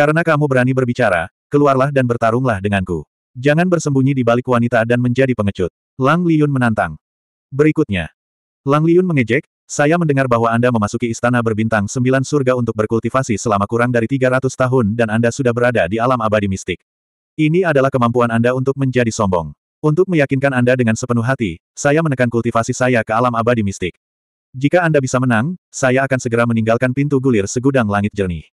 Karena kamu berani berbicara, keluarlah dan bertarunglah denganku. Jangan bersembunyi di balik wanita dan menjadi pengecut. Lang Liyun menantang. Berikutnya. Lang Liyun mengejek, saya mendengar bahwa Anda memasuki istana berbintang sembilan surga untuk berkultivasi selama kurang dari 300 tahun dan Anda sudah berada di alam abadi mistik. Ini adalah kemampuan Anda untuk menjadi sombong. Untuk meyakinkan Anda dengan sepenuh hati, saya menekan kultivasi saya ke alam abadi mistik. Jika Anda bisa menang, saya akan segera meninggalkan pintu gulir segudang langit jernih.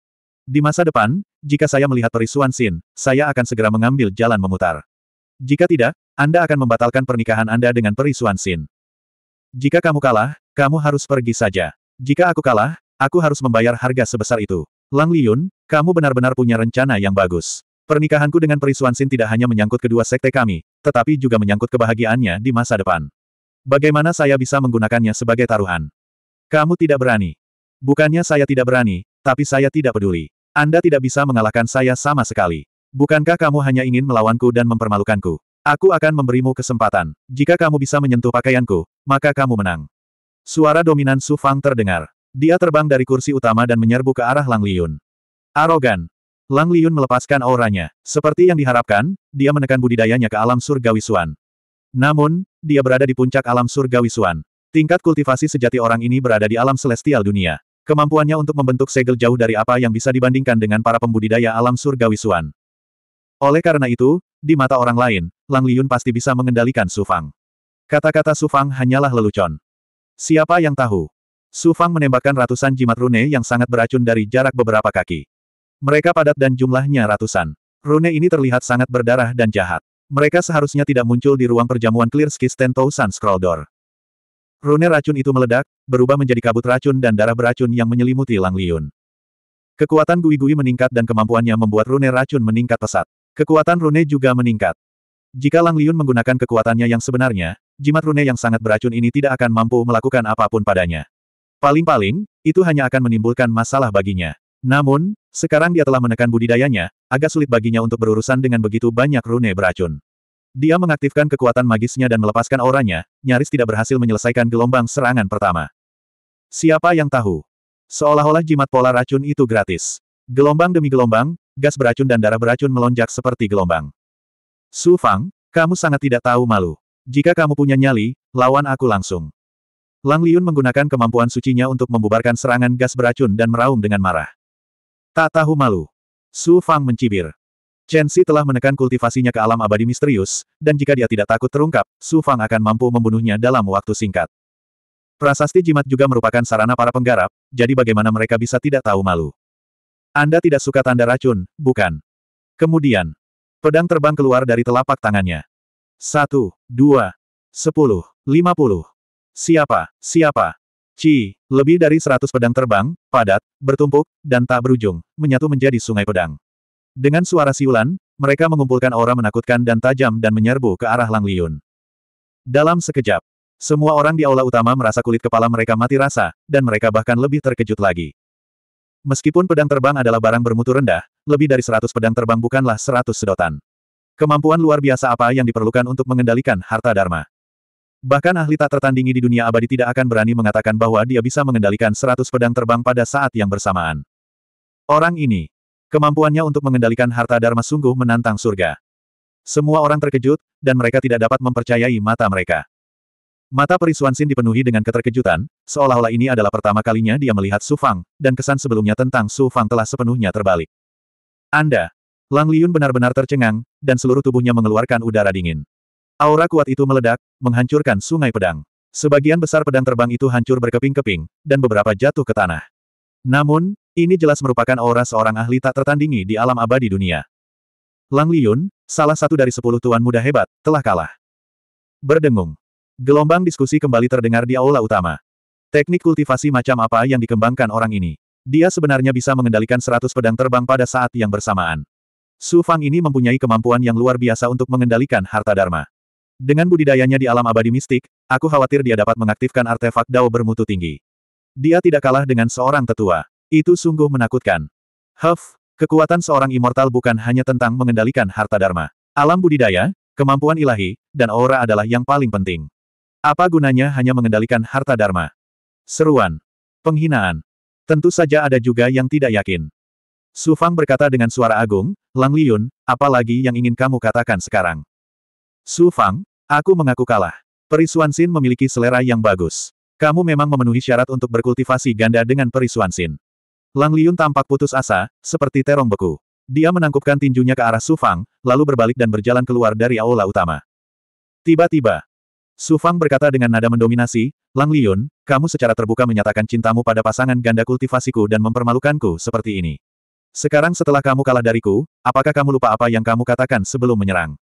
Di masa depan, jika saya melihat perisuan Sin, saya akan segera mengambil jalan memutar. Jika tidak, Anda akan membatalkan pernikahan Anda dengan perisuan Sin. Jika kamu kalah, kamu harus pergi saja. Jika aku kalah, aku harus membayar harga sebesar itu. Lang Liyun, kamu benar-benar punya rencana yang bagus. Pernikahanku dengan perisuan Sin tidak hanya menyangkut kedua sekte kami, tetapi juga menyangkut kebahagiaannya di masa depan. Bagaimana saya bisa menggunakannya sebagai taruhan? Kamu tidak berani. Bukannya saya tidak berani, tapi saya tidak peduli. Anda tidak bisa mengalahkan saya sama sekali. Bukankah kamu hanya ingin melawanku dan mempermalukanku? Aku akan memberimu kesempatan. Jika kamu bisa menyentuh pakaianku, maka kamu menang. Suara dominan Su Fang terdengar. Dia terbang dari kursi utama dan menyerbu ke arah Lang Liun. Arogan. Lang Liun melepaskan auranya. Seperti yang diharapkan, dia menekan budidayanya ke alam surgawi Suan. Namun, dia berada di puncak alam surgawi Suan. Tingkat kultivasi sejati orang ini berada di alam celestial dunia. Kemampuannya untuk membentuk segel jauh dari apa yang bisa dibandingkan dengan para pembudidaya alam surgawi Suan. Oleh karena itu, di mata orang lain, Lang Liyun pasti bisa mengendalikan Sufang. Kata-kata Sufang hanyalah lelucon. Siapa yang tahu? Sufang menembakkan ratusan jimat rune yang sangat beracun dari jarak beberapa kaki. Mereka padat dan jumlahnya ratusan. Rune ini terlihat sangat berdarah dan jahat. Mereka seharusnya tidak muncul di ruang perjamuan Clear Skis Tento Scroll Door. Rune racun itu meledak, berubah menjadi kabut racun dan darah beracun yang menyelimuti Lang Liun. Kekuatan Gui-Gui meningkat dan kemampuannya membuat rune racun meningkat pesat. Kekuatan rune juga meningkat. Jika Lang Liun menggunakan kekuatannya yang sebenarnya, jimat rune yang sangat beracun ini tidak akan mampu melakukan apapun padanya. Paling-paling, itu hanya akan menimbulkan masalah baginya. Namun, sekarang dia telah menekan budidayanya, agak sulit baginya untuk berurusan dengan begitu banyak rune beracun. Dia mengaktifkan kekuatan magisnya dan melepaskan auranya, nyaris tidak berhasil menyelesaikan gelombang serangan pertama. Siapa yang tahu? Seolah-olah jimat pola racun itu gratis. Gelombang demi gelombang, gas beracun dan darah beracun melonjak seperti gelombang. Su Fang, kamu sangat tidak tahu malu. Jika kamu punya nyali, lawan aku langsung. Lang Liun menggunakan kemampuan sucinya untuk membubarkan serangan gas beracun dan meraung dengan marah. Tak tahu malu. Su Fang mencibir. Chen Xi telah menekan kultivasinya ke alam abadi misterius, dan jika dia tidak takut terungkap, Su Fang akan mampu membunuhnya dalam waktu singkat. Prasasti jimat juga merupakan sarana para penggarap, jadi bagaimana mereka bisa tidak tahu malu. Anda tidak suka tanda racun, bukan? Kemudian, pedang terbang keluar dari telapak tangannya. Satu, dua, sepuluh, lima puluh. Siapa, siapa, Ci, lebih dari seratus pedang terbang, padat, bertumpuk, dan tak berujung, menyatu menjadi sungai pedang. Dengan suara siulan, mereka mengumpulkan aura menakutkan dan tajam dan menyerbu ke arah Lang Liun. Dalam sekejap, semua orang di aula utama merasa kulit kepala mereka mati rasa, dan mereka bahkan lebih terkejut lagi. Meskipun pedang terbang adalah barang bermutu rendah, lebih dari seratus pedang terbang bukanlah seratus sedotan. Kemampuan luar biasa apa yang diperlukan untuk mengendalikan harta dharma. Bahkan ahli tak tertandingi di dunia abadi tidak akan berani mengatakan bahwa dia bisa mengendalikan seratus pedang terbang pada saat yang bersamaan. Orang ini, Kemampuannya untuk mengendalikan harta Dharma sungguh menantang surga. Semua orang terkejut, dan mereka tidak dapat mempercayai mata mereka. Mata Perisuan Sin dipenuhi dengan keterkejutan, seolah-olah ini adalah pertama kalinya dia melihat Su Fang, dan kesan sebelumnya tentang Su Fang telah sepenuhnya terbalik. Anda! Lang Liun benar-benar tercengang, dan seluruh tubuhnya mengeluarkan udara dingin. Aura kuat itu meledak, menghancurkan sungai pedang. Sebagian besar pedang terbang itu hancur berkeping-keping, dan beberapa jatuh ke tanah. Namun, ini jelas merupakan aura seorang ahli tak tertandingi di alam abadi dunia. Lang Liyun, salah satu dari sepuluh tuan muda hebat, telah kalah. Berdengung. Gelombang diskusi kembali terdengar di aula utama. Teknik kultivasi macam apa yang dikembangkan orang ini? Dia sebenarnya bisa mengendalikan seratus pedang terbang pada saat yang bersamaan. Su Fang ini mempunyai kemampuan yang luar biasa untuk mengendalikan harta dharma. Dengan budidayanya di alam abadi mistik, aku khawatir dia dapat mengaktifkan artefak dao bermutu tinggi. Dia tidak kalah dengan seorang tetua. Itu sungguh menakutkan. Huff, kekuatan seorang immortal bukan hanya tentang mengendalikan harta dharma. Alam budidaya, kemampuan ilahi, dan aura adalah yang paling penting. Apa gunanya hanya mengendalikan harta dharma? Seruan. Penghinaan. Tentu saja ada juga yang tidak yakin. Su Fang berkata dengan suara agung, Lang Liun, apalagi yang ingin kamu katakan sekarang? Su Fang, aku mengaku kalah. Perisuan Xin memiliki selera yang bagus. Kamu memang memenuhi syarat untuk berkultivasi ganda dengan Perisuan Xin. Lang Liun tampak putus asa, seperti terong beku. Dia menangkupkan tinjunya ke arah Sufang, lalu berbalik dan berjalan keluar dari aula utama. Tiba-tiba, Sufang berkata dengan nada mendominasi, Lang Liun, kamu secara terbuka menyatakan cintamu pada pasangan ganda kultivasiku dan mempermalukanku seperti ini. Sekarang setelah kamu kalah dariku, apakah kamu lupa apa yang kamu katakan sebelum menyerang?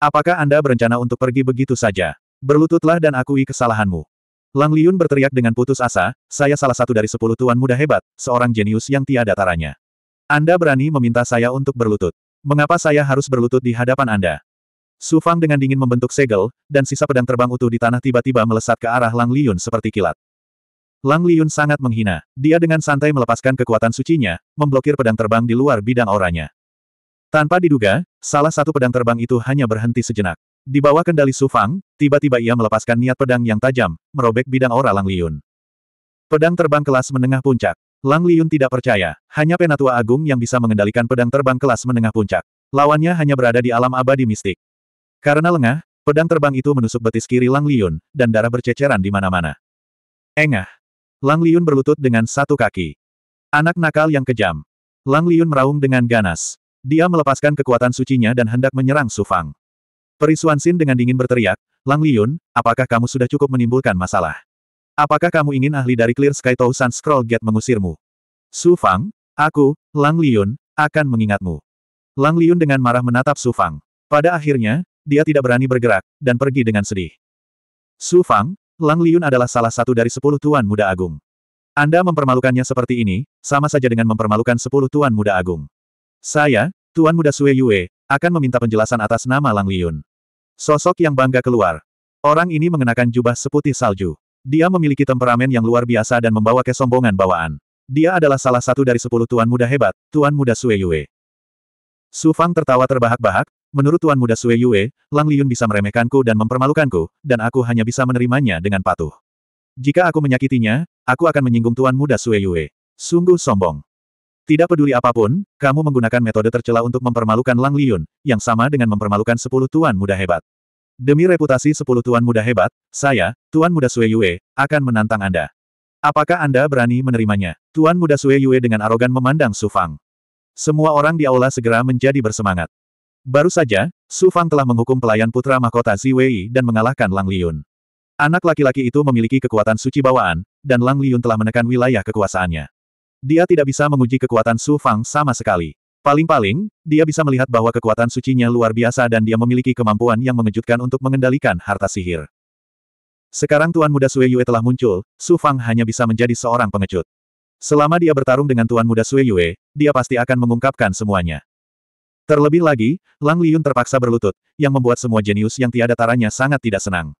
Apakah Anda berencana untuk pergi begitu saja? Berlututlah dan akui kesalahanmu. Lang Liun berteriak dengan putus asa, saya salah satu dari sepuluh tuan muda hebat, seorang jenius yang tiada taranya. Anda berani meminta saya untuk berlutut. Mengapa saya harus berlutut di hadapan Anda? Su Fang dengan dingin membentuk segel, dan sisa pedang terbang utuh di tanah tiba-tiba melesat ke arah Lang Liun seperti kilat. Lang Liun sangat menghina. Dia dengan santai melepaskan kekuatan sucinya, memblokir pedang terbang di luar bidang auranya. Tanpa diduga, salah satu pedang terbang itu hanya berhenti sejenak. Di bawah kendali Su Fang, tiba-tiba ia melepaskan niat pedang yang tajam, merobek bidang aura Lang Liun. Pedang terbang kelas menengah puncak. Lang Liun tidak percaya, hanya Penatua Agung yang bisa mengendalikan pedang terbang kelas menengah puncak. Lawannya hanya berada di alam abadi mistik. Karena lengah, pedang terbang itu menusuk betis kiri Lang Liun, dan darah berceceran di mana-mana. Engah. Lang Liun berlutut dengan satu kaki. Anak nakal yang kejam. Lang Liun meraung dengan ganas. Dia melepaskan kekuatan sucinya dan hendak menyerang Su Fang. Perisuan Sin dengan dingin berteriak, Lang Liyun, apakah kamu sudah cukup menimbulkan masalah? Apakah kamu ingin ahli dari Clear Sky Tousan Scroll Gate mengusirmu? Su Fang, aku, Lang Liyun, akan mengingatmu. Lang Liyun dengan marah menatap Su Fang. Pada akhirnya, dia tidak berani bergerak, dan pergi dengan sedih. Su Fang, Lang Liyun adalah salah satu dari sepuluh tuan muda agung. Anda mempermalukannya seperti ini, sama saja dengan mempermalukan sepuluh tuan muda agung. Saya, Tuan Muda Sue Yue, akan meminta penjelasan atas nama Lang Liyun. Sosok yang bangga keluar. Orang ini mengenakan jubah seputih salju. Dia memiliki temperamen yang luar biasa dan membawa kesombongan bawaan. Dia adalah salah satu dari sepuluh tuan muda hebat, tuan muda Sue Yue. Su Fang tertawa terbahak-bahak, menurut tuan muda Sue Yue, Lang Liyun bisa meremehkanku dan mempermalukanku, dan aku hanya bisa menerimanya dengan patuh. Jika aku menyakitinya, aku akan menyinggung tuan muda Sue Yue. Sungguh sombong. Tidak peduli apapun, kamu menggunakan metode tercela untuk mempermalukan Lang Liyun, yang sama dengan mempermalukan sepuluh tuan muda hebat. Demi reputasi sepuluh tuan muda hebat, saya, Tuan Muda Sue Yue, akan menantang Anda. Apakah Anda berani menerimanya? Tuan Muda Sue Yue dengan arogan memandang Su Fang. Semua orang di aula segera menjadi bersemangat. Baru saja, Su Fang telah menghukum pelayan putra mahkota Si Wei dan mengalahkan Lang Liyun. Anak laki-laki itu memiliki kekuatan suci bawaan, dan Lang Liyun telah menekan wilayah kekuasaannya. Dia tidak bisa menguji kekuatan Su Fang sama sekali. Paling-paling, dia bisa melihat bahwa kekuatan sucinya luar biasa dan dia memiliki kemampuan yang mengejutkan untuk mengendalikan harta sihir. Sekarang Tuan Muda Sue Yue telah muncul, Su Fang hanya bisa menjadi seorang pengecut. Selama dia bertarung dengan Tuan Muda Sue Yue, dia pasti akan mengungkapkan semuanya. Terlebih lagi, Lang Liyun terpaksa berlutut, yang membuat semua jenius yang tiada taranya sangat tidak senang.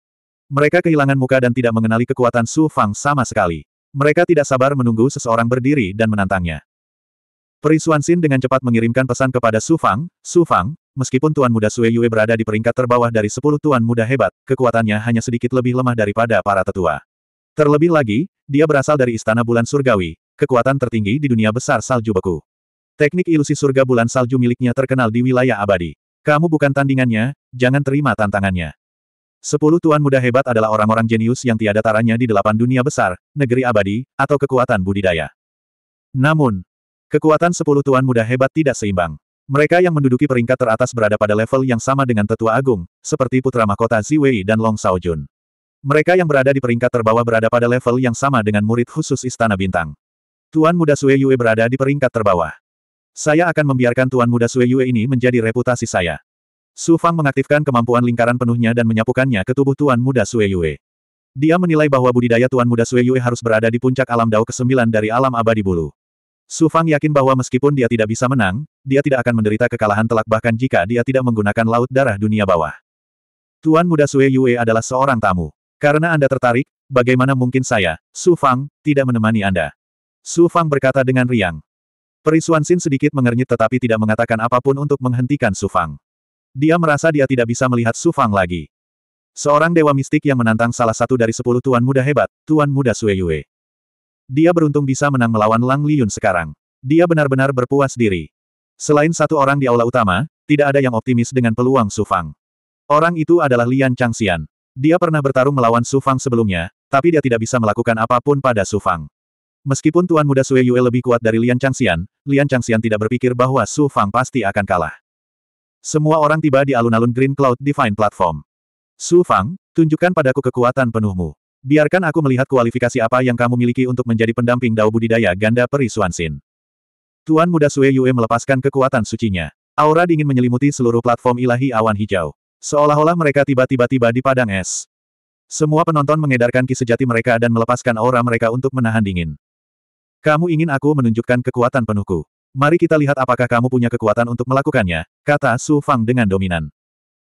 Mereka kehilangan muka dan tidak mengenali kekuatan Su Fang sama sekali. Mereka tidak sabar menunggu seseorang berdiri dan menantangnya. Perisuan Xin dengan cepat mengirimkan pesan kepada Su Fang, Su Fang, meskipun Tuan Muda Sue Yue berada di peringkat terbawah dari sepuluh Tuan Muda hebat, kekuatannya hanya sedikit lebih lemah daripada para tetua. Terlebih lagi, dia berasal dari Istana Bulan Surgawi, kekuatan tertinggi di dunia besar salju beku. Teknik ilusi surga bulan salju miliknya terkenal di wilayah abadi. Kamu bukan tandingannya, jangan terima tantangannya. Sepuluh tuan muda hebat adalah orang-orang jenius yang tiada taranya di delapan dunia besar, negeri abadi, atau kekuatan budidaya. Namun, kekuatan sepuluh tuan muda hebat tidak seimbang. Mereka yang menduduki peringkat teratas berada pada level yang sama dengan tetua agung, seperti putra mahkota Ziwei dan Long Saojun. Mereka yang berada di peringkat terbawah berada pada level yang sama dengan murid khusus Istana Bintang. Tuan muda Sue Yue berada di peringkat terbawah. Saya akan membiarkan Tuan muda Sue Yue ini menjadi reputasi saya. Su Fang mengaktifkan kemampuan lingkaran penuhnya dan menyapukannya ke tubuh Tuan Muda Sue Yue. Dia menilai bahwa budidaya Tuan Muda Sue Yue harus berada di puncak alam Dao ke-9 dari alam abadi bulu. Su Fang yakin bahwa meskipun dia tidak bisa menang, dia tidak akan menderita kekalahan telak bahkan jika dia tidak menggunakan laut darah dunia bawah. Tuan Muda Sue Yue adalah seorang tamu. Karena Anda tertarik, bagaimana mungkin saya, Su Fang, tidak menemani Anda? Su Fang berkata dengan riang. Perisuan Sin sedikit mengernyit tetapi tidak mengatakan apapun untuk menghentikan Su Fang. Dia merasa dia tidak bisa melihat Su Fang lagi. Seorang dewa mistik yang menantang salah satu dari sepuluh tuan muda hebat, tuan muda Sue Yue. Dia beruntung bisa menang melawan Lang Liyun sekarang. Dia benar-benar berpuas diri. Selain satu orang di aula utama, tidak ada yang optimis dengan peluang Su Fang. Orang itu adalah Lian Changxian. Dia pernah bertarung melawan Su Fang sebelumnya, tapi dia tidak bisa melakukan apapun pada Su Fang. Meskipun Tuan Muda Sue Yue lebih kuat dari Lian Changxian, Lian Changxian tidak berpikir bahwa Su Fang pasti akan kalah. Semua orang tiba di alun-alun Green Cloud Divine Platform. Su Fang, tunjukkan padaku kekuatan penuhmu. Biarkan aku melihat kualifikasi apa yang kamu miliki untuk menjadi pendamping dao budidaya ganda peri Suansin. Tuan muda Sue Yue melepaskan kekuatan sucinya. Aura dingin menyelimuti seluruh platform ilahi awan hijau. Seolah-olah mereka tiba-tiba tiba di padang es. Semua penonton mengedarkan ki sejati mereka dan melepaskan aura mereka untuk menahan dingin. Kamu ingin aku menunjukkan kekuatan penuhku. Mari kita lihat apakah kamu punya kekuatan untuk melakukannya, kata Su Fang dengan dominan.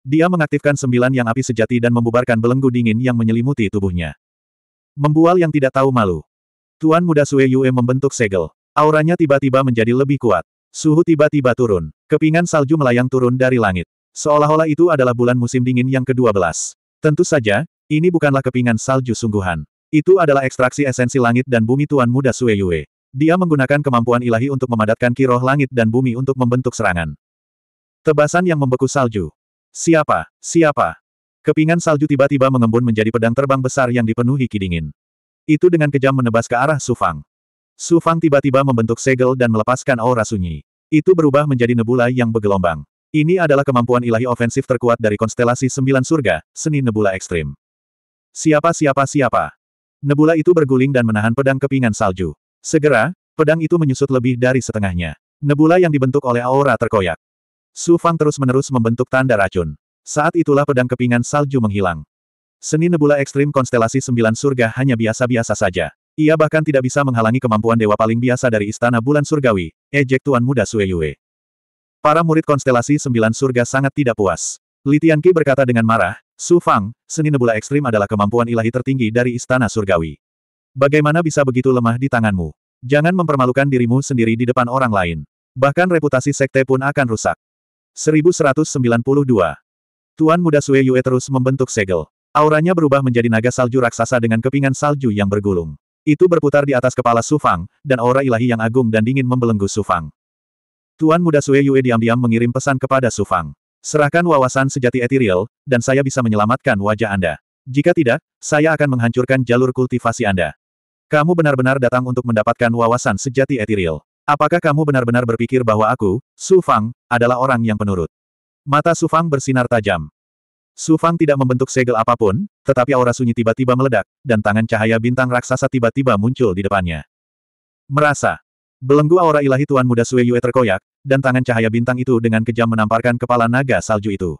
Dia mengaktifkan sembilan yang api sejati dan membubarkan belenggu dingin yang menyelimuti tubuhnya. Membual yang tidak tahu malu. Tuan muda Sue Yue membentuk segel. Auranya tiba-tiba menjadi lebih kuat. Suhu tiba-tiba turun. Kepingan salju melayang turun dari langit. Seolah-olah itu adalah bulan musim dingin yang ke-12. Tentu saja, ini bukanlah kepingan salju sungguhan. Itu adalah ekstraksi esensi langit dan bumi Tuan Muda Sue Yue. Dia menggunakan kemampuan ilahi untuk memadatkan kiroh langit dan bumi untuk membentuk serangan. Tebasan yang membeku salju. Siapa? Siapa? Kepingan salju tiba-tiba mengembun menjadi pedang terbang besar yang dipenuhi kidingin. Itu dengan kejam menebas ke arah Sufang. Sufang tiba-tiba membentuk segel dan melepaskan aura sunyi. Itu berubah menjadi nebula yang bergelombang. Ini adalah kemampuan ilahi ofensif terkuat dari konstelasi Sembilan Surga, seni nebula ekstrim. Siapa siapa siapa? Nebula itu berguling dan menahan pedang kepingan salju. Segera, pedang itu menyusut lebih dari setengahnya. Nebula yang dibentuk oleh aura terkoyak. Su Fang terus-menerus membentuk tanda racun. Saat itulah pedang kepingan salju menghilang. Seni nebula ekstrim konstelasi sembilan surga hanya biasa-biasa saja. Ia bahkan tidak bisa menghalangi kemampuan dewa paling biasa dari Istana Bulan Surgawi, ejek Tuan Muda Sue Yue. Para murid konstelasi sembilan surga sangat tidak puas. Litianki berkata dengan marah, Su Fang, seni nebula ekstrim adalah kemampuan ilahi tertinggi dari Istana Surgawi. Bagaimana bisa begitu lemah di tanganmu? Jangan mempermalukan dirimu sendiri di depan orang lain. Bahkan reputasi sekte pun akan rusak. 1192. Tuan muda Sue Yue terus membentuk segel. Auranya berubah menjadi naga salju raksasa dengan kepingan salju yang bergulung. Itu berputar di atas kepala Sufang, dan aura ilahi yang agung dan dingin membelenggu Sufang. Tuan muda Sue Yue diam-diam mengirim pesan kepada Sufang. Serahkan wawasan sejati etiril, dan saya bisa menyelamatkan wajah Anda. Jika tidak, saya akan menghancurkan jalur kultivasi Anda. Kamu benar-benar datang untuk mendapatkan wawasan sejati etiril. Apakah kamu benar-benar berpikir bahwa aku, Su Fang, adalah orang yang penurut? Mata Su Fang bersinar tajam. Su Fang tidak membentuk segel apapun, tetapi aura sunyi tiba-tiba meledak, dan tangan cahaya bintang raksasa tiba-tiba muncul di depannya. Merasa. Belenggu aura ilahi Tuan Muda Sue Yue terkoyak, dan tangan cahaya bintang itu dengan kejam menamparkan kepala naga salju itu.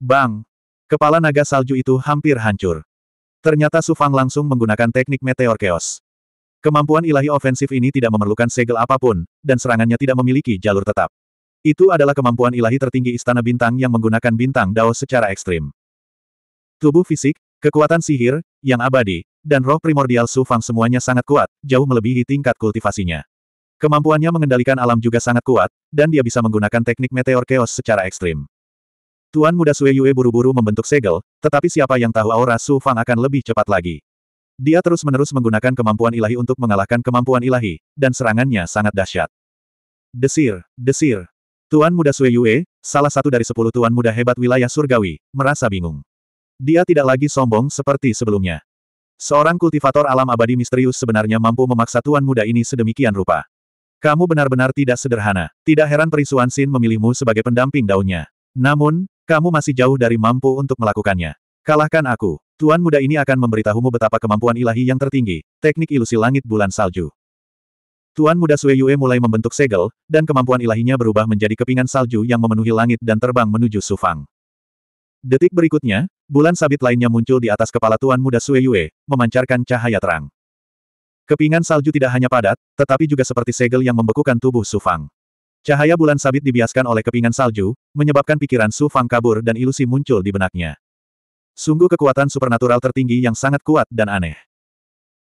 Bang! Kepala naga salju itu hampir hancur. Ternyata Su Fang langsung menggunakan teknik meteor chaos. Kemampuan ilahi ofensif ini tidak memerlukan segel apapun, dan serangannya tidak memiliki jalur tetap. Itu adalah kemampuan ilahi tertinggi Istana Bintang yang menggunakan bintang dao secara ekstrim. Tubuh fisik, kekuatan sihir, yang abadi, dan roh primordial Su Fang semuanya sangat kuat, jauh melebihi tingkat kultivasinya. Kemampuannya mengendalikan alam juga sangat kuat, dan dia bisa menggunakan teknik meteor chaos secara ekstrim. Tuan muda Sue Yue buru-buru membentuk segel, tetapi siapa yang tahu aura Su Fang akan lebih cepat lagi. Dia terus-menerus menggunakan kemampuan ilahi untuk mengalahkan kemampuan ilahi, dan serangannya sangat dahsyat. Desir, desir. Tuan muda Sue Yue, salah satu dari sepuluh tuan muda hebat wilayah surgawi, merasa bingung. Dia tidak lagi sombong seperti sebelumnya. Seorang kultivator alam abadi misterius sebenarnya mampu memaksa tuan muda ini sedemikian rupa. Kamu benar-benar tidak sederhana. Tidak heran Perisuan Sin memilihmu sebagai pendamping daunnya. Namun, kamu masih jauh dari mampu untuk melakukannya. Kalahkan aku. Tuan muda ini akan memberitahumu betapa kemampuan ilahi yang tertinggi, teknik ilusi langit bulan salju. Tuan muda Sue Yue mulai membentuk segel, dan kemampuan ilahinya berubah menjadi kepingan salju yang memenuhi langit dan terbang menuju Sufang. Detik berikutnya, bulan sabit lainnya muncul di atas kepala Tuan Muda Sue Yue, memancarkan cahaya terang. Kepingan salju tidak hanya padat, tetapi juga seperti segel yang membekukan tubuh Sufang. Cahaya bulan sabit dibiaskan oleh kepingan salju, menyebabkan pikiran Su Fang kabur dan ilusi muncul di benaknya. Sungguh kekuatan supernatural tertinggi yang sangat kuat dan aneh.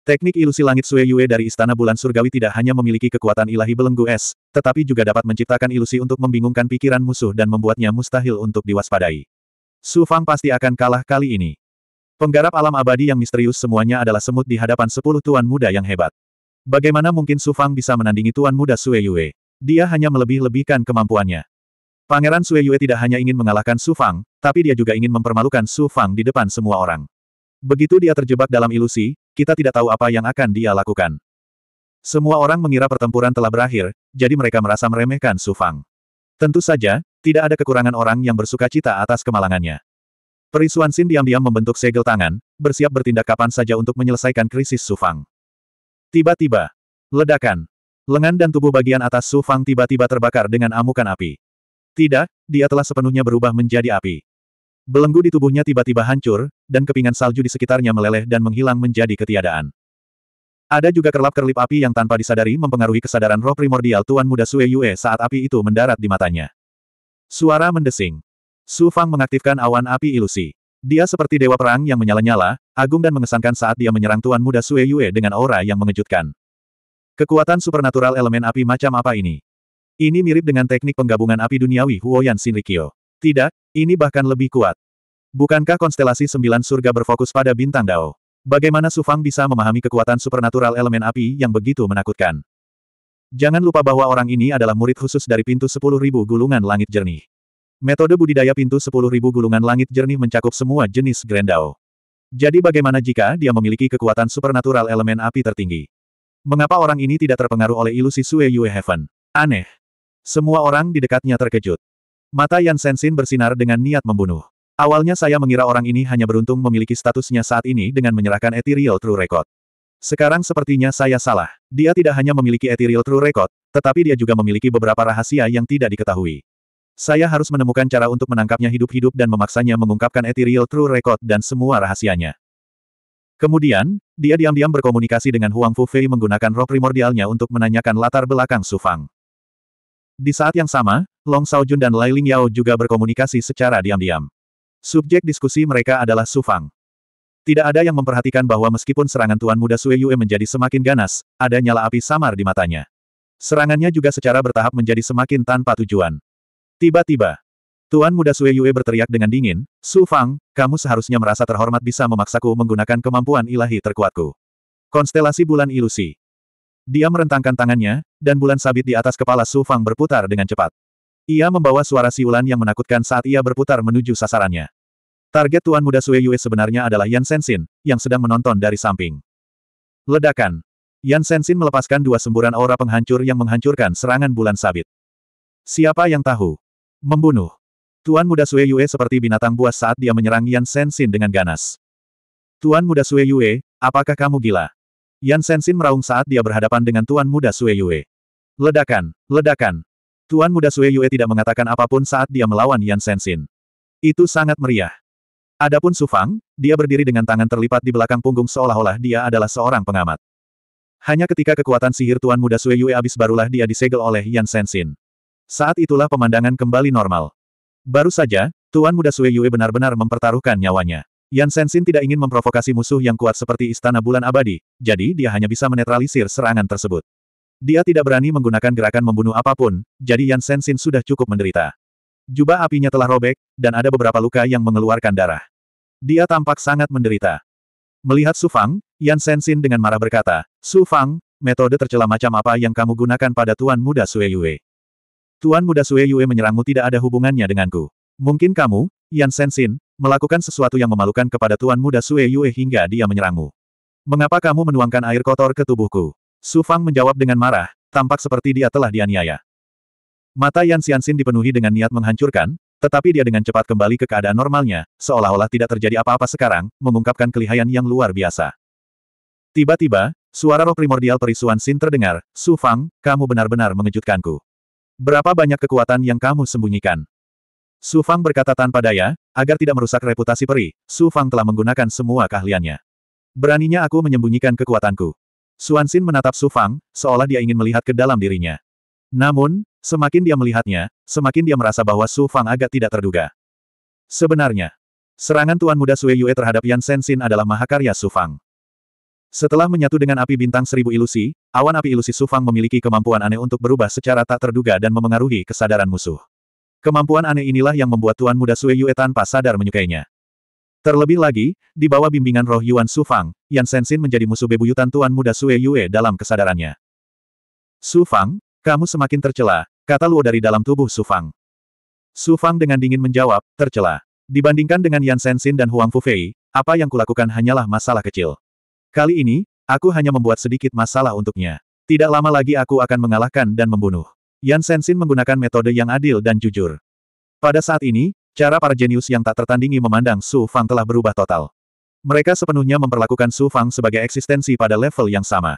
Teknik ilusi langit Sue Yue dari Istana Bulan Surgawi tidak hanya memiliki kekuatan ilahi belenggu es, tetapi juga dapat menciptakan ilusi untuk membingungkan pikiran musuh dan membuatnya mustahil untuk diwaspadai. Su Fang pasti akan kalah kali ini. Penggarap alam abadi yang misterius semuanya adalah semut di hadapan sepuluh tuan muda yang hebat. Bagaimana mungkin Su Fang bisa menandingi tuan muda Sue Yue? Dia hanya melebih-lebihkan kemampuannya. Pangeran Sue Yue tidak hanya ingin mengalahkan Su Fang, tapi dia juga ingin mempermalukan Su Fang di depan semua orang. Begitu dia terjebak dalam ilusi, kita tidak tahu apa yang akan dia lakukan. Semua orang mengira pertempuran telah berakhir, jadi mereka merasa meremehkan Su Fang. Tentu saja, tidak ada kekurangan orang yang bersuka cita atas kemalangannya. Perisuan Xin diam-diam membentuk segel tangan, bersiap bertindak kapan saja untuk menyelesaikan krisis Su Fang. Tiba-tiba, ledakan. Lengan dan tubuh bagian atas Su Fang tiba-tiba terbakar dengan amukan api. Tidak, dia telah sepenuhnya berubah menjadi api. Belenggu di tubuhnya tiba-tiba hancur, dan kepingan salju di sekitarnya meleleh dan menghilang menjadi ketiadaan. Ada juga kerlap-kerlip api yang tanpa disadari mempengaruhi kesadaran roh primordial Tuan Muda Sue Yue saat api itu mendarat di matanya. Suara mendesing. Su Fang mengaktifkan awan api ilusi. Dia seperti dewa perang yang menyala-nyala, agung dan mengesankan saat dia menyerang Tuan Muda Sue Yue dengan aura yang mengejutkan. Kekuatan supernatural elemen api macam apa ini? Ini mirip dengan teknik penggabungan api duniawi Huoyan Shinrikyo. Tidak, ini bahkan lebih kuat. Bukankah konstelasi sembilan surga berfokus pada bintang Dao? Bagaimana Sufang bisa memahami kekuatan supernatural elemen api yang begitu menakutkan? Jangan lupa bahwa orang ini adalah murid khusus dari pintu sepuluh ribu gulungan langit jernih. Metode budidaya pintu sepuluh ribu gulungan langit jernih mencakup semua jenis Grendao. Jadi bagaimana jika dia memiliki kekuatan supernatural elemen api tertinggi? Mengapa orang ini tidak terpengaruh oleh ilusi Sue Yue Heaven? Aneh. Semua orang di dekatnya terkejut. Mata Yan Sensin bersinar dengan niat membunuh. Awalnya saya mengira orang ini hanya beruntung memiliki statusnya saat ini dengan menyerahkan Ethereal True Record. Sekarang sepertinya saya salah. Dia tidak hanya memiliki Ethereal True Record, tetapi dia juga memiliki beberapa rahasia yang tidak diketahui. Saya harus menemukan cara untuk menangkapnya hidup-hidup dan memaksanya mengungkapkan Ethereal True Record dan semua rahasianya. Kemudian, dia diam-diam berkomunikasi dengan Huang Fufei menggunakan roh primordialnya untuk menanyakan latar belakang Su Fang. Di saat yang sama, Long Saojun dan Lai Ling Yao juga berkomunikasi secara diam-diam. Subjek diskusi mereka adalah Su Fang. Tidak ada yang memperhatikan bahwa meskipun serangan Tuan Muda Sue Yue menjadi semakin ganas, ada nyala api samar di matanya. Serangannya juga secara bertahap menjadi semakin tanpa tujuan. Tiba-tiba, Tuan muda Sue Yue berteriak dengan dingin, Su Fang, kamu seharusnya merasa terhormat bisa memaksaku menggunakan kemampuan ilahi terkuatku. Konstelasi bulan ilusi. Dia merentangkan tangannya, dan bulan sabit di atas kepala Su Fang berputar dengan cepat. Ia membawa suara siulan yang menakutkan saat ia berputar menuju sasarannya. Target Tuan Muda Sue Yue sebenarnya adalah Yan Sensin, yang sedang menonton dari samping. Ledakan. Yan Sensin melepaskan dua semburan aura penghancur yang menghancurkan serangan bulan sabit. Siapa yang tahu? Membunuh. Tuan muda Sue Yue seperti binatang buas saat dia menyerang Yan Sensin dengan ganas. Tuan muda Sue Yue, apakah kamu gila? Yan Sensin meraung saat dia berhadapan dengan Tuan muda Sue Yue. Ledakan, ledakan. Tuan muda Sue Yue tidak mengatakan apapun saat dia melawan Yan Sensin. Itu sangat meriah. Adapun Sufang, dia berdiri dengan tangan terlipat di belakang punggung seolah-olah dia adalah seorang pengamat. Hanya ketika kekuatan sihir Tuan Muda Sue Yue habis barulah dia disegel oleh Yan Sensin. Saat itulah pemandangan kembali normal. Baru saja, Tuan Muda Sue Yue benar-benar mempertaruhkan nyawanya. Yan Sensin tidak ingin memprovokasi musuh yang kuat seperti Istana Bulan Abadi, jadi dia hanya bisa menetralisir serangan tersebut. Dia tidak berani menggunakan gerakan membunuh apapun, jadi Yan Sensin sudah cukup menderita. Jubah apinya telah robek, dan ada beberapa luka yang mengeluarkan darah. Dia tampak sangat menderita. Melihat Su Fang, Yan Sensin dengan marah berkata, Su Fang, metode tercela macam apa yang kamu gunakan pada Tuan Muda Sue Yue? Tuan muda Sue Yue menyerangmu tidak ada hubungannya denganku. Mungkin kamu, Yan Sensin, melakukan sesuatu yang memalukan kepada tuan muda Sue Yue hingga dia menyerangmu. Mengapa kamu menuangkan air kotor ke tubuhku? Su Fang menjawab dengan marah, tampak seperti dia telah dianiaya. Mata Yan Xianxin dipenuhi dengan niat menghancurkan, tetapi dia dengan cepat kembali ke keadaan normalnya, seolah-olah tidak terjadi apa-apa sekarang, mengungkapkan kelihayan yang luar biasa. Tiba-tiba, suara roh primordial perisuan Sin terdengar, Su Fang, kamu benar-benar mengejutkanku. Berapa banyak kekuatan yang kamu sembunyikan? Su Fang berkata tanpa daya, agar tidak merusak reputasi peri, Su Fang telah menggunakan semua keahliannya. Beraninya aku menyembunyikan kekuatanku. Xin menatap Su Fang, seolah dia ingin melihat ke dalam dirinya. Namun, semakin dia melihatnya, semakin dia merasa bahwa Su Fang agak tidak terduga. Sebenarnya, serangan Tuan Muda Sue Yue terhadap Yan Xin adalah mahakarya Su Fang. Setelah menyatu dengan api bintang seribu ilusi, awan api ilusi Sufang memiliki kemampuan aneh untuk berubah secara tak terduga dan memengaruhi kesadaran musuh. Kemampuan aneh inilah yang membuat Tuan Muda Sue Yue tanpa sadar menyukainya. Terlebih lagi, di bawah bimbingan roh Yuan Sufang, Yan Sensin menjadi musuh bebuyutan Tuan Muda Sue Yue dalam kesadarannya. Sufang, kamu semakin tercela, kata Luo dari dalam tubuh Sufang. Sufang dengan dingin menjawab, tercela. Dibandingkan dengan Yan Sensin dan Huang Fufei, apa yang kulakukan hanyalah masalah kecil. Kali ini, aku hanya membuat sedikit masalah untuknya. Tidak lama lagi aku akan mengalahkan dan membunuh. Yan Sensin menggunakan metode yang adil dan jujur. Pada saat ini, cara para jenius yang tak tertandingi memandang Su Fang telah berubah total. Mereka sepenuhnya memperlakukan Su Fang sebagai eksistensi pada level yang sama.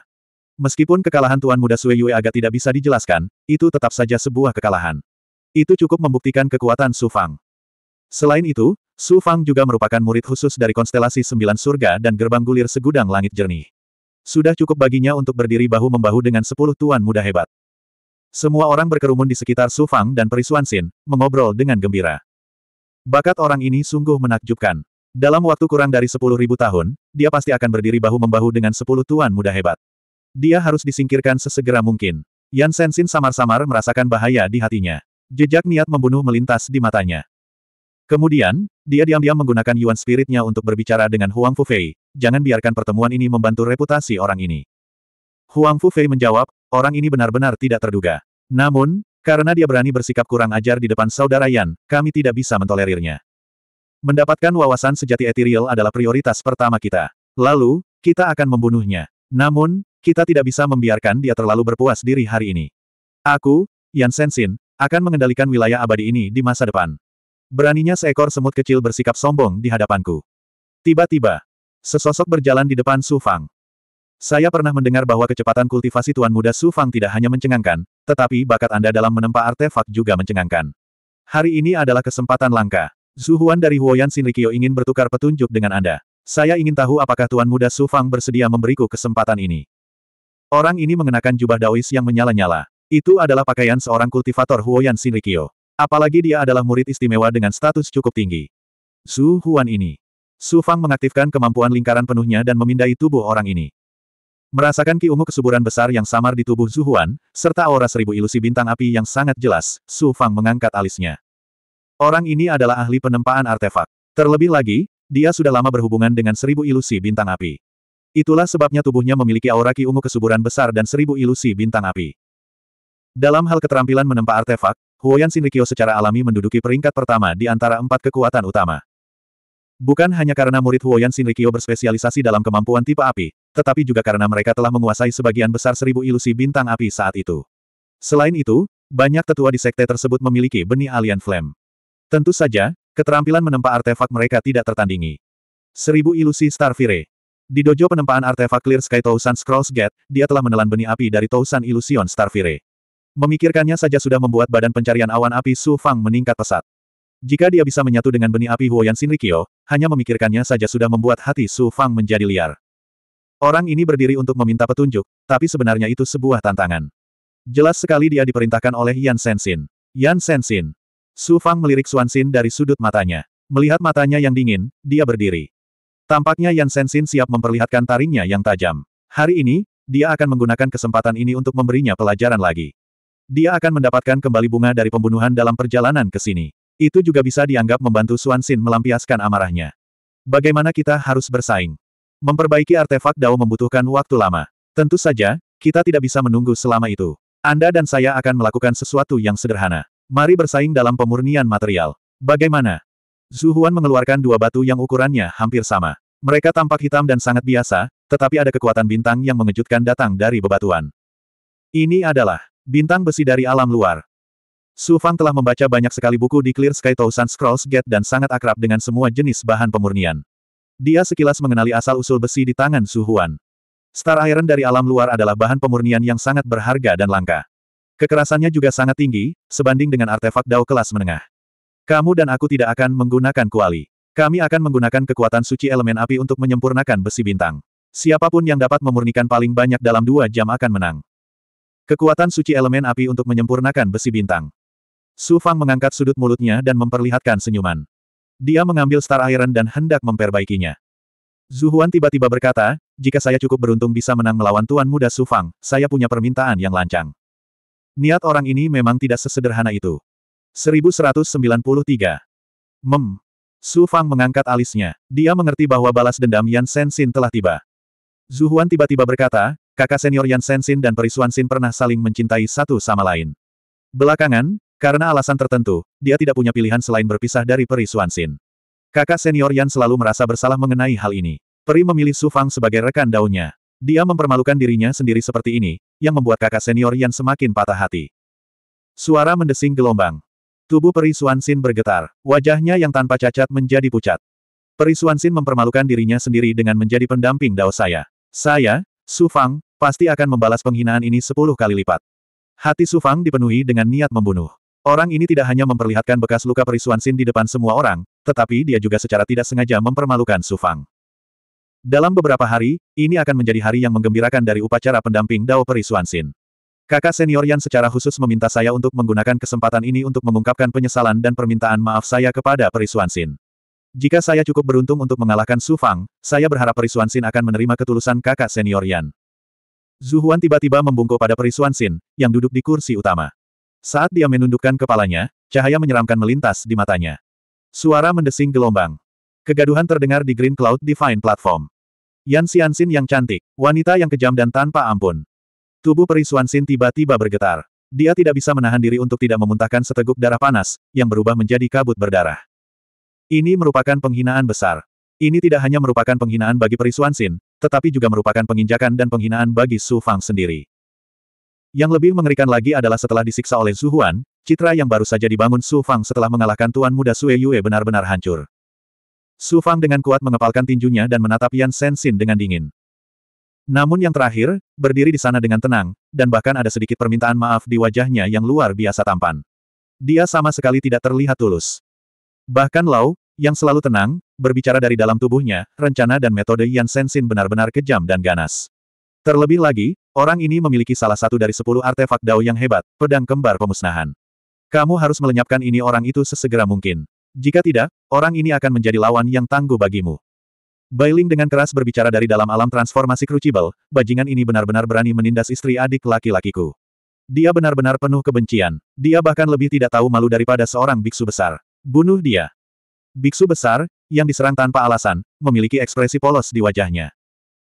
Meskipun kekalahan Tuan Muda Sui Yue agak tidak bisa dijelaskan, itu tetap saja sebuah kekalahan. Itu cukup membuktikan kekuatan Su Fang. Selain itu, Su Fang juga merupakan murid khusus dari konstelasi Sembilan Surga dan Gerbang Gulir Segudang Langit Jernih. Sudah cukup baginya untuk berdiri bahu-membahu dengan sepuluh tuan muda hebat. Semua orang berkerumun di sekitar Su Fang dan Perisuan Xin, mengobrol dengan gembira. Bakat orang ini sungguh menakjubkan. Dalam waktu kurang dari sepuluh ribu tahun, dia pasti akan berdiri bahu-membahu dengan sepuluh tuan muda hebat. Dia harus disingkirkan sesegera mungkin. Yan Sensin samar-samar merasakan bahaya di hatinya. Jejak niat membunuh melintas di matanya. Kemudian, dia diam-diam menggunakan Yuan Spiritnya untuk berbicara dengan Huang Fufei, jangan biarkan pertemuan ini membantu reputasi orang ini. Huang Fufei menjawab, orang ini benar-benar tidak terduga. Namun, karena dia berani bersikap kurang ajar di depan saudara Yan, kami tidak bisa mentolerirnya. Mendapatkan wawasan sejati etiril adalah prioritas pertama kita. Lalu, kita akan membunuhnya. Namun, kita tidak bisa membiarkan dia terlalu berpuas diri hari ini. Aku, Yan Sensin, akan mengendalikan wilayah abadi ini di masa depan. Beraninya seekor semut kecil bersikap sombong di hadapanku. Tiba-tiba, sesosok berjalan di depan Su Fang. Saya pernah mendengar bahwa kecepatan kultivasi Tuan Muda Su Fang tidak hanya mencengangkan, tetapi bakat Anda dalam menempa artefak juga mencengangkan. Hari ini adalah kesempatan langka. Zuhuan dari Huoyan Sinrikyo ingin bertukar petunjuk dengan Anda. Saya ingin tahu apakah Tuan Muda Su Fang bersedia memberiku kesempatan ini. Orang ini mengenakan jubah daois yang menyala-nyala. Itu adalah pakaian seorang kultivator Huoyan Sinrikyo. Apalagi dia adalah murid istimewa dengan status cukup tinggi. Su Huan ini. Su Fang mengaktifkan kemampuan lingkaran penuhnya dan memindai tubuh orang ini. Merasakan ki ungu kesuburan besar yang samar di tubuh Su Huan, serta aura seribu ilusi bintang api yang sangat jelas, Su Fang mengangkat alisnya. Orang ini adalah ahli penempaan artefak. Terlebih lagi, dia sudah lama berhubungan dengan seribu ilusi bintang api. Itulah sebabnya tubuhnya memiliki aura ki ungu kesuburan besar dan seribu ilusi bintang api. Dalam hal keterampilan menempa artefak, Huoyan Sinrikyo secara alami menduduki peringkat pertama di antara empat kekuatan utama. Bukan hanya karena murid Huoyan Sinrikyo berspesialisasi dalam kemampuan tipe api, tetapi juga karena mereka telah menguasai sebagian besar seribu ilusi bintang api saat itu. Selain itu, banyak tetua di sekte tersebut memiliki benih alien flame. Tentu saja, keterampilan menempa artefak mereka tidak tertandingi. Seribu ilusi Starfire. Di dojo penempaan artefak Clear Sky Tousan Scrolls Gate, dia telah menelan benih api dari Tousan Illusion Starfire. Memikirkannya saja sudah membuat badan pencarian awan api Su Fang meningkat pesat. Jika dia bisa menyatu dengan benih api Huoyan Shinrikyo, hanya memikirkannya saja sudah membuat hati Su Fang menjadi liar. Orang ini berdiri untuk meminta petunjuk, tapi sebenarnya itu sebuah tantangan. Jelas sekali dia diperintahkan oleh Yan Sensin. Yan Sensin. Su Fang melirik Suan Sin dari sudut matanya. Melihat matanya yang dingin, dia berdiri. Tampaknya Yan Sensin siap memperlihatkan taringnya yang tajam. Hari ini, dia akan menggunakan kesempatan ini untuk memberinya pelajaran lagi. Dia akan mendapatkan kembali bunga dari pembunuhan dalam perjalanan ke sini. Itu juga bisa dianggap membantu Suan Xin melampiaskan amarahnya. Bagaimana kita harus bersaing? Memperbaiki artefak Dao membutuhkan waktu lama. Tentu saja, kita tidak bisa menunggu selama itu. Anda dan saya akan melakukan sesuatu yang sederhana. Mari bersaing dalam pemurnian material. Bagaimana? Zuhuan mengeluarkan dua batu yang ukurannya hampir sama. Mereka tampak hitam dan sangat biasa, tetapi ada kekuatan bintang yang mengejutkan datang dari bebatuan. Ini adalah Bintang besi dari alam luar. Su Fang telah membaca banyak sekali buku di Clear Sky Thousand Scrolls Gate dan sangat akrab dengan semua jenis bahan pemurnian. Dia sekilas mengenali asal-usul besi di tangan Su Huan. Star Iron dari alam luar adalah bahan pemurnian yang sangat berharga dan langka. Kekerasannya juga sangat tinggi, sebanding dengan artefak Dao kelas menengah. Kamu dan aku tidak akan menggunakan kuali. Kami akan menggunakan kekuatan suci elemen api untuk menyempurnakan besi bintang. Siapapun yang dapat memurnikan paling banyak dalam dua jam akan menang. Kekuatan suci elemen api untuk menyempurnakan besi bintang. Su Fang mengangkat sudut mulutnya dan memperlihatkan senyuman. Dia mengambil Star Iron dan hendak memperbaikinya. Zuhuan tiba-tiba berkata, jika saya cukup beruntung bisa menang melawan Tuan Muda Su Fang, saya punya permintaan yang lancang. Niat orang ini memang tidak sesederhana itu. 1193. Mem. Su Fang mengangkat alisnya. Dia mengerti bahwa balas dendam Yan Sen Sin telah tiba. Zuhuan tiba-tiba berkata, kakak senior Yan Sensin dan Perisuan Sin pernah saling mencintai satu sama lain. Belakangan, karena alasan tertentu, dia tidak punya pilihan selain berpisah dari Perisuan Sin. Kakak senior Yan selalu merasa bersalah mengenai hal ini. Peri memilih Su Fang sebagai rekan daunnya. Dia mempermalukan dirinya sendiri seperti ini, yang membuat kakak senior Yan semakin patah hati. Suara mendesing gelombang. Tubuh Peri Suansin bergetar, wajahnya yang tanpa cacat menjadi pucat. Peri Suansin mempermalukan dirinya sendiri dengan menjadi pendamping Dao saya. Saya, Su Fang, pasti akan membalas penghinaan ini sepuluh kali lipat. Hati Sufang dipenuhi dengan niat membunuh. Orang ini tidak hanya memperlihatkan bekas luka perisuan Sin di depan semua orang, tetapi dia juga secara tidak sengaja mempermalukan Sufang. Dalam beberapa hari, ini akan menjadi hari yang menggembirakan dari upacara pendamping Dao Perisuan Sin. Kakak senior Yan secara khusus meminta saya untuk menggunakan kesempatan ini untuk mengungkapkan penyesalan dan permintaan maaf saya kepada Perisuan Sin. Jika saya cukup beruntung untuk mengalahkan Su Fang, saya berharap Perisuan Sin akan menerima ketulusan kakak senior Yan. Zuhuan tiba-tiba membungkuk pada perisuan Xin yang duduk di kursi utama. Saat dia menundukkan kepalanya, cahaya menyeramkan melintas di matanya. Suara mendesing gelombang. Kegaduhan terdengar di Green Cloud Divine Platform. Yan Xianxin yang cantik, wanita yang kejam dan tanpa ampun. Tubuh perisuan Xin tiba-tiba bergetar. Dia tidak bisa menahan diri untuk tidak memuntahkan seteguk darah panas, yang berubah menjadi kabut berdarah. Ini merupakan penghinaan besar. Ini tidak hanya merupakan penghinaan bagi perisuan Xin tetapi juga merupakan penginjakan dan penghinaan bagi Su Fang sendiri. Yang lebih mengerikan lagi adalah setelah disiksa oleh Zhu Huan, citra yang baru saja dibangun Su Fang setelah mengalahkan Tuan Muda Sue Yue benar-benar hancur. Su Fang dengan kuat mengepalkan tinjunya dan menatap Yan Xin dengan dingin. Namun yang terakhir, berdiri di sana dengan tenang, dan bahkan ada sedikit permintaan maaf di wajahnya yang luar biasa tampan. Dia sama sekali tidak terlihat tulus. Bahkan Lau, yang selalu tenang, berbicara dari dalam tubuhnya, rencana dan metode Yan Senshin benar-benar kejam dan ganas. Terlebih lagi, orang ini memiliki salah satu dari sepuluh artefak Dao yang hebat, pedang kembar pemusnahan. Kamu harus melenyapkan ini orang itu sesegera mungkin. Jika tidak, orang ini akan menjadi lawan yang tangguh bagimu. Bailing dengan keras berbicara dari dalam alam transformasi Crucible, bajingan ini benar-benar berani menindas istri adik laki-lakiku. Dia benar-benar penuh kebencian. Dia bahkan lebih tidak tahu malu daripada seorang biksu besar. Bunuh dia. Biksu besar, yang diserang tanpa alasan, memiliki ekspresi polos di wajahnya.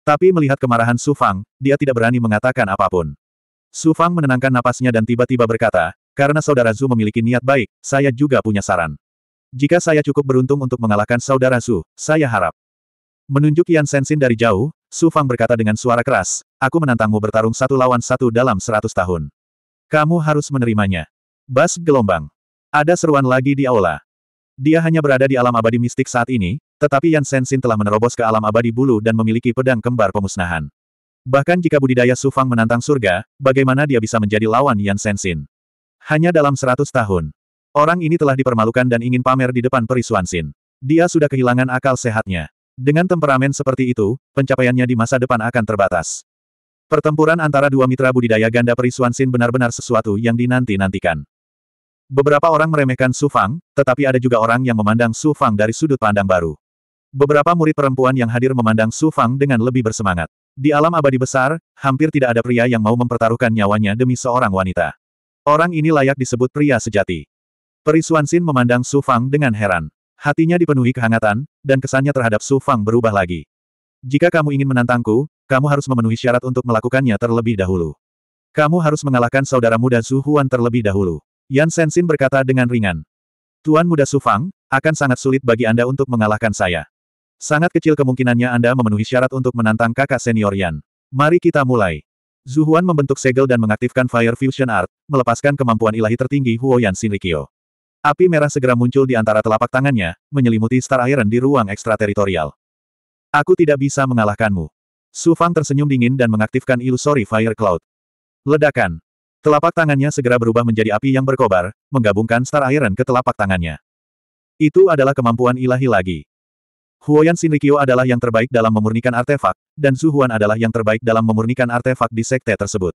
Tapi melihat kemarahan Su Fang, dia tidak berani mengatakan apapun. Su Fang menenangkan napasnya dan tiba-tiba berkata, karena saudara Zhu memiliki niat baik, saya juga punya saran. Jika saya cukup beruntung untuk mengalahkan saudara Zhu, saya harap. Menunjuk Yan Sensin dari jauh, Su Fang berkata dengan suara keras, aku menantangmu bertarung satu lawan satu dalam seratus tahun. Kamu harus menerimanya. Bas gelombang. Ada seruan lagi di aula. Dia hanya berada di alam abadi mistik saat ini, tetapi Yan Sensin telah menerobos ke alam abadi bulu dan memiliki pedang kembar pemusnahan. Bahkan jika budidaya Sufang menantang surga, bagaimana dia bisa menjadi lawan Yan Sensin? Hanya dalam seratus tahun. Orang ini telah dipermalukan dan ingin pamer di depan Peri Suansin. Dia sudah kehilangan akal sehatnya. Dengan temperamen seperti itu, pencapaiannya di masa depan akan terbatas. Pertempuran antara dua mitra budidaya ganda Peri Sin benar-benar sesuatu yang dinanti-nantikan. Beberapa orang meremehkan Su Fang, tetapi ada juga orang yang memandang Su Fang dari sudut pandang baru. Beberapa murid perempuan yang hadir memandang Su Fang dengan lebih bersemangat. Di alam abadi besar, hampir tidak ada pria yang mau mempertaruhkan nyawanya demi seorang wanita. Orang ini layak disebut pria sejati. Xin memandang Su Fang dengan heran. Hatinya dipenuhi kehangatan, dan kesannya terhadap Su Fang berubah lagi. Jika kamu ingin menantangku, kamu harus memenuhi syarat untuk melakukannya terlebih dahulu. Kamu harus mengalahkan saudara muda Zhu Huan terlebih dahulu. Yan Sensin berkata dengan ringan. Tuan Muda Sufang, akan sangat sulit bagi Anda untuk mengalahkan saya. Sangat kecil kemungkinannya Anda memenuhi syarat untuk menantang kakak senior Yan. Mari kita mulai. Zuhuan membentuk segel dan mengaktifkan Fire Fusion Art, melepaskan kemampuan ilahi tertinggi Huo Yan Shinrikyo. Api merah segera muncul di antara telapak tangannya, menyelimuti Star Iron di ruang ekstrateritorial. Aku tidak bisa mengalahkanmu. Su Fang tersenyum dingin dan mengaktifkan Illusory Fire Cloud. Ledakan. Telapak tangannya segera berubah menjadi api yang berkobar, menggabungkan Star Iron ke telapak tangannya. Itu adalah kemampuan ilahi lagi. Huoyan Shinrikyo adalah yang terbaik dalam memurnikan artefak, dan Huan adalah yang terbaik dalam memurnikan artefak di sekte tersebut.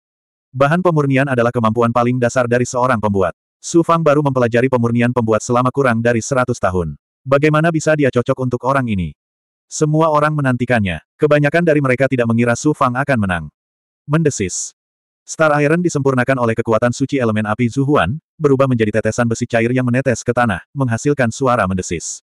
Bahan pemurnian adalah kemampuan paling dasar dari seorang pembuat. Su Fang baru mempelajari pemurnian pembuat selama kurang dari 100 tahun. Bagaimana bisa dia cocok untuk orang ini? Semua orang menantikannya. Kebanyakan dari mereka tidak mengira Su Fang akan menang. Mendesis. Star Iron disempurnakan oleh kekuatan suci elemen api Zuhuan, berubah menjadi tetesan besi cair yang menetes ke tanah, menghasilkan suara mendesis.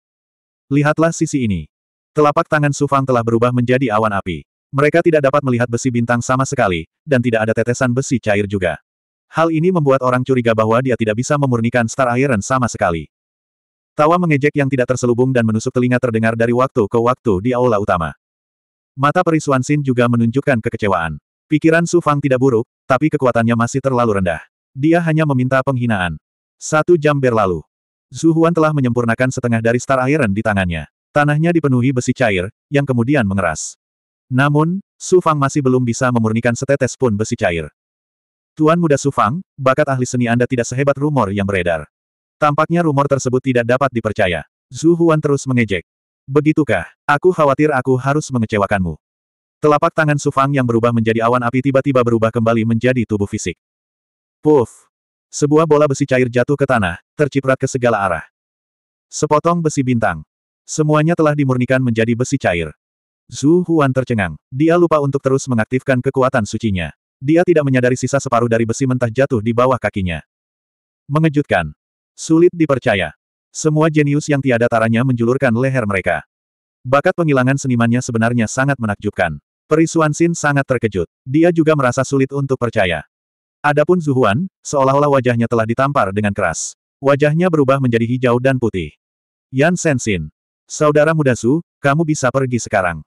Lihatlah sisi ini. Telapak tangan Sufang telah berubah menjadi awan api. Mereka tidak dapat melihat besi bintang sama sekali, dan tidak ada tetesan besi cair juga. Hal ini membuat orang curiga bahwa dia tidak bisa memurnikan Star Iron sama sekali. Tawa mengejek yang tidak terselubung dan menusuk telinga terdengar dari waktu ke waktu di aula utama. Mata Perisuan Sin juga menunjukkan kekecewaan. Pikiran Su Fang tidak buruk, tapi kekuatannya masih terlalu rendah. Dia hanya meminta penghinaan. Satu jam berlalu. Huan telah menyempurnakan setengah dari Star Iron di tangannya. Tanahnya dipenuhi besi cair, yang kemudian mengeras. Namun, Su Fang masih belum bisa memurnikan setetes pun besi cair. Tuan muda Su Fang, bakat ahli seni Anda tidak sehebat rumor yang beredar. Tampaknya rumor tersebut tidak dapat dipercaya. Zhu Huan terus mengejek. Begitukah, aku khawatir aku harus mengecewakanmu. Telapak tangan Sufang yang berubah menjadi awan api tiba-tiba berubah kembali menjadi tubuh fisik. Puff! Sebuah bola besi cair jatuh ke tanah, terciprat ke segala arah. Sepotong besi bintang. Semuanya telah dimurnikan menjadi besi cair. Zhu Huan tercengang. Dia lupa untuk terus mengaktifkan kekuatan sucinya. Dia tidak menyadari sisa separuh dari besi mentah jatuh di bawah kakinya. Mengejutkan. Sulit dipercaya. Semua jenius yang tiada taranya menjulurkan leher mereka. Bakat penghilangan senimannya sebenarnya sangat menakjubkan. Perisuan Xin sangat terkejut. Dia juga merasa sulit untuk percaya. Adapun Zuhuan, seolah-olah wajahnya telah ditampar dengan keras. Wajahnya berubah menjadi hijau dan putih. Yan Sensin. Saudara muda Su, kamu bisa pergi sekarang.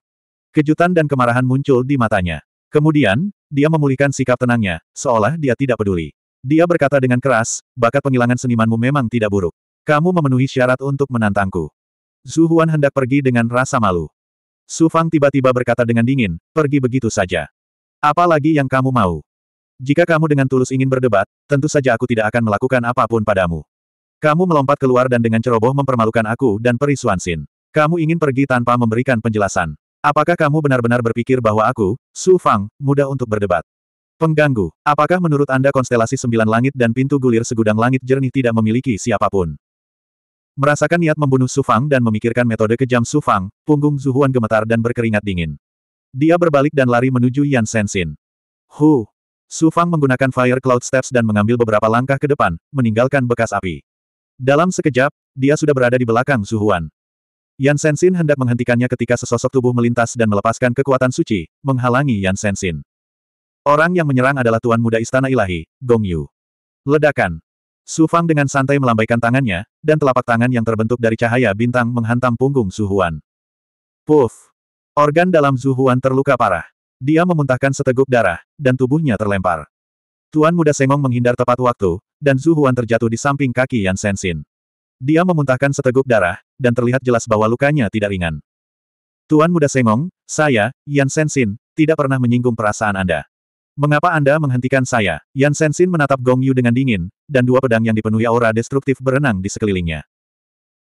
Kejutan dan kemarahan muncul di matanya. Kemudian, dia memulihkan sikap tenangnya, seolah dia tidak peduli. Dia berkata dengan keras, bakat penghilangan senimanmu memang tidak buruk. Kamu memenuhi syarat untuk menantangku. Zuhuan hendak pergi dengan rasa malu. Su Fang tiba-tiba berkata dengan dingin, pergi begitu saja. Apalagi yang kamu mau. Jika kamu dengan tulus ingin berdebat, tentu saja aku tidak akan melakukan apapun padamu. Kamu melompat keluar dan dengan ceroboh mempermalukan aku dan Peri Suansin. Kamu ingin pergi tanpa memberikan penjelasan. Apakah kamu benar-benar berpikir bahwa aku, Su Fang, mudah untuk berdebat? Pengganggu, apakah menurut Anda konstelasi sembilan langit dan pintu gulir segudang langit jernih tidak memiliki siapapun? Merasakan niat membunuh Sufang dan memikirkan metode kejam Sufang, punggung Zuhuan gemetar dan berkeringat dingin. Dia berbalik dan lari menuju Yan Sensin. Hu! Sufang menggunakan Fire Cloud Steps dan mengambil beberapa langkah ke depan, meninggalkan bekas api. Dalam sekejap, dia sudah berada di belakang Zuhuan. Yan Sensin hendak menghentikannya ketika sesosok tubuh melintas dan melepaskan kekuatan suci, menghalangi Yan Sensin. Orang yang menyerang adalah tuan muda istana ilahi, Gong Yu. Ledakan. Su Fang dengan santai melambaikan tangannya, dan telapak tangan yang terbentuk dari cahaya bintang menghantam punggung Huan. Puff! Organ dalam Huan terluka parah. Dia memuntahkan seteguk darah, dan tubuhnya terlempar. Tuan muda Sengong menghindar tepat waktu, dan Huan terjatuh di samping kaki Yan Sensin. Dia memuntahkan seteguk darah, dan terlihat jelas bahwa lukanya tidak ringan. Tuan muda Sengong, saya, Yan Sensin, tidak pernah menyinggung perasaan Anda. Mengapa Anda menghentikan saya? Yan Sensin menatap Gong Yu dengan dingin, dan dua pedang yang dipenuhi aura destruktif berenang di sekelilingnya.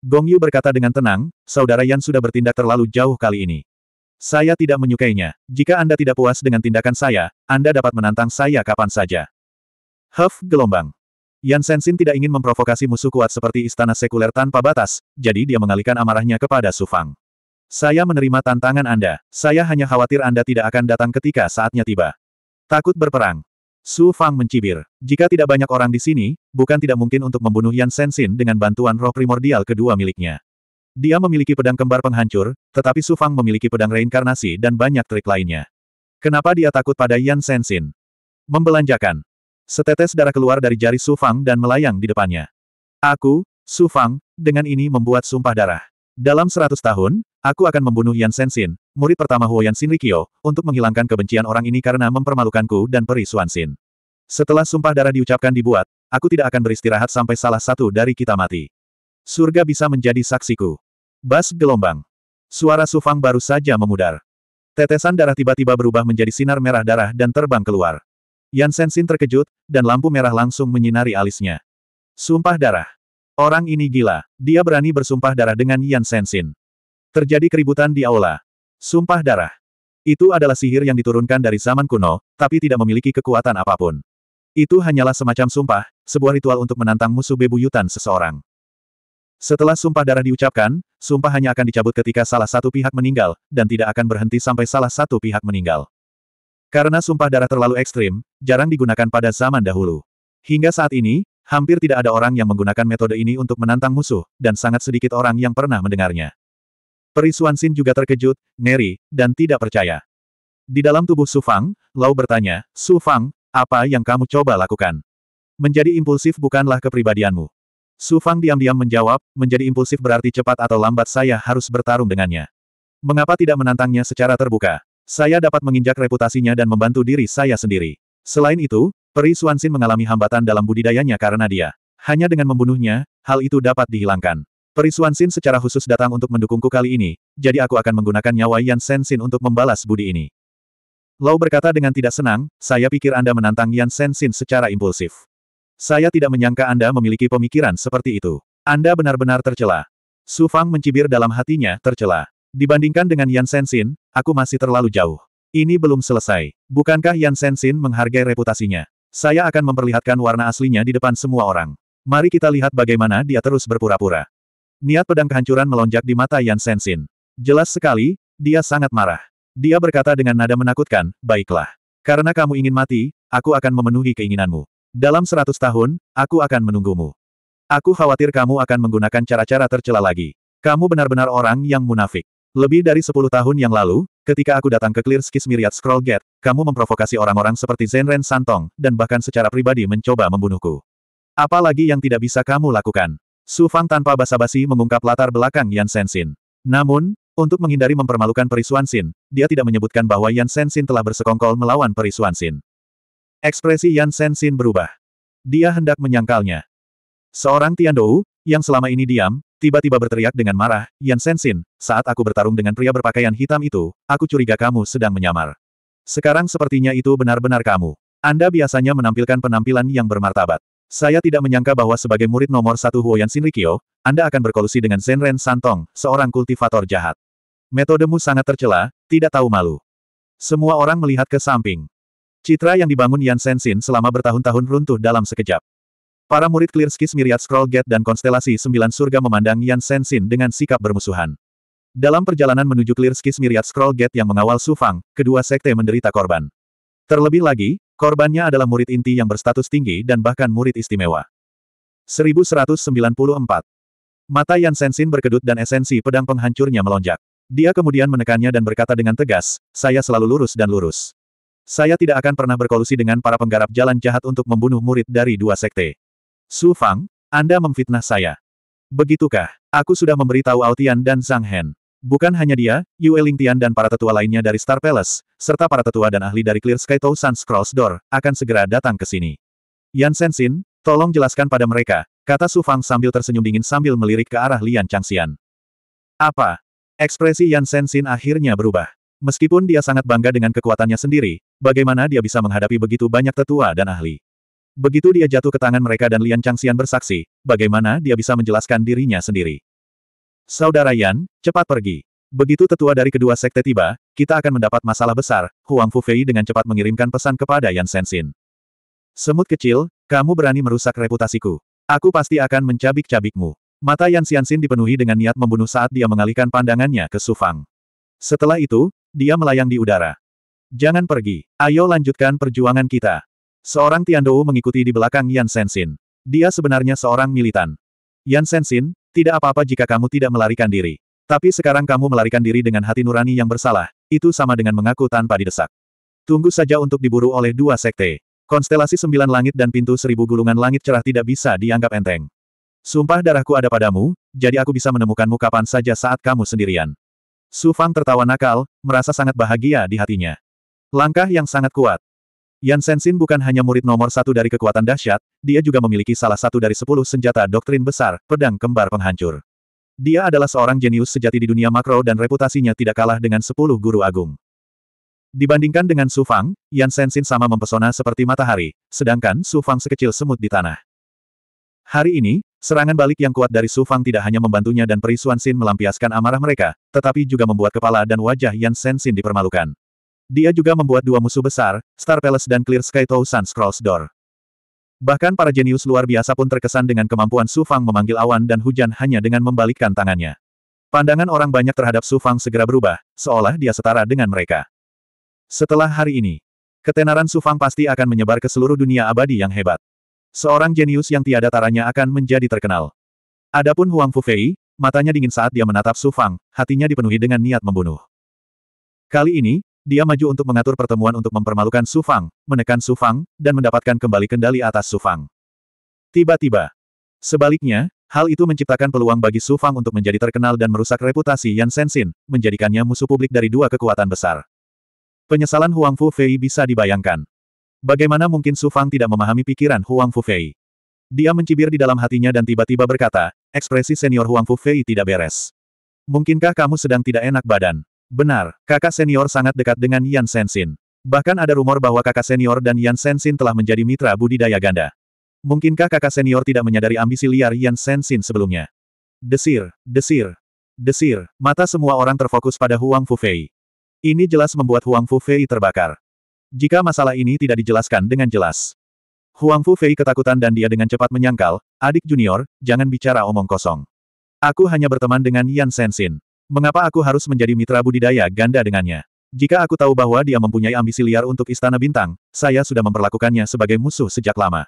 Gong Yu berkata dengan tenang, Saudara Yan sudah bertindak terlalu jauh kali ini. Saya tidak menyukainya. Jika Anda tidak puas dengan tindakan saya, Anda dapat menantang saya kapan saja. Huff gelombang. Yan Sensin tidak ingin memprovokasi musuh kuat seperti istana sekuler tanpa batas, jadi dia mengalihkan amarahnya kepada Su Fang. Saya menerima tantangan Anda. Saya hanya khawatir Anda tidak akan datang ketika saatnya tiba. Takut berperang. Su Fang mencibir. Jika tidak banyak orang di sini, bukan tidak mungkin untuk membunuh Yan Sensin dengan bantuan roh primordial kedua miliknya. Dia memiliki pedang kembar penghancur, tetapi Su Fang memiliki pedang reinkarnasi dan banyak trik lainnya. Kenapa dia takut pada Yan Sensin? Membelanjakan. Setetes darah keluar dari jari Su Fang dan melayang di depannya. Aku, Su Fang, dengan ini membuat sumpah darah. Dalam seratus tahun, aku akan membunuh Yan Sensin, murid pertama Huoyan Shinrikyo, untuk menghilangkan kebencian orang ini karena mempermalukanku dan peri Suansin. Setelah sumpah darah diucapkan dibuat, aku tidak akan beristirahat sampai salah satu dari kita mati. Surga bisa menjadi saksiku. Bas gelombang. Suara Sufang baru saja memudar. Tetesan darah tiba-tiba berubah menjadi sinar merah darah dan terbang keluar. Yan Sensin terkejut, dan lampu merah langsung menyinari alisnya. Sumpah darah. Orang ini gila. Dia berani bersumpah darah dengan Yan Sensin. Terjadi keributan di aula. Sumpah darah. Itu adalah sihir yang diturunkan dari zaman kuno, tapi tidak memiliki kekuatan apapun. Itu hanyalah semacam sumpah, sebuah ritual untuk menantang musuh bebuyutan seseorang. Setelah sumpah darah diucapkan, sumpah hanya akan dicabut ketika salah satu pihak meninggal, dan tidak akan berhenti sampai salah satu pihak meninggal. Karena sumpah darah terlalu ekstrim, jarang digunakan pada zaman dahulu. Hingga saat ini, hampir tidak ada orang yang menggunakan metode ini untuk menantang musuh, dan sangat sedikit orang yang pernah mendengarnya. Peri Suansin juga terkejut, ngeri, dan tidak percaya. Di dalam tubuh Su Fang, Lau bertanya, Su Fang, apa yang kamu coba lakukan? Menjadi impulsif bukanlah kepribadianmu. Su Fang diam-diam menjawab, menjadi impulsif berarti cepat atau lambat saya harus bertarung dengannya. Mengapa tidak menantangnya secara terbuka? Saya dapat menginjak reputasinya dan membantu diri saya sendiri. Selain itu, Peri Suansin mengalami hambatan dalam budidayanya karena dia. Hanya dengan membunuhnya, hal itu dapat dihilangkan. Perisuan Sin secara khusus datang untuk mendukungku kali ini, jadi aku akan menggunakan nyawa Yan Sen Sin untuk membalas budi ini. Lau berkata dengan tidak senang, saya pikir Anda menantang Yan Sen Sin secara impulsif. Saya tidak menyangka Anda memiliki pemikiran seperti itu. Anda benar-benar tercela. Su Fang mencibir dalam hatinya, tercela. Dibandingkan dengan Yan Sen Sin, aku masih terlalu jauh. Ini belum selesai. Bukankah Yan Sen Sin menghargai reputasinya? Saya akan memperlihatkan warna aslinya di depan semua orang. Mari kita lihat bagaimana dia terus berpura-pura. Niat pedang kehancuran melonjak di mata Yan Sensin. Jelas sekali, dia sangat marah. Dia berkata dengan nada menakutkan, baiklah. Karena kamu ingin mati, aku akan memenuhi keinginanmu. Dalam seratus tahun, aku akan menunggumu. Aku khawatir kamu akan menggunakan cara-cara tercela lagi. Kamu benar-benar orang yang munafik. Lebih dari sepuluh tahun yang lalu, ketika aku datang ke Clear Skis Myriad Scroll Gate, kamu memprovokasi orang-orang seperti Zenren Santong, dan bahkan secara pribadi mencoba membunuhku. Apalagi yang tidak bisa kamu lakukan? Su Fang tanpa basa-basi mengungkap latar belakang Yan Sensin. Namun, untuk menghindari mempermalukan Perisuan Sin, dia tidak menyebutkan bahwa Yan Sensin telah bersekongkol melawan Perisuan Sin. Ekspresi Yan Sensin berubah. Dia hendak menyangkalnya. Seorang Tian Dou, yang selama ini diam, tiba-tiba berteriak dengan marah, Yan Sensin, saat aku bertarung dengan pria berpakaian hitam itu, aku curiga kamu sedang menyamar. Sekarang sepertinya itu benar-benar kamu. Anda biasanya menampilkan penampilan yang bermartabat. Saya tidak menyangka bahwa sebagai murid nomor satu Huoyan Shinrikyo, Anda akan berkolusi dengan Zenren Santong, seorang kultivator jahat. Metodemu sangat tercela, tidak tahu malu. Semua orang melihat ke samping. Citra yang dibangun Yan Senshin selama bertahun-tahun runtuh dalam sekejap. Para murid Clearski Myriad Scroll Gate dan Konstelasi Sembilan Surga memandang Yan Senshin dengan sikap bermusuhan. Dalam perjalanan menuju Clearski Myriad Scroll Gate yang mengawal Sufang, kedua sekte menderita korban. Terlebih lagi, Korbannya adalah murid inti yang berstatus tinggi dan bahkan murid istimewa. 1194. Mata Yan Sensin berkedut dan esensi pedang penghancurnya melonjak. Dia kemudian menekannya dan berkata dengan tegas, saya selalu lurus dan lurus. Saya tidak akan pernah berkolusi dengan para penggarap jalan jahat untuk membunuh murid dari dua sekte. Su Fang, Anda memfitnah saya. Begitukah, aku sudah memberitahu Aotian dan Zhang Hen. Bukan hanya dia, Yue Lingtian dan para tetua lainnya dari Star Palace, serta para tetua dan ahli dari Clear Sky Sun Scrolls Door, akan segera datang ke sini. Yan Sensin, tolong jelaskan pada mereka, kata Su Fang sambil tersenyum dingin sambil melirik ke arah Lian Changxian. Apa? Ekspresi Yan Sensin akhirnya berubah. Meskipun dia sangat bangga dengan kekuatannya sendiri, bagaimana dia bisa menghadapi begitu banyak tetua dan ahli. Begitu dia jatuh ke tangan mereka dan Lian Changxian bersaksi, bagaimana dia bisa menjelaskan dirinya sendiri. Saudara Yan, cepat pergi. Begitu tetua dari kedua sekte tiba, kita akan mendapat masalah besar, Huang Fufei dengan cepat mengirimkan pesan kepada Yan Sensin. Semut kecil, kamu berani merusak reputasiku. Aku pasti akan mencabik-cabikmu. Mata Yan Xianxin dipenuhi dengan niat membunuh saat dia mengalihkan pandangannya ke Su Fang. Setelah itu, dia melayang di udara. Jangan pergi, ayo lanjutkan perjuangan kita. Seorang Tian Dou mengikuti di belakang Yan Sensin. Dia sebenarnya seorang militan. Yan Sensin, tidak apa-apa jika kamu tidak melarikan diri. Tapi sekarang kamu melarikan diri dengan hati nurani yang bersalah, itu sama dengan mengaku tanpa didesak. Tunggu saja untuk diburu oleh dua sekte. Konstelasi sembilan langit dan pintu seribu gulungan langit cerah tidak bisa dianggap enteng. Sumpah darahku ada padamu, jadi aku bisa menemukanmu kapan saja saat kamu sendirian. Su Fang tertawa nakal, merasa sangat bahagia di hatinya. Langkah yang sangat kuat, Yan Sensin bukan hanya murid nomor satu dari kekuatan dahsyat, dia juga memiliki salah satu dari sepuluh senjata doktrin besar, pedang kembar penghancur. Dia adalah seorang jenius sejati di dunia makro dan reputasinya tidak kalah dengan sepuluh guru agung. Dibandingkan dengan Su Fang, Yan Sensin sama mempesona seperti matahari, sedangkan Su Fang sekecil semut di tanah. Hari ini, serangan balik yang kuat dari Su Fang tidak hanya membantunya dan Perisuan Xin melampiaskan amarah mereka, tetapi juga membuat kepala dan wajah Yan Sensin dipermalukan. Dia juga membuat dua musuh besar, Star Palace dan Clear Sky Thousand Scrolls Door. Bahkan para jenius luar biasa pun terkesan dengan kemampuan Su Fang memanggil awan dan hujan hanya dengan membalikkan tangannya. Pandangan orang banyak terhadap Su Fang segera berubah, seolah dia setara dengan mereka. Setelah hari ini, ketenaran Su Fang pasti akan menyebar ke seluruh dunia abadi yang hebat. Seorang jenius yang tiada taranya akan menjadi terkenal. Adapun Huang Fufei, matanya dingin saat dia menatap Su Fang, hatinya dipenuhi dengan niat membunuh. Kali ini, dia maju untuk mengatur pertemuan untuk mempermalukan Su Fang, menekan Su Fang, dan mendapatkan kembali kendali atas Su Fang. Tiba-tiba. Sebaliknya, hal itu menciptakan peluang bagi Su Fang untuk menjadi terkenal dan merusak reputasi Yan Sensin, menjadikannya musuh publik dari dua kekuatan besar. Penyesalan Huang Fu Fei bisa dibayangkan. Bagaimana mungkin Su Fang tidak memahami pikiran Huang Fu Fei? Dia mencibir di dalam hatinya dan tiba-tiba berkata, ekspresi senior Huang Fu Fei tidak beres. Mungkinkah kamu sedang tidak enak badan? Benar, kakak senior sangat dekat dengan Yan Sensin. Bahkan ada rumor bahwa kakak senior dan Yan Sensin telah menjadi mitra budidaya ganda. Mungkinkah kakak senior tidak menyadari ambisi liar Yan Sensin sebelumnya? Desir, desir, desir, mata semua orang terfokus pada Huang Fufei. Ini jelas membuat Huang Fufei terbakar. Jika masalah ini tidak dijelaskan dengan jelas. Huang Fufei ketakutan dan dia dengan cepat menyangkal, adik junior, jangan bicara omong kosong. Aku hanya berteman dengan Yan Sensin. Mengapa aku harus menjadi mitra budidaya ganda dengannya? Jika aku tahu bahwa dia mempunyai ambisi liar untuk Istana Bintang, saya sudah memperlakukannya sebagai musuh sejak lama.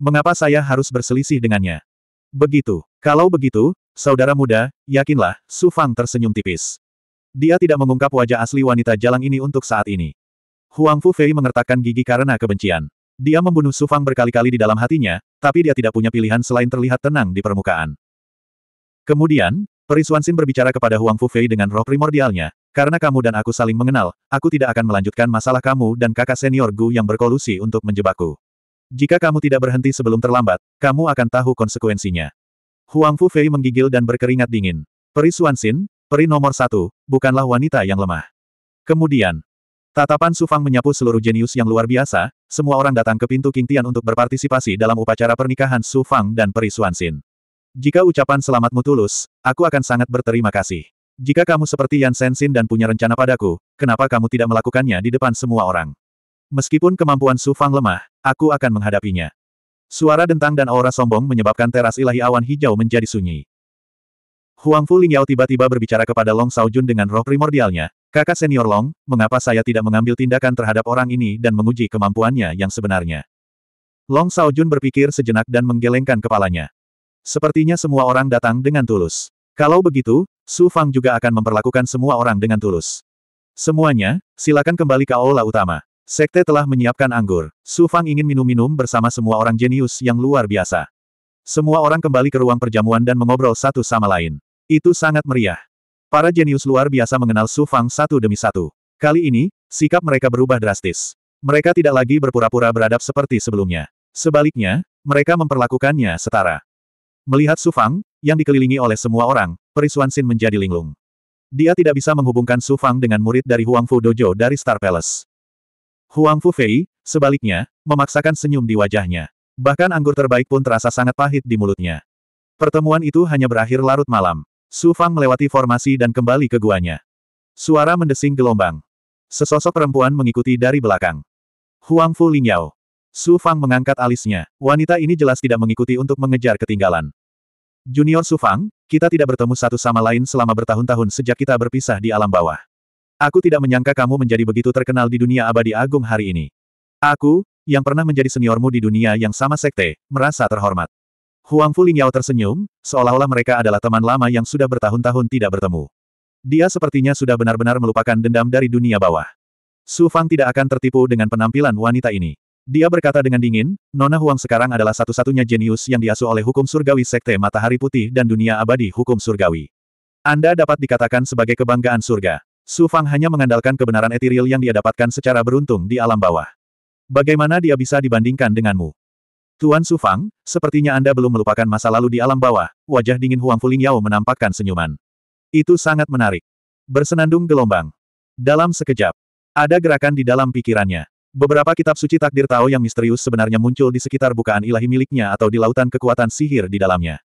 Mengapa saya harus berselisih dengannya? Begitu. Kalau begitu, saudara muda, yakinlah, Su Fang tersenyum tipis. Dia tidak mengungkap wajah asli wanita jalang ini untuk saat ini. Huang Fu Fei mengertakkan gigi karena kebencian. Dia membunuh Su Fang berkali-kali di dalam hatinya, tapi dia tidak punya pilihan selain terlihat tenang di permukaan. Kemudian, Suansin berbicara kepada Huang Fufei dengan roh primordialnya, karena kamu dan aku saling mengenal, aku tidak akan melanjutkan masalah kamu dan kakak senior Gu yang berkolusi untuk menjebakku. Jika kamu tidak berhenti sebelum terlambat, kamu akan tahu konsekuensinya. Huang Fufei menggigil dan berkeringat dingin. Peri Suansin, peri nomor satu, bukanlah wanita yang lemah. Kemudian, tatapan Sufang menyapu seluruh jenius yang luar biasa, semua orang datang ke pintu King Tian untuk berpartisipasi dalam upacara pernikahan Sufang dan Peri Suansin. Jika ucapan selamatmu tulus, aku akan sangat berterima kasih. Jika kamu seperti Yan Sensin dan punya rencana padaku, kenapa kamu tidak melakukannya di depan semua orang? Meskipun kemampuan Su Fang lemah, aku akan menghadapinya. Suara dentang dan aura sombong menyebabkan teras ilahi awan hijau menjadi sunyi. Huang Fu Lingyao tiba-tiba berbicara kepada Long Saojun dengan roh primordialnya, kakak senior Long, mengapa saya tidak mengambil tindakan terhadap orang ini dan menguji kemampuannya yang sebenarnya? Long Saojun berpikir sejenak dan menggelengkan kepalanya. Sepertinya semua orang datang dengan tulus. Kalau begitu, Su Fang juga akan memperlakukan semua orang dengan tulus. Semuanya, silakan kembali ke aula utama. Sekte telah menyiapkan anggur. Su Fang ingin minum-minum bersama semua orang jenius yang luar biasa. Semua orang kembali ke ruang perjamuan dan mengobrol satu sama lain. Itu sangat meriah. Para jenius luar biasa mengenal Su Fang satu demi satu. Kali ini, sikap mereka berubah drastis. Mereka tidak lagi berpura-pura beradab seperti sebelumnya. Sebaliknya, mereka memperlakukannya setara. Melihat Su Fang, yang dikelilingi oleh semua orang, perisuan Sin menjadi linglung. Dia tidak bisa menghubungkan Su Fang dengan murid dari Huang Fu Dojo dari Star Palace. Huang Fu Fei, sebaliknya, memaksakan senyum di wajahnya. Bahkan anggur terbaik pun terasa sangat pahit di mulutnya. Pertemuan itu hanya berakhir larut malam. Su Fang melewati formasi dan kembali ke guanya. Suara mendesing gelombang. Sesosok perempuan mengikuti dari belakang. Huang Fu Lingyao. Su Fang mengangkat alisnya. Wanita ini jelas tidak mengikuti untuk mengejar ketinggalan. Junior Sufang, kita tidak bertemu satu sama lain selama bertahun-tahun sejak kita berpisah di alam bawah. Aku tidak menyangka kamu menjadi begitu terkenal di dunia abadi agung hari ini. Aku, yang pernah menjadi seniormu di dunia yang sama sekte, merasa terhormat. Huang Fu Lingyao tersenyum, seolah-olah mereka adalah teman lama yang sudah bertahun-tahun tidak bertemu. Dia sepertinya sudah benar-benar melupakan dendam dari dunia bawah. Su Fang tidak akan tertipu dengan penampilan wanita ini. Dia berkata dengan dingin, Nona Huang sekarang adalah satu-satunya jenius yang diasuh oleh hukum surgawi Sekte Matahari Putih dan dunia abadi hukum surgawi. Anda dapat dikatakan sebagai kebanggaan surga. Su Fang hanya mengandalkan kebenaran etiril yang dia dapatkan secara beruntung di alam bawah. Bagaimana dia bisa dibandingkan denganmu? Tuan Su Fang, sepertinya Anda belum melupakan masa lalu di alam bawah, wajah dingin Huang Fuling Yao menampakkan senyuman. Itu sangat menarik. Bersenandung gelombang. Dalam sekejap, ada gerakan di dalam pikirannya. Beberapa kitab suci takdir Tao yang misterius sebenarnya muncul di sekitar bukaan ilahi miliknya atau di lautan kekuatan sihir di dalamnya.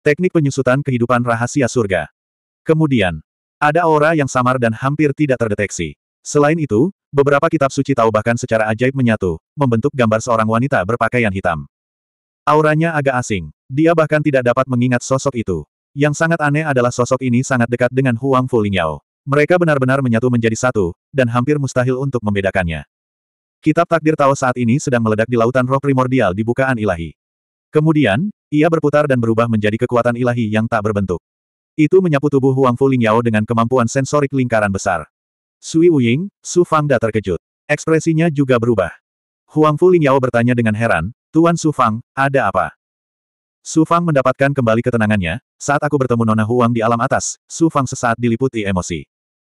Teknik penyusutan kehidupan rahasia surga. Kemudian, ada aura yang samar dan hampir tidak terdeteksi. Selain itu, beberapa kitab suci Tao bahkan secara ajaib menyatu, membentuk gambar seorang wanita berpakaian hitam. Auranya agak asing. Dia bahkan tidak dapat mengingat sosok itu. Yang sangat aneh adalah sosok ini sangat dekat dengan Huang Fu Lingyao. Mereka benar-benar menyatu menjadi satu, dan hampir mustahil untuk membedakannya. Kitab takdir Tao saat ini sedang meledak di lautan roh primordial di bukaan ilahi. Kemudian, ia berputar dan berubah menjadi kekuatan ilahi yang tak berbentuk. Itu menyapu tubuh Huang Fu Lingyao dengan kemampuan sensorik lingkaran besar. Sui Wuying, Su Fangda terkejut. Ekspresinya juga berubah. Huang Fu Lingyao bertanya dengan heran, Tuan Su Fang, ada apa? Su Fang mendapatkan kembali ketenangannya, saat aku bertemu Nona Huang di alam atas, Su Fang sesaat diliputi emosi.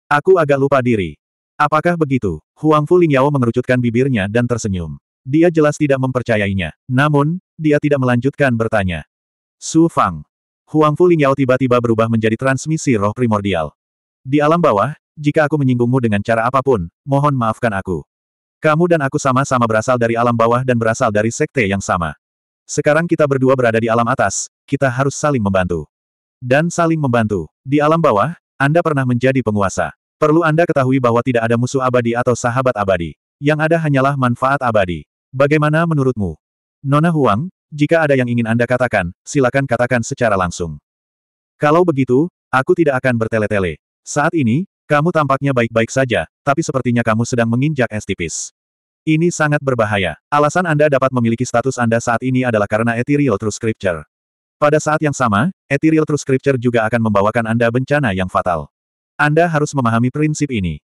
Aku agak lupa diri. Apakah begitu? Huang Fu Lingyao mengerucutkan bibirnya dan tersenyum. Dia jelas tidak mempercayainya. Namun, dia tidak melanjutkan bertanya. Su Fang. Huang Fu Lingyao tiba-tiba berubah menjadi transmisi roh primordial. Di alam bawah, jika aku menyinggungmu dengan cara apapun, mohon maafkan aku. Kamu dan aku sama-sama berasal dari alam bawah dan berasal dari sekte yang sama. Sekarang kita berdua berada di alam atas, kita harus saling membantu. Dan saling membantu. Di alam bawah, Anda pernah menjadi penguasa. Perlu Anda ketahui bahwa tidak ada musuh abadi atau sahabat abadi. Yang ada hanyalah manfaat abadi. Bagaimana menurutmu? Nona Huang, jika ada yang ingin Anda katakan, silakan katakan secara langsung. Kalau begitu, aku tidak akan bertele-tele. Saat ini, kamu tampaknya baik-baik saja, tapi sepertinya kamu sedang menginjak es tipis. Ini sangat berbahaya. Alasan Anda dapat memiliki status Anda saat ini adalah karena Ethereal True Scripture. Pada saat yang sama, Ethereal True Scripture juga akan membawakan Anda bencana yang fatal. Anda harus memahami prinsip ini.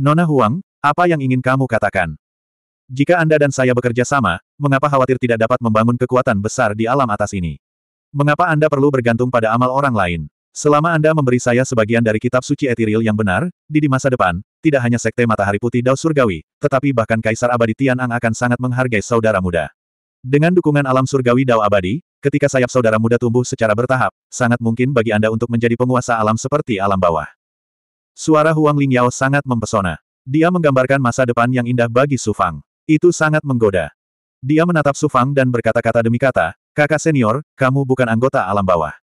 Nona Huang, apa yang ingin kamu katakan? Jika Anda dan saya bekerja sama, mengapa khawatir tidak dapat membangun kekuatan besar di alam atas ini? Mengapa Anda perlu bergantung pada amal orang lain? Selama Anda memberi saya sebagian dari kitab suci etiril yang benar, di di masa depan, tidak hanya sekte matahari putih Dao Surgawi, tetapi bahkan Kaisar Abadi Tian Ang akan sangat menghargai saudara muda. Dengan dukungan alam surgawi Dao Abadi, ketika sayap saudara muda tumbuh secara bertahap, sangat mungkin bagi Anda untuk menjadi penguasa alam seperti alam bawah. Suara Huang Lingyao sangat mempesona. Dia menggambarkan masa depan yang indah bagi Su Fang. Itu sangat menggoda. Dia menatap Su Fang dan berkata-kata demi kata, kakak senior, kamu bukan anggota alam bawah.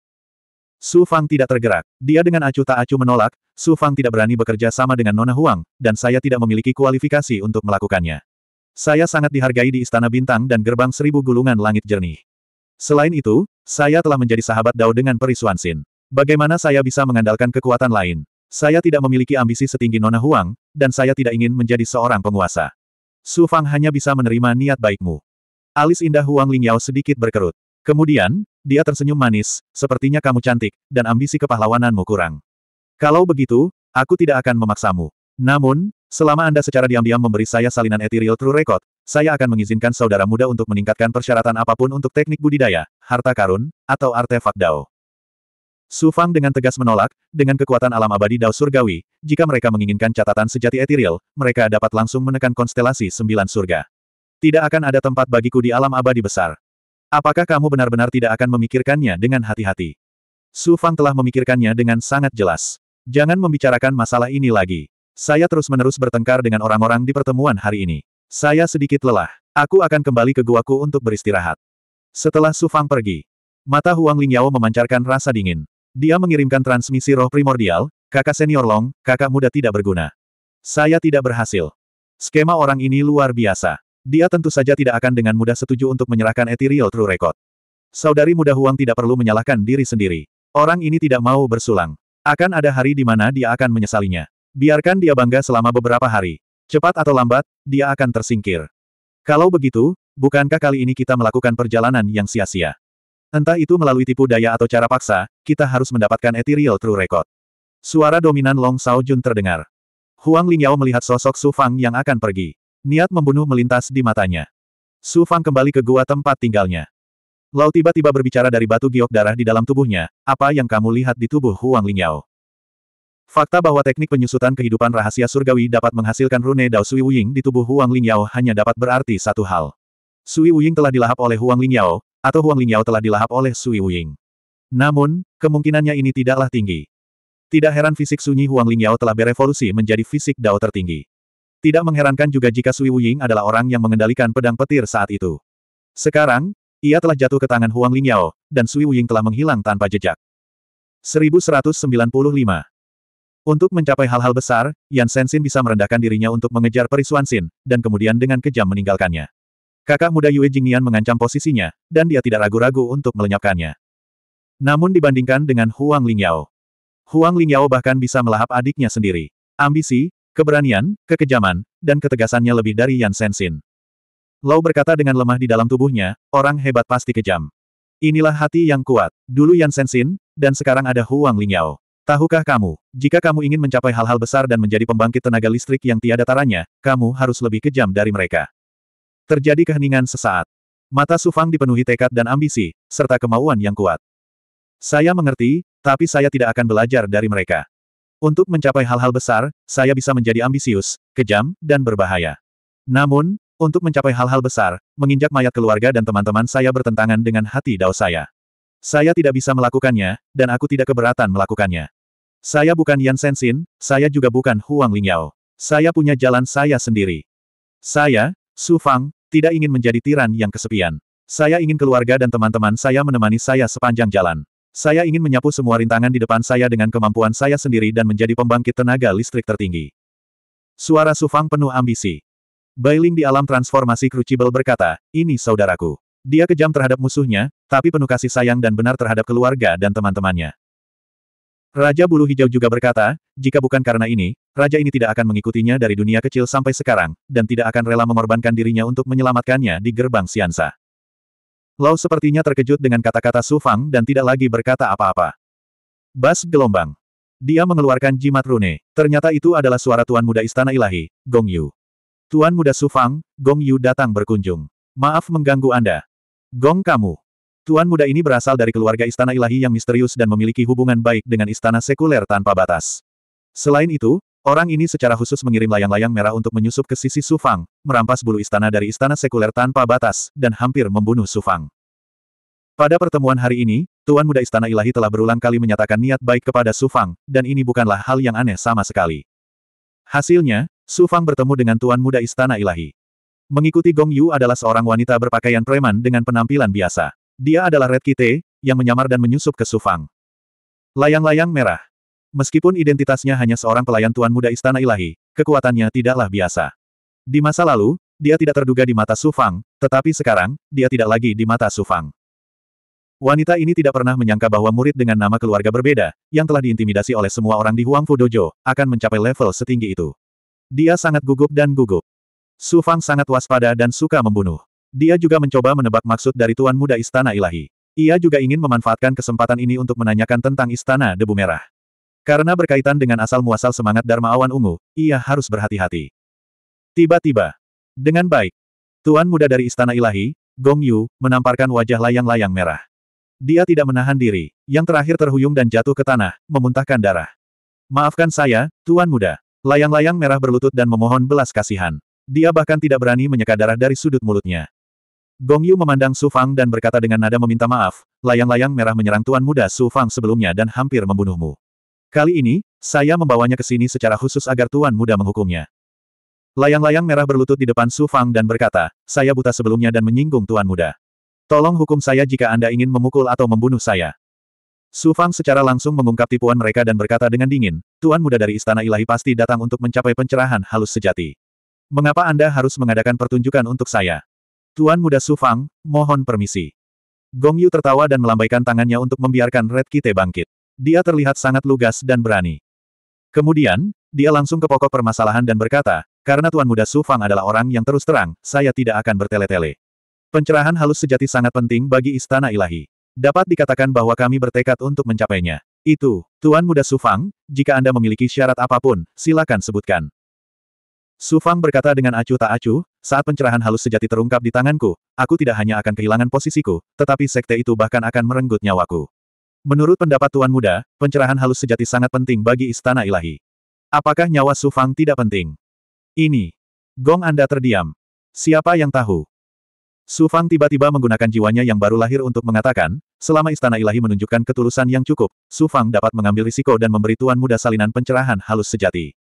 Su Fang tidak tergerak. Dia dengan acuh tak acuh menolak, Su Fang tidak berani bekerja sama dengan Nona Huang, dan saya tidak memiliki kualifikasi untuk melakukannya. Saya sangat dihargai di Istana Bintang dan Gerbang Seribu Gulungan Langit Jernih. Selain itu, saya telah menjadi sahabat Dao dengan Perisuan Sin. Bagaimana saya bisa mengandalkan kekuatan lain? Saya tidak memiliki ambisi setinggi Nona Huang, dan saya tidak ingin menjadi seorang penguasa. Su Fang hanya bisa menerima niat baikmu. Alis indah Huang Lingyao sedikit berkerut. Kemudian, dia tersenyum manis, sepertinya kamu cantik, dan ambisi kepahlawananmu kurang. Kalau begitu, aku tidak akan memaksamu. Namun, selama Anda secara diam-diam memberi saya salinan ethereal true record, saya akan mengizinkan saudara muda untuk meningkatkan persyaratan apapun untuk teknik budidaya, harta karun, atau artefak dao. Su Fang dengan tegas menolak, dengan kekuatan alam abadi Dao Surgawi, jika mereka menginginkan catatan sejati etiril, mereka dapat langsung menekan konstelasi sembilan surga. Tidak akan ada tempat bagiku di alam abadi besar. Apakah kamu benar-benar tidak akan memikirkannya dengan hati-hati? Su Fang telah memikirkannya dengan sangat jelas. Jangan membicarakan masalah ini lagi. Saya terus-menerus bertengkar dengan orang-orang di pertemuan hari ini. Saya sedikit lelah. Aku akan kembali ke guaku untuk beristirahat. Setelah Su Fang pergi, mata Huang Lingyao memancarkan rasa dingin. Dia mengirimkan transmisi roh primordial, kakak senior Long, kakak muda tidak berguna. Saya tidak berhasil. Skema orang ini luar biasa. Dia tentu saja tidak akan dengan mudah setuju untuk menyerahkan Ethereal True Record. Saudari muda Huang tidak perlu menyalahkan diri sendiri. Orang ini tidak mau bersulang. Akan ada hari di mana dia akan menyesalinya. Biarkan dia bangga selama beberapa hari. Cepat atau lambat, dia akan tersingkir. Kalau begitu, bukankah kali ini kita melakukan perjalanan yang sia-sia? Entah itu melalui tipu daya atau cara paksa, kita harus mendapatkan ethereal true record. Suara dominan Long Sao Jun terdengar. Huang Lingyao melihat sosok Su Fang yang akan pergi. Niat membunuh melintas di matanya. Su Fang kembali ke gua tempat tinggalnya. Lau tiba-tiba berbicara dari batu giok darah di dalam tubuhnya, apa yang kamu lihat di tubuh Huang Lingyao? Fakta bahwa teknik penyusutan kehidupan rahasia surgawi dapat menghasilkan rune Dao Sui Wuying di tubuh Huang Lingyao hanya dapat berarti satu hal. Sui Wuying telah dilahap oleh Huang Lingyao, atau Huang Lingyao telah dilahap oleh Sui Wuying. Namun, kemungkinannya ini tidaklah tinggi. Tidak heran fisik sunyi Huang Lingyao telah berevolusi menjadi fisik Dao tertinggi. Tidak mengherankan juga jika Sui Wuying adalah orang yang mengendalikan pedang petir saat itu. Sekarang, ia telah jatuh ke tangan Huang Lingyao, dan Sui Wuying telah menghilang tanpa jejak. 1195 Untuk mencapai hal-hal besar, Yan Sensin bisa merendahkan dirinya untuk mengejar perisuan Sin, dan kemudian dengan kejam meninggalkannya. Kakak muda Yue Jingnian mengancam posisinya, dan dia tidak ragu-ragu untuk melenyapkannya. Namun dibandingkan dengan Huang Lingyao, Huang Lingyao bahkan bisa melahap adiknya sendiri. Ambisi, keberanian, kekejaman, dan ketegasannya lebih dari Yan Sensin. Lau berkata dengan lemah di dalam tubuhnya, orang hebat pasti kejam. Inilah hati yang kuat. Dulu Yan Sensin, dan sekarang ada Huang Lingyao. Tahukah kamu, jika kamu ingin mencapai hal-hal besar dan menjadi pembangkit tenaga listrik yang tiada taranya, kamu harus lebih kejam dari mereka. Terjadi keheningan sesaat. Mata Sufang dipenuhi tekad dan ambisi, serta kemauan yang kuat. Saya mengerti, tapi saya tidak akan belajar dari mereka. Untuk mencapai hal-hal besar, saya bisa menjadi ambisius, kejam, dan berbahaya. Namun, untuk mencapai hal-hal besar, menginjak mayat keluarga dan teman-teman saya bertentangan dengan hati dao saya. Saya tidak bisa melakukannya, dan aku tidak keberatan melakukannya. Saya bukan Yan Sensin, saya juga bukan Huang Lingyao. Saya punya jalan saya sendiri. Saya, Su Fang, tidak ingin menjadi tiran yang kesepian. Saya ingin keluarga dan teman-teman saya menemani saya sepanjang jalan. Saya ingin menyapu semua rintangan di depan saya dengan kemampuan saya sendiri dan menjadi pembangkit tenaga listrik tertinggi. Suara Su Fang penuh ambisi. Bailing di alam transformasi Crucible berkata, ini saudaraku. Dia kejam terhadap musuhnya, tapi penuh kasih sayang dan benar terhadap keluarga dan teman-temannya. Raja Bulu Hijau juga berkata, jika bukan karena ini, raja ini tidak akan mengikutinya dari dunia kecil sampai sekarang, dan tidak akan rela mengorbankan dirinya untuk menyelamatkannya di gerbang Siansa. Lau sepertinya terkejut dengan kata-kata Su Fang dan tidak lagi berkata apa-apa. Bas gelombang. Dia mengeluarkan jimat rune. Ternyata itu adalah suara Tuan Muda Istana Ilahi, Gong Yu. Tuan Muda Su Fang, Gong Yu datang berkunjung. Maaf mengganggu Anda. Gong kamu. Tuan muda ini berasal dari keluarga istana ilahi yang misterius dan memiliki hubungan baik dengan istana sekuler tanpa batas. Selain itu, orang ini secara khusus mengirim layang-layang merah untuk menyusup ke sisi Sufang, merampas bulu istana dari istana sekuler tanpa batas, dan hampir membunuh Sufang. Pada pertemuan hari ini, Tuan Muda Istana Ilahi telah berulang kali menyatakan niat baik kepada Sufang, dan ini bukanlah hal yang aneh sama sekali. Hasilnya, Sufang bertemu dengan Tuan Muda Istana Ilahi. Mengikuti Gong Yu adalah seorang wanita berpakaian preman dengan penampilan biasa. Dia adalah Red Kite, yang menyamar dan menyusup ke Sufang. Layang-layang merah. Meskipun identitasnya hanya seorang pelayan tuan muda istana ilahi, kekuatannya tidaklah biasa. Di masa lalu, dia tidak terduga di mata Sufang, tetapi sekarang, dia tidak lagi di mata Sufang. Wanita ini tidak pernah menyangka bahwa murid dengan nama keluarga berbeda, yang telah diintimidasi oleh semua orang di Huangfu Dojo, akan mencapai level setinggi itu. Dia sangat gugup dan gugup. Su sangat waspada dan suka membunuh. Dia juga mencoba menebak maksud dari Tuan Muda Istana Ilahi. Ia juga ingin memanfaatkan kesempatan ini untuk menanyakan tentang Istana Debu Merah. Karena berkaitan dengan asal-muasal semangat Dharma Awan Ungu, ia harus berhati-hati. Tiba-tiba, dengan baik, Tuan Muda dari Istana Ilahi, Gong Yu, menamparkan wajah layang-layang merah. Dia tidak menahan diri, yang terakhir terhuyung dan jatuh ke tanah, memuntahkan darah. Maafkan saya, Tuan Muda. Layang-layang merah berlutut dan memohon belas kasihan. Dia bahkan tidak berani menyeka darah dari sudut mulutnya. Gong Yu memandang Su Fang dan berkata dengan nada meminta maaf, layang-layang merah menyerang tuan muda Su Fang sebelumnya dan hampir membunuhmu. Kali ini, saya membawanya ke sini secara khusus agar tuan muda menghukumnya. Layang-layang merah berlutut di depan Su Fang dan berkata, saya buta sebelumnya dan menyinggung tuan muda. Tolong hukum saya jika Anda ingin memukul atau membunuh saya. Su Fang secara langsung mengungkap tipuan mereka dan berkata dengan dingin, Tuan muda dari Istana Ilahi pasti datang untuk mencapai pencerahan halus sejati. Mengapa Anda harus mengadakan pertunjukan untuk saya? Tuan Muda Sufang, mohon permisi. Gong Yu tertawa dan melambaikan tangannya untuk membiarkan Red Kite bangkit. Dia terlihat sangat lugas dan berani. Kemudian, dia langsung ke pokok permasalahan dan berkata, karena Tuan Muda Sufang adalah orang yang terus terang, saya tidak akan bertele-tele. Pencerahan halus sejati sangat penting bagi Istana Ilahi. Dapat dikatakan bahwa kami bertekad untuk mencapainya. Itu, Tuan Muda Sufang, jika Anda memiliki syarat apapun, silakan sebutkan. Su Fang berkata dengan acuh tak acuh, saat pencerahan halus sejati terungkap di tanganku, aku tidak hanya akan kehilangan posisiku, tetapi sekte itu bahkan akan merenggut nyawaku. Menurut pendapat Tuan Muda, pencerahan halus sejati sangat penting bagi Istana Ilahi. Apakah nyawa Su Fang tidak penting? Ini. Gong Anda terdiam. Siapa yang tahu? Su Fang tiba-tiba menggunakan jiwanya yang baru lahir untuk mengatakan, selama Istana Ilahi menunjukkan ketulusan yang cukup, Su Fang dapat mengambil risiko dan memberi Tuan Muda salinan pencerahan halus sejati.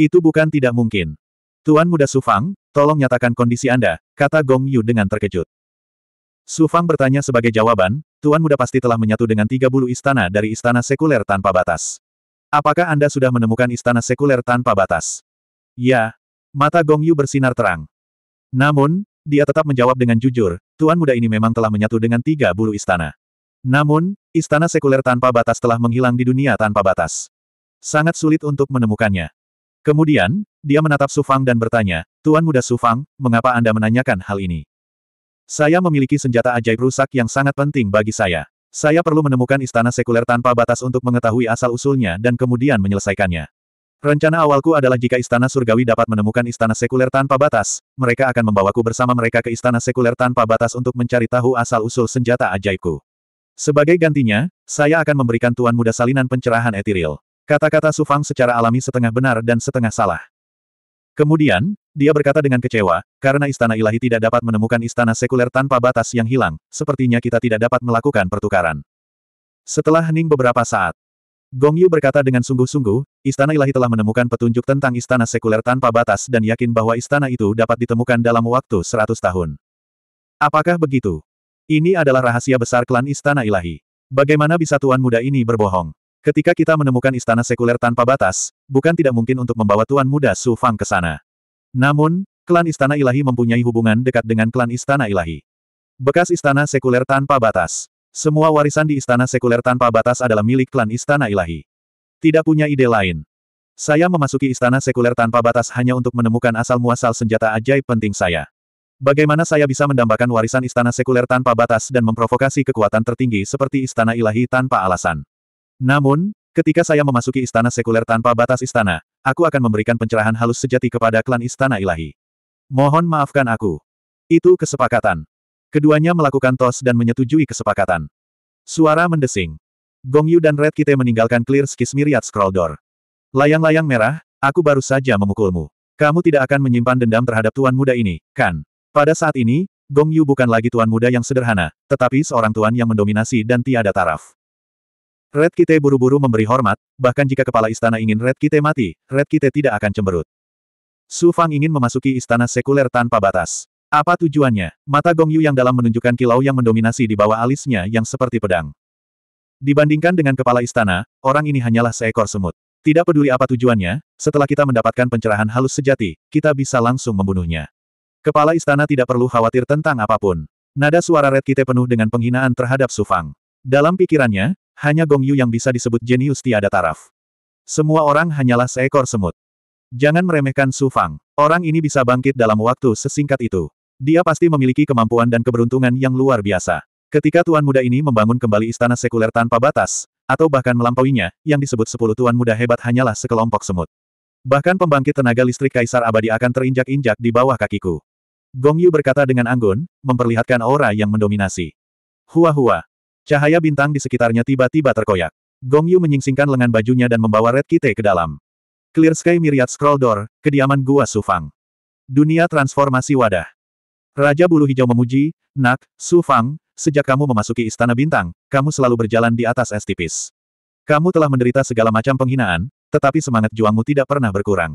Itu bukan tidak mungkin. Tuan Muda Sufang, tolong nyatakan kondisi Anda, kata Gong Yu dengan terkejut. Sufang bertanya sebagai jawaban, Tuan Muda pasti telah menyatu dengan 30 istana dari istana sekuler tanpa batas. Apakah Anda sudah menemukan istana sekuler tanpa batas? Ya. Mata Gong Yu bersinar terang. Namun, dia tetap menjawab dengan jujur, Tuan Muda ini memang telah menyatu dengan 30 istana. Namun, istana sekuler tanpa batas telah menghilang di dunia tanpa batas. Sangat sulit untuk menemukannya. Kemudian, dia menatap Sufang dan bertanya, Tuan Muda Sufang, mengapa Anda menanyakan hal ini? Saya memiliki senjata ajaib rusak yang sangat penting bagi saya. Saya perlu menemukan istana sekuler tanpa batas untuk mengetahui asal-usulnya dan kemudian menyelesaikannya. Rencana awalku adalah jika istana surgawi dapat menemukan istana sekuler tanpa batas, mereka akan membawaku bersama mereka ke istana sekuler tanpa batas untuk mencari tahu asal-usul senjata ajaibku. Sebagai gantinya, saya akan memberikan Tuan Muda salinan pencerahan etiril. Kata-kata Sufang secara alami setengah benar dan setengah salah. Kemudian, dia berkata dengan kecewa, karena istana ilahi tidak dapat menemukan istana sekuler tanpa batas yang hilang, sepertinya kita tidak dapat melakukan pertukaran. Setelah hening beberapa saat, Gong Yu berkata dengan sungguh-sungguh, istana ilahi telah menemukan petunjuk tentang istana sekuler tanpa batas dan yakin bahwa istana itu dapat ditemukan dalam waktu 100 tahun. Apakah begitu? Ini adalah rahasia besar klan istana ilahi. Bagaimana bisa tuan muda ini berbohong? Ketika kita menemukan istana sekuler tanpa batas, bukan tidak mungkin untuk membawa Tuan Muda Su Fang ke sana. Namun, klan istana ilahi mempunyai hubungan dekat dengan klan istana ilahi. Bekas istana sekuler tanpa batas. Semua warisan di istana sekuler tanpa batas adalah milik klan istana ilahi. Tidak punya ide lain. Saya memasuki istana sekuler tanpa batas hanya untuk menemukan asal-muasal senjata ajaib penting saya. Bagaimana saya bisa mendambakan warisan istana sekuler tanpa batas dan memprovokasi kekuatan tertinggi seperti istana ilahi tanpa alasan? Namun, ketika saya memasuki istana sekuler tanpa batas istana, aku akan memberikan pencerahan halus sejati kepada klan istana ilahi. Mohon maafkan aku. Itu kesepakatan. Keduanya melakukan tos dan menyetujui kesepakatan. Suara mendesing. Gong Yu dan Red Kite meninggalkan clear skis myriad scroll door. Layang-layang merah, aku baru saja memukulmu. Kamu tidak akan menyimpan dendam terhadap tuan muda ini, kan? Pada saat ini, Gong Yu bukan lagi tuan muda yang sederhana, tetapi seorang tuan yang mendominasi dan tiada taraf. Red Kite buru-buru memberi hormat, bahkan jika kepala istana ingin Red Kite mati, Red Kite tidak akan cemberut. Su Fang ingin memasuki istana sekuler tanpa batas. Apa tujuannya? Mata Gong Yu yang dalam menunjukkan kilau yang mendominasi di bawah alisnya yang seperti pedang. Dibandingkan dengan kepala istana, orang ini hanyalah seekor semut. Tidak peduli apa tujuannya, setelah kita mendapatkan pencerahan halus sejati, kita bisa langsung membunuhnya. Kepala istana tidak perlu khawatir tentang apapun. Nada suara Red Kite penuh dengan penghinaan terhadap Su Fang. Dalam pikirannya, hanya Gong Yu yang bisa disebut jenius tiada taraf. Semua orang hanyalah seekor semut. Jangan meremehkan Su Fang. Orang ini bisa bangkit dalam waktu sesingkat itu. Dia pasti memiliki kemampuan dan keberuntungan yang luar biasa. Ketika tuan muda ini membangun kembali istana sekuler tanpa batas, atau bahkan melampauinya, yang disebut sepuluh tuan muda hebat hanyalah sekelompok semut. Bahkan pembangkit tenaga listrik kaisar abadi akan terinjak-injak di bawah kakiku. Gong Yu berkata dengan anggun, memperlihatkan aura yang mendominasi. Hua-hua, Cahaya bintang di sekitarnya tiba-tiba terkoyak. Gong Yu menyingsingkan lengan bajunya dan membawa Red Kite ke dalam. Clear Sky Myriad Scroll Door, kediaman Gua Sufang. Dunia transformasi wadah. Raja Bulu Hijau memuji, Nak, Sufang, sejak kamu memasuki Istana Bintang, kamu selalu berjalan di atas es tipis. Kamu telah menderita segala macam penghinaan, tetapi semangat juangmu tidak pernah berkurang.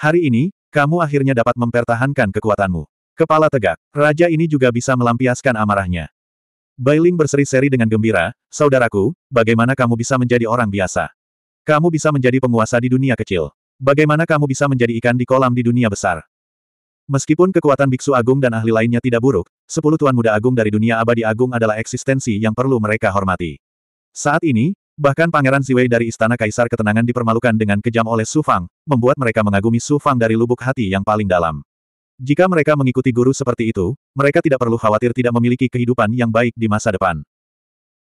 Hari ini, kamu akhirnya dapat mempertahankan kekuatanmu. Kepala tegak, raja ini juga bisa melampiaskan amarahnya. Bailing berseri-seri dengan gembira, Saudaraku, bagaimana kamu bisa menjadi orang biasa? Kamu bisa menjadi penguasa di dunia kecil. Bagaimana kamu bisa menjadi ikan di kolam di dunia besar? Meskipun kekuatan biksu agung dan ahli lainnya tidak buruk, sepuluh tuan muda agung dari dunia abadi agung adalah eksistensi yang perlu mereka hormati. Saat ini, bahkan Pangeran Ziwei dari Istana Kaisar Ketenangan dipermalukan dengan kejam oleh Su Fang, membuat mereka mengagumi Su Fang dari lubuk hati yang paling dalam. Jika mereka mengikuti guru seperti itu, mereka tidak perlu khawatir tidak memiliki kehidupan yang baik di masa depan.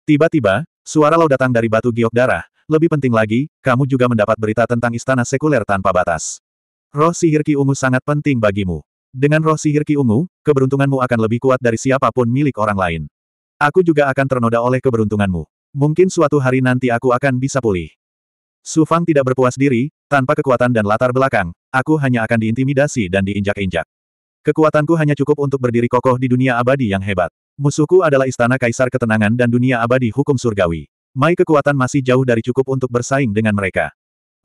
Tiba-tiba, suara Lau datang dari batu giok darah. Lebih penting lagi, kamu juga mendapat berita tentang istana sekuler tanpa batas. Roh sihir Ki Ungu sangat penting bagimu. Dengan roh sihir Ki Ungu, keberuntunganmu akan lebih kuat dari siapapun milik orang lain. Aku juga akan ternoda oleh keberuntunganmu. Mungkin suatu hari nanti aku akan bisa pulih. Su Fang tidak berpuas diri, tanpa kekuatan dan latar belakang, aku hanya akan diintimidasi dan diinjak-injak. Kekuatanku hanya cukup untuk berdiri kokoh di dunia abadi yang hebat. Musuhku adalah istana kaisar ketenangan dan dunia abadi hukum surgawi. Mai kekuatan masih jauh dari cukup untuk bersaing dengan mereka.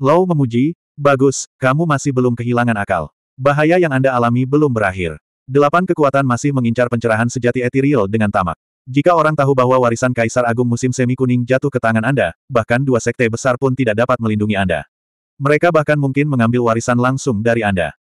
Lau memuji, bagus, kamu masih belum kehilangan akal. Bahaya yang Anda alami belum berakhir. Delapan kekuatan masih mengincar pencerahan sejati etiril dengan tamak. Jika orang tahu bahwa warisan Kaisar Agung musim semi kuning jatuh ke tangan Anda, bahkan dua sekte besar pun tidak dapat melindungi Anda. Mereka bahkan mungkin mengambil warisan langsung dari Anda.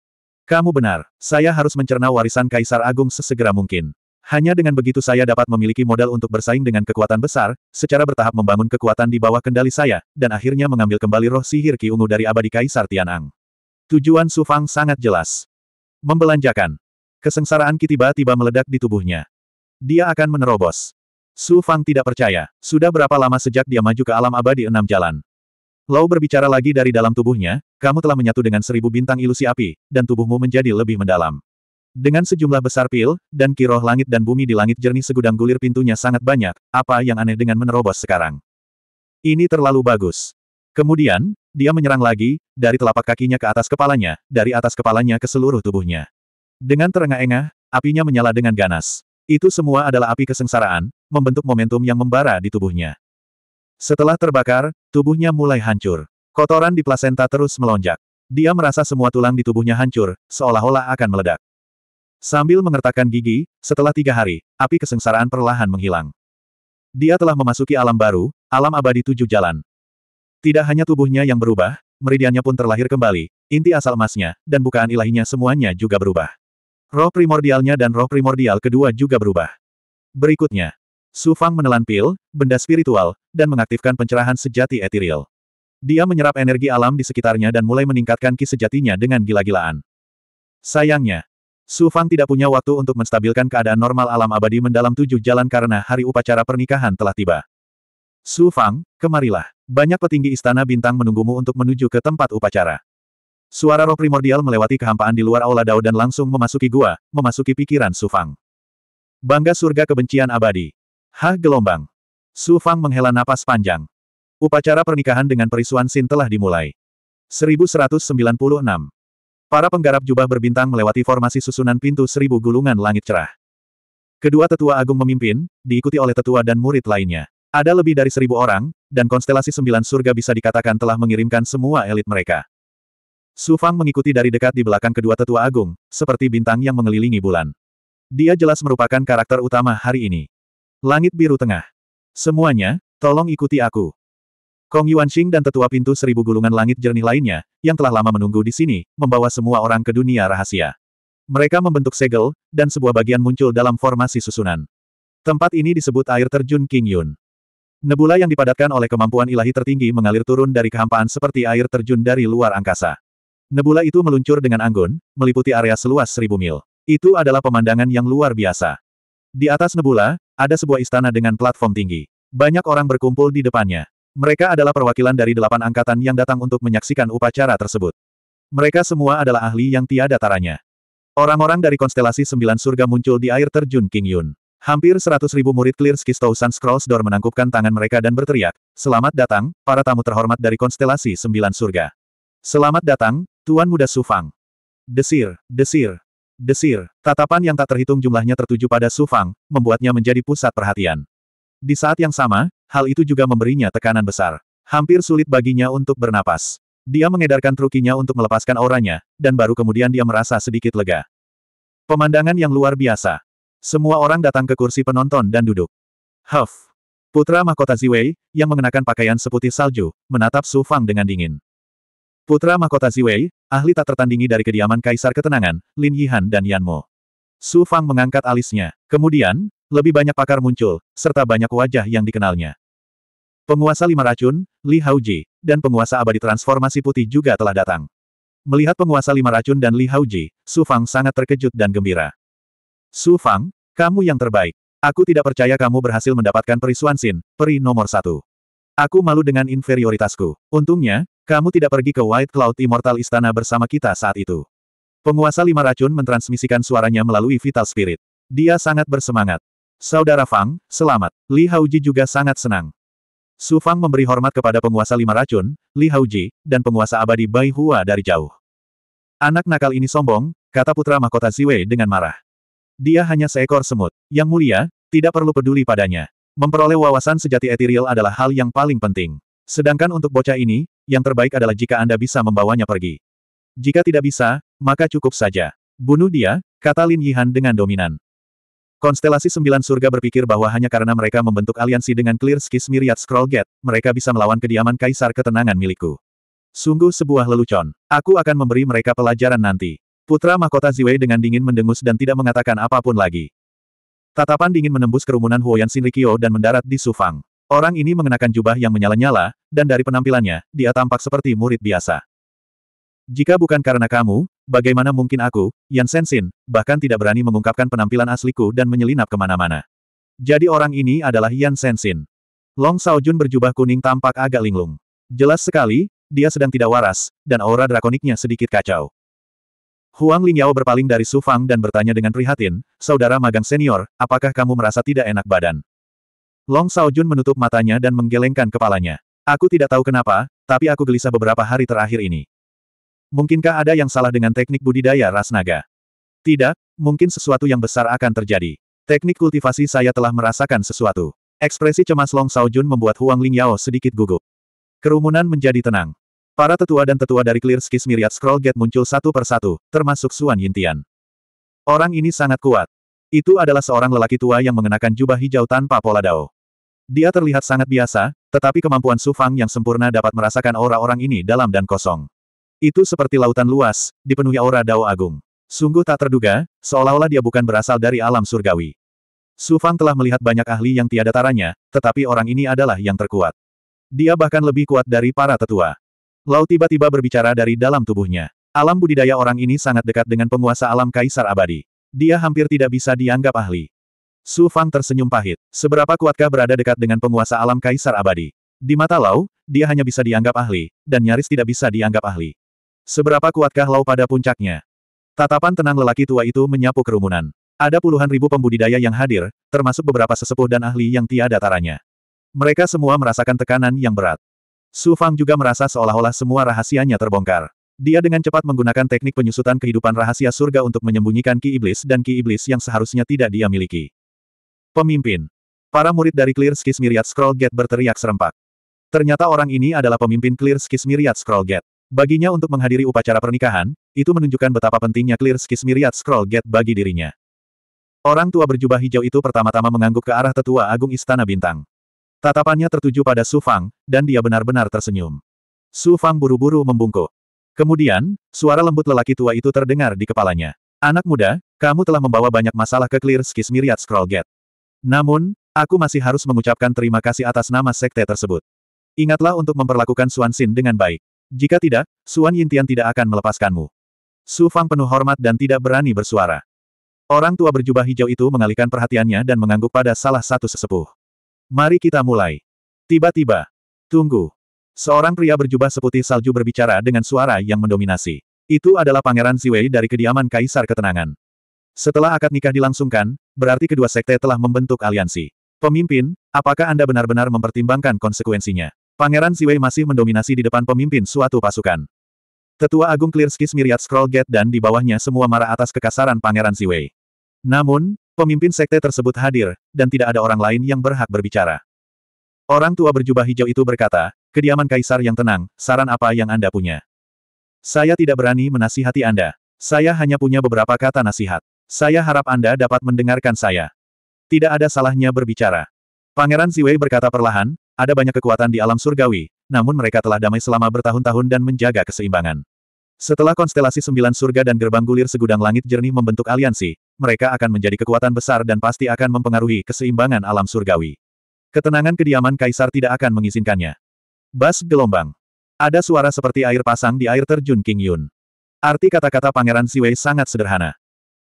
Kamu benar, saya harus mencerna warisan Kaisar Agung sesegera mungkin. Hanya dengan begitu saya dapat memiliki modal untuk bersaing dengan kekuatan besar, secara bertahap membangun kekuatan di bawah kendali saya, dan akhirnya mengambil kembali roh sihir Ki Ungu dari abadi Kaisar Tianang. Tujuan Su Fang sangat jelas. Membelanjakan. Kesengsaraan Ki tiba-tiba meledak di tubuhnya. Dia akan menerobos. Su Fang tidak percaya, sudah berapa lama sejak dia maju ke alam abadi enam jalan. Lau berbicara lagi dari dalam tubuhnya, kamu telah menyatu dengan seribu bintang ilusi api, dan tubuhmu menjadi lebih mendalam. Dengan sejumlah besar pil, dan kiroh langit dan bumi di langit jernih segudang gulir pintunya sangat banyak, apa yang aneh dengan menerobos sekarang? Ini terlalu bagus. Kemudian, dia menyerang lagi, dari telapak kakinya ke atas kepalanya, dari atas kepalanya ke seluruh tubuhnya. Dengan terengah-engah, apinya menyala dengan ganas. Itu semua adalah api kesengsaraan, membentuk momentum yang membara di tubuhnya. Setelah terbakar, tubuhnya mulai hancur. Kotoran di plasenta terus melonjak. Dia merasa semua tulang di tubuhnya hancur, seolah-olah akan meledak. Sambil mengertakkan gigi, setelah tiga hari, api kesengsaraan perlahan menghilang. Dia telah memasuki alam baru, alam abadi tujuh jalan. Tidak hanya tubuhnya yang berubah, meridiannya pun terlahir kembali, inti asal emasnya, dan bukaan ilahinya semuanya juga berubah. Roh primordialnya dan roh primordial kedua juga berubah. Berikutnya, Su Fang menelan pil, benda spiritual, dan mengaktifkan pencerahan sejati etiril. Dia menyerap energi alam di sekitarnya dan mulai meningkatkan ki sejatinya dengan gila-gilaan. Sayangnya, Su Fang tidak punya waktu untuk menstabilkan keadaan normal alam abadi mendalam tujuh jalan karena hari upacara pernikahan telah tiba. Su Fang, kemarilah. Banyak petinggi istana bintang menunggumu untuk menuju ke tempat upacara. Suara roh primordial melewati kehampaan di luar aula Dao dan langsung memasuki gua, memasuki pikiran Su Fang. Bangga surga kebencian abadi. Hah gelombang. Su Fang menghela napas panjang. Upacara pernikahan dengan perisuan Sin telah dimulai. 1196. Para penggarap jubah berbintang melewati formasi susunan pintu seribu gulungan langit cerah. Kedua tetua agung memimpin, diikuti oleh tetua dan murid lainnya. Ada lebih dari seribu orang, dan konstelasi sembilan surga bisa dikatakan telah mengirimkan semua elit mereka. Su Fang mengikuti dari dekat di belakang kedua tetua agung, seperti bintang yang mengelilingi bulan. Dia jelas merupakan karakter utama hari ini. Langit biru tengah. Semuanya, tolong ikuti aku. Kong Yuanxing dan tetua pintu seribu gulungan langit jernih lainnya, yang telah lama menunggu di sini, membawa semua orang ke dunia rahasia. Mereka membentuk segel, dan sebuah bagian muncul dalam formasi susunan. Tempat ini disebut air terjun King Yun. Nebula yang dipadatkan oleh kemampuan ilahi tertinggi mengalir turun dari kehampaan seperti air terjun dari luar angkasa. Nebula itu meluncur dengan anggun, meliputi area seluas seribu mil. Itu adalah pemandangan yang luar biasa. Di atas nebula, ada sebuah istana dengan platform tinggi. Banyak orang berkumpul di depannya. Mereka adalah perwakilan dari delapan angkatan yang datang untuk menyaksikan upacara tersebut. Mereka semua adalah ahli yang tiada taranya. Orang-orang dari konstelasi sembilan surga muncul di air terjun King Yun. Hampir seratus ribu murid Clear Skistousan Scrolls Door menangkupkan tangan mereka dan berteriak, Selamat datang, para tamu terhormat dari konstelasi sembilan surga. Selamat datang, Tuan Muda Sufang. Desir, desir, Desir, tatapan yang tak terhitung jumlahnya tertuju pada Su Fang, membuatnya menjadi pusat perhatian. Di saat yang sama, hal itu juga memberinya tekanan besar. Hampir sulit baginya untuk bernapas. Dia mengedarkan trukinya untuk melepaskan auranya, dan baru kemudian dia merasa sedikit lega. Pemandangan yang luar biasa. Semua orang datang ke kursi penonton dan duduk. Huff. Putra mahkota Ziwei, yang mengenakan pakaian seputih salju, menatap Su Fang dengan dingin. Putra mahkota Ziwei, ahli tak tertandingi dari kediaman Kaisar Ketenangan, Lin Yihan dan Yan Mo. Su Fang mengangkat alisnya. Kemudian, lebih banyak pakar muncul, serta banyak wajah yang dikenalnya. Penguasa lima racun, Li Haoji, dan penguasa abadi transformasi putih juga telah datang. Melihat penguasa lima racun dan Li Haoji, Su Fang sangat terkejut dan gembira. Su Fang, kamu yang terbaik. Aku tidak percaya kamu berhasil mendapatkan peri Suansin, peri nomor satu. Aku malu dengan inferioritasku. Untungnya, kamu tidak pergi ke White Cloud Immortal Istana bersama kita saat itu. Penguasa lima racun mentransmisikan suaranya melalui Vital Spirit. Dia sangat bersemangat. Saudara Fang, selamat. Li Haoji juga sangat senang. Su Fang memberi hormat kepada penguasa lima racun, Li Haoji, dan penguasa abadi Bai Hua dari jauh. Anak nakal ini sombong, kata putra mahkota Ziwei dengan marah. Dia hanya seekor semut. Yang mulia, tidak perlu peduli padanya. Memperoleh wawasan sejati etiril adalah hal yang paling penting. Sedangkan untuk bocah ini, yang terbaik adalah jika Anda bisa membawanya pergi. Jika tidak bisa, maka cukup saja. Bunuh dia, kata Lin Yihan dengan dominan. Konstelasi Sembilan Surga berpikir bahwa hanya karena mereka membentuk aliansi dengan Clear Skis Myriad Scroll Gate, mereka bisa melawan kediaman Kaisar Ketenangan milikku. Sungguh sebuah lelucon. Aku akan memberi mereka pelajaran nanti. Putra Mahkota Ziwei dengan dingin mendengus dan tidak mengatakan apapun lagi. Tatapan dingin menembus kerumunan Huoyan Shinrikyo dan mendarat di Sufang. Orang ini mengenakan jubah yang menyala-nyala, dan dari penampilannya, dia tampak seperti murid biasa. Jika bukan karena kamu, bagaimana mungkin aku, Yan Senshin, bahkan tidak berani mengungkapkan penampilan asliku dan menyelinap kemana-mana. Jadi orang ini adalah Yan Senshin. Long Jun berjubah kuning tampak agak linglung. Jelas sekali, dia sedang tidak waras, dan aura drakoniknya sedikit kacau. Huang Lingyao berpaling dari Su Fang dan bertanya dengan prihatin, Saudara magang senior, apakah kamu merasa tidak enak badan? Long Saojun menutup matanya dan menggelengkan kepalanya. Aku tidak tahu kenapa, tapi aku gelisah beberapa hari terakhir ini. Mungkinkah ada yang salah dengan teknik budidaya ras naga? Tidak, mungkin sesuatu yang besar akan terjadi. Teknik kultivasi saya telah merasakan sesuatu. Ekspresi cemas Long Saojun membuat Huang Lingyao sedikit gugup. Kerumunan menjadi tenang. Para tetua dan tetua dari Clear Skies Myriad Scroll Gate muncul satu persatu, termasuk Suan Yintian. Orang ini sangat kuat. Itu adalah seorang lelaki tua yang mengenakan jubah hijau tanpa pola dao. Dia terlihat sangat biasa, tetapi kemampuan Su Fang yang sempurna dapat merasakan aura orang ini dalam dan kosong. Itu seperti lautan luas, dipenuhi aura dao agung. Sungguh tak terduga, seolah-olah dia bukan berasal dari alam surgawi. Su Fang telah melihat banyak ahli yang tiada taranya, tetapi orang ini adalah yang terkuat. Dia bahkan lebih kuat dari para tetua. Lau tiba-tiba berbicara dari dalam tubuhnya. Alam budidaya orang ini sangat dekat dengan penguasa alam kaisar abadi. Dia hampir tidak bisa dianggap ahli. Su Fang tersenyum pahit. Seberapa kuatkah berada dekat dengan penguasa alam kaisar abadi? Di mata Lau, dia hanya bisa dianggap ahli, dan nyaris tidak bisa dianggap ahli. Seberapa kuatkah Lau pada puncaknya? Tatapan tenang lelaki tua itu menyapu kerumunan. Ada puluhan ribu pembudidaya yang hadir, termasuk beberapa sesepuh dan ahli yang tiada taranya. Mereka semua merasakan tekanan yang berat. Su Fang juga merasa seolah-olah semua rahasianya terbongkar. Dia dengan cepat menggunakan teknik penyusutan kehidupan rahasia surga untuk menyembunyikan ki iblis dan ki iblis yang seharusnya tidak dia miliki. Pemimpin. Para murid dari Clear Skies Myriad Scroll Gate berteriak serempak. Ternyata orang ini adalah pemimpin Clear Skies Myriad Scroll Gate. Baginya untuk menghadiri upacara pernikahan, itu menunjukkan betapa pentingnya Clear Skies Myriad Scroll Gate bagi dirinya. Orang tua berjubah hijau itu pertama-tama mengangguk ke arah tetua agung Istana Bintang. Tatapannya tertuju pada Su Fang, dan dia benar-benar tersenyum. Su Fang buru-buru membungkuk. Kemudian, suara lembut lelaki tua itu terdengar di kepalanya. Anak muda, kamu telah membawa banyak masalah ke Clear Skis Myriad Scroll Gate. Namun, aku masih harus mengucapkan terima kasih atas nama sekte tersebut. Ingatlah untuk memperlakukan Suan Xin dengan baik. Jika tidak, Suan Yintian tidak akan melepaskanmu. Su Fang penuh hormat dan tidak berani bersuara. Orang tua berjubah hijau itu mengalihkan perhatiannya dan mengangguk pada salah satu sesepuh. Mari kita mulai. Tiba-tiba. Tunggu. Seorang pria berjubah seputih salju berbicara dengan suara yang mendominasi. Itu adalah Pangeran Ziwei dari kediaman Kaisar Ketenangan. Setelah akad nikah dilangsungkan, berarti kedua sekte telah membentuk aliansi. Pemimpin, apakah Anda benar-benar mempertimbangkan konsekuensinya? Pangeran Ziwei masih mendominasi di depan pemimpin suatu pasukan. Tetua Agung Clearskis Myriad Scroll Gate dan di bawahnya semua marah atas kekasaran Pangeran Ziwei. Namun, Pemimpin sekte tersebut hadir, dan tidak ada orang lain yang berhak berbicara. Orang tua berjubah hijau itu berkata, kediaman kaisar yang tenang, saran apa yang Anda punya? Saya tidak berani menasihati Anda. Saya hanya punya beberapa kata nasihat. Saya harap Anda dapat mendengarkan saya. Tidak ada salahnya berbicara. Pangeran Siwei berkata perlahan, ada banyak kekuatan di alam surgawi, namun mereka telah damai selama bertahun-tahun dan menjaga keseimbangan. Setelah konstelasi sembilan surga dan gerbang gulir segudang langit jernih membentuk aliansi, mereka akan menjadi kekuatan besar dan pasti akan mempengaruhi keseimbangan alam surgawi. Ketenangan kediaman kaisar tidak akan mengizinkannya. Bas gelombang. Ada suara seperti air pasang di air terjun King Yun. Arti kata-kata Pangeran Siwei sangat sederhana.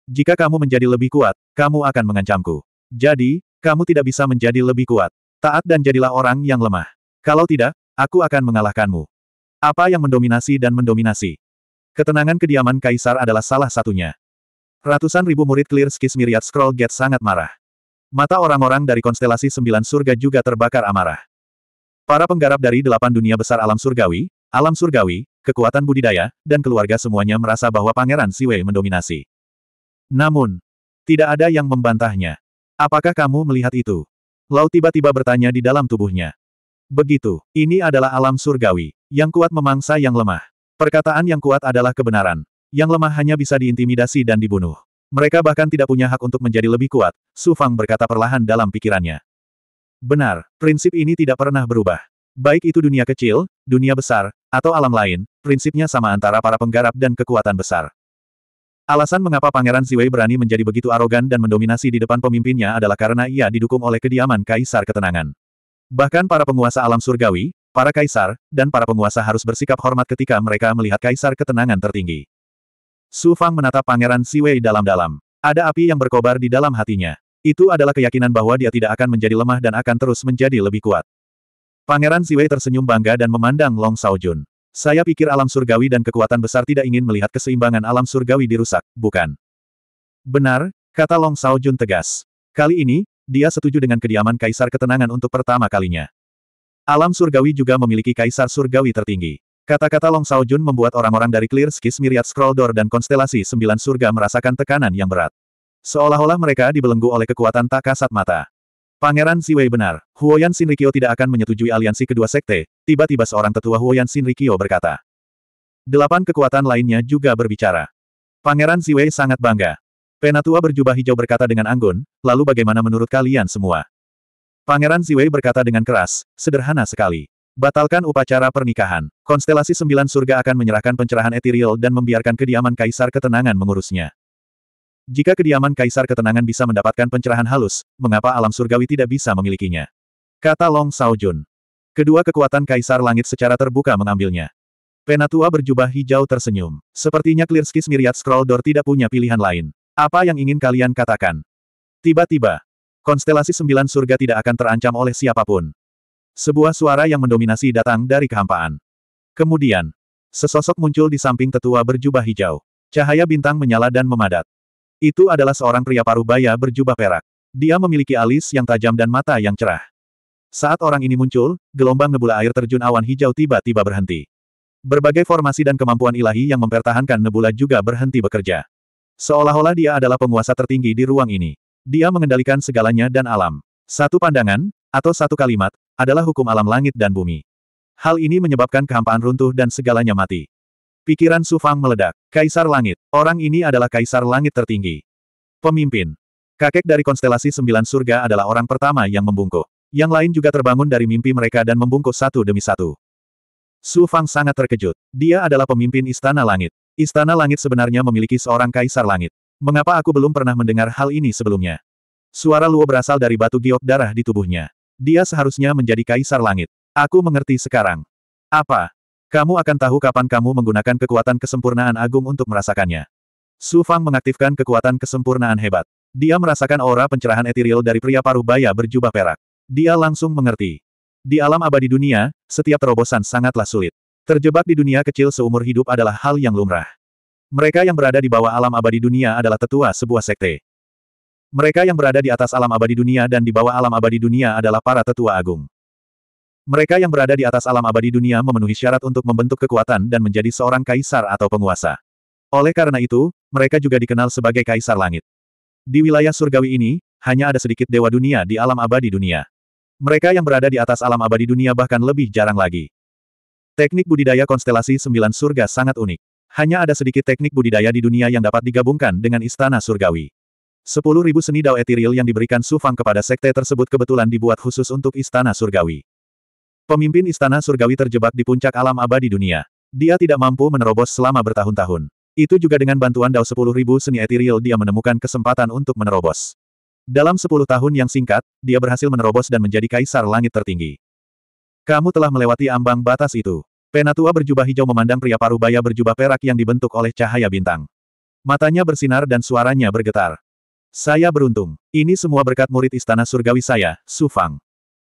Jika kamu menjadi lebih kuat, kamu akan mengancamku. Jadi, kamu tidak bisa menjadi lebih kuat. Taat dan jadilah orang yang lemah. Kalau tidak, aku akan mengalahkanmu. Apa yang mendominasi dan mendominasi? Ketenangan kediaman Kaisar adalah salah satunya. Ratusan ribu murid clear skis Myriad Scroll get sangat marah. Mata orang-orang dari konstelasi sembilan surga juga terbakar amarah. Para penggarap dari delapan dunia besar alam surgawi, alam surgawi, kekuatan budidaya, dan keluarga semuanya merasa bahwa Pangeran Siwei mendominasi. Namun, tidak ada yang membantahnya. Apakah kamu melihat itu? Lau tiba-tiba bertanya di dalam tubuhnya. Begitu, ini adalah alam surgawi, yang kuat memangsa yang lemah. Perkataan yang kuat adalah kebenaran. Yang lemah hanya bisa diintimidasi dan dibunuh. Mereka bahkan tidak punya hak untuk menjadi lebih kuat, Su Fang berkata perlahan dalam pikirannya. Benar, prinsip ini tidak pernah berubah. Baik itu dunia kecil, dunia besar, atau alam lain, prinsipnya sama antara para penggarap dan kekuatan besar. Alasan mengapa Pangeran Ziwei berani menjadi begitu arogan dan mendominasi di depan pemimpinnya adalah karena ia didukung oleh kediaman Kaisar Ketenangan. Bahkan para penguasa alam surgawi, Para kaisar, dan para penguasa harus bersikap hormat ketika mereka melihat kaisar ketenangan tertinggi. Su Fang menatap Pangeran Siwei dalam-dalam. Ada api yang berkobar di dalam hatinya. Itu adalah keyakinan bahwa dia tidak akan menjadi lemah dan akan terus menjadi lebih kuat. Pangeran Siwei tersenyum bangga dan memandang Long Sao Jun. Saya pikir alam surgawi dan kekuatan besar tidak ingin melihat keseimbangan alam surgawi dirusak, bukan? Benar, kata Long Sao Jun tegas. Kali ini, dia setuju dengan kediaman Kaisar Ketenangan untuk pertama kalinya. Alam surgawi juga memiliki kaisar surgawi tertinggi. Kata-kata Long Sao Jun membuat orang-orang dari Clear Skis Myriad Scroll Door dan konstelasi Sembilan Surga merasakan tekanan yang berat. Seolah-olah mereka dibelenggu oleh kekuatan tak kasat mata. Pangeran Siwei benar, Huoyan Shinrikyo tidak akan menyetujui aliansi kedua sekte, tiba-tiba seorang tetua Huoyan Shinrikyo berkata. Delapan kekuatan lainnya juga berbicara. Pangeran Siwei sangat bangga. Penatua berjubah hijau berkata dengan anggun, lalu bagaimana menurut kalian semua? Pangeran Ziwei berkata dengan keras, sederhana sekali. Batalkan upacara pernikahan. Konstelasi Sembilan Surga akan menyerahkan pencerahan etiril dan membiarkan kediaman Kaisar Ketenangan mengurusnya. Jika kediaman Kaisar Ketenangan bisa mendapatkan pencerahan halus, mengapa alam surgawi tidak bisa memilikinya? Kata Long Saojun. Kedua kekuatan Kaisar Langit secara terbuka mengambilnya. Penatua berjubah hijau tersenyum. Sepertinya Klirskis Myriad Scroll Door tidak punya pilihan lain. Apa yang ingin kalian katakan? Tiba-tiba, Konstelasi sembilan surga tidak akan terancam oleh siapapun. Sebuah suara yang mendominasi datang dari kehampaan. Kemudian, sesosok muncul di samping tetua berjubah hijau. Cahaya bintang menyala dan memadat. Itu adalah seorang pria paruh baya berjubah perak. Dia memiliki alis yang tajam dan mata yang cerah. Saat orang ini muncul, gelombang nebula air terjun awan hijau tiba-tiba berhenti. Berbagai formasi dan kemampuan ilahi yang mempertahankan nebula juga berhenti bekerja. Seolah-olah dia adalah penguasa tertinggi di ruang ini. Dia mengendalikan segalanya dan alam. Satu pandangan, atau satu kalimat, adalah hukum alam langit dan bumi. Hal ini menyebabkan kehampaan runtuh dan segalanya mati. Pikiran Sufang meledak. Kaisar Langit. Orang ini adalah Kaisar Langit tertinggi. Pemimpin. Kakek dari konstelasi Sembilan Surga adalah orang pertama yang membungkuk. Yang lain juga terbangun dari mimpi mereka dan membungkuk satu demi satu. Su Fang sangat terkejut. Dia adalah pemimpin Istana Langit. Istana Langit sebenarnya memiliki seorang Kaisar Langit. Mengapa aku belum pernah mendengar hal ini sebelumnya? Suara Luo berasal dari batu giok darah di tubuhnya. Dia seharusnya menjadi kaisar langit. Aku mengerti sekarang. Apa? Kamu akan tahu kapan kamu menggunakan kekuatan kesempurnaan agung untuk merasakannya. Su Fang mengaktifkan kekuatan kesempurnaan hebat. Dia merasakan aura pencerahan etiril dari pria paruh baya berjubah perak. Dia langsung mengerti. Di alam abadi dunia, setiap terobosan sangatlah sulit. Terjebak di dunia kecil seumur hidup adalah hal yang lumrah. Mereka yang berada di bawah alam abadi dunia adalah tetua sebuah sekte. Mereka yang berada di atas alam abadi dunia dan di bawah alam abadi dunia adalah para tetua agung. Mereka yang berada di atas alam abadi dunia memenuhi syarat untuk membentuk kekuatan dan menjadi seorang kaisar atau penguasa. Oleh karena itu, mereka juga dikenal sebagai kaisar langit. Di wilayah surgawi ini, hanya ada sedikit dewa dunia di alam abadi dunia. Mereka yang berada di atas alam abadi dunia bahkan lebih jarang lagi. Teknik budidaya konstelasi sembilan surga sangat unik. Hanya ada sedikit teknik budidaya di dunia yang dapat digabungkan dengan istana surgawi. Sepuluh seni dao etiril yang diberikan Sufang kepada sekte tersebut kebetulan dibuat khusus untuk istana surgawi. Pemimpin istana surgawi terjebak di puncak alam abadi dunia. Dia tidak mampu menerobos selama bertahun-tahun. Itu juga dengan bantuan dao sepuluh seni etiril dia menemukan kesempatan untuk menerobos. Dalam sepuluh tahun yang singkat, dia berhasil menerobos dan menjadi kaisar langit tertinggi. Kamu telah melewati ambang batas itu. Penatua berjubah hijau memandang pria parubaya berjubah perak yang dibentuk oleh cahaya bintang. Matanya bersinar dan suaranya bergetar. Saya beruntung. Ini semua berkat murid istana surgawi saya, Sufang.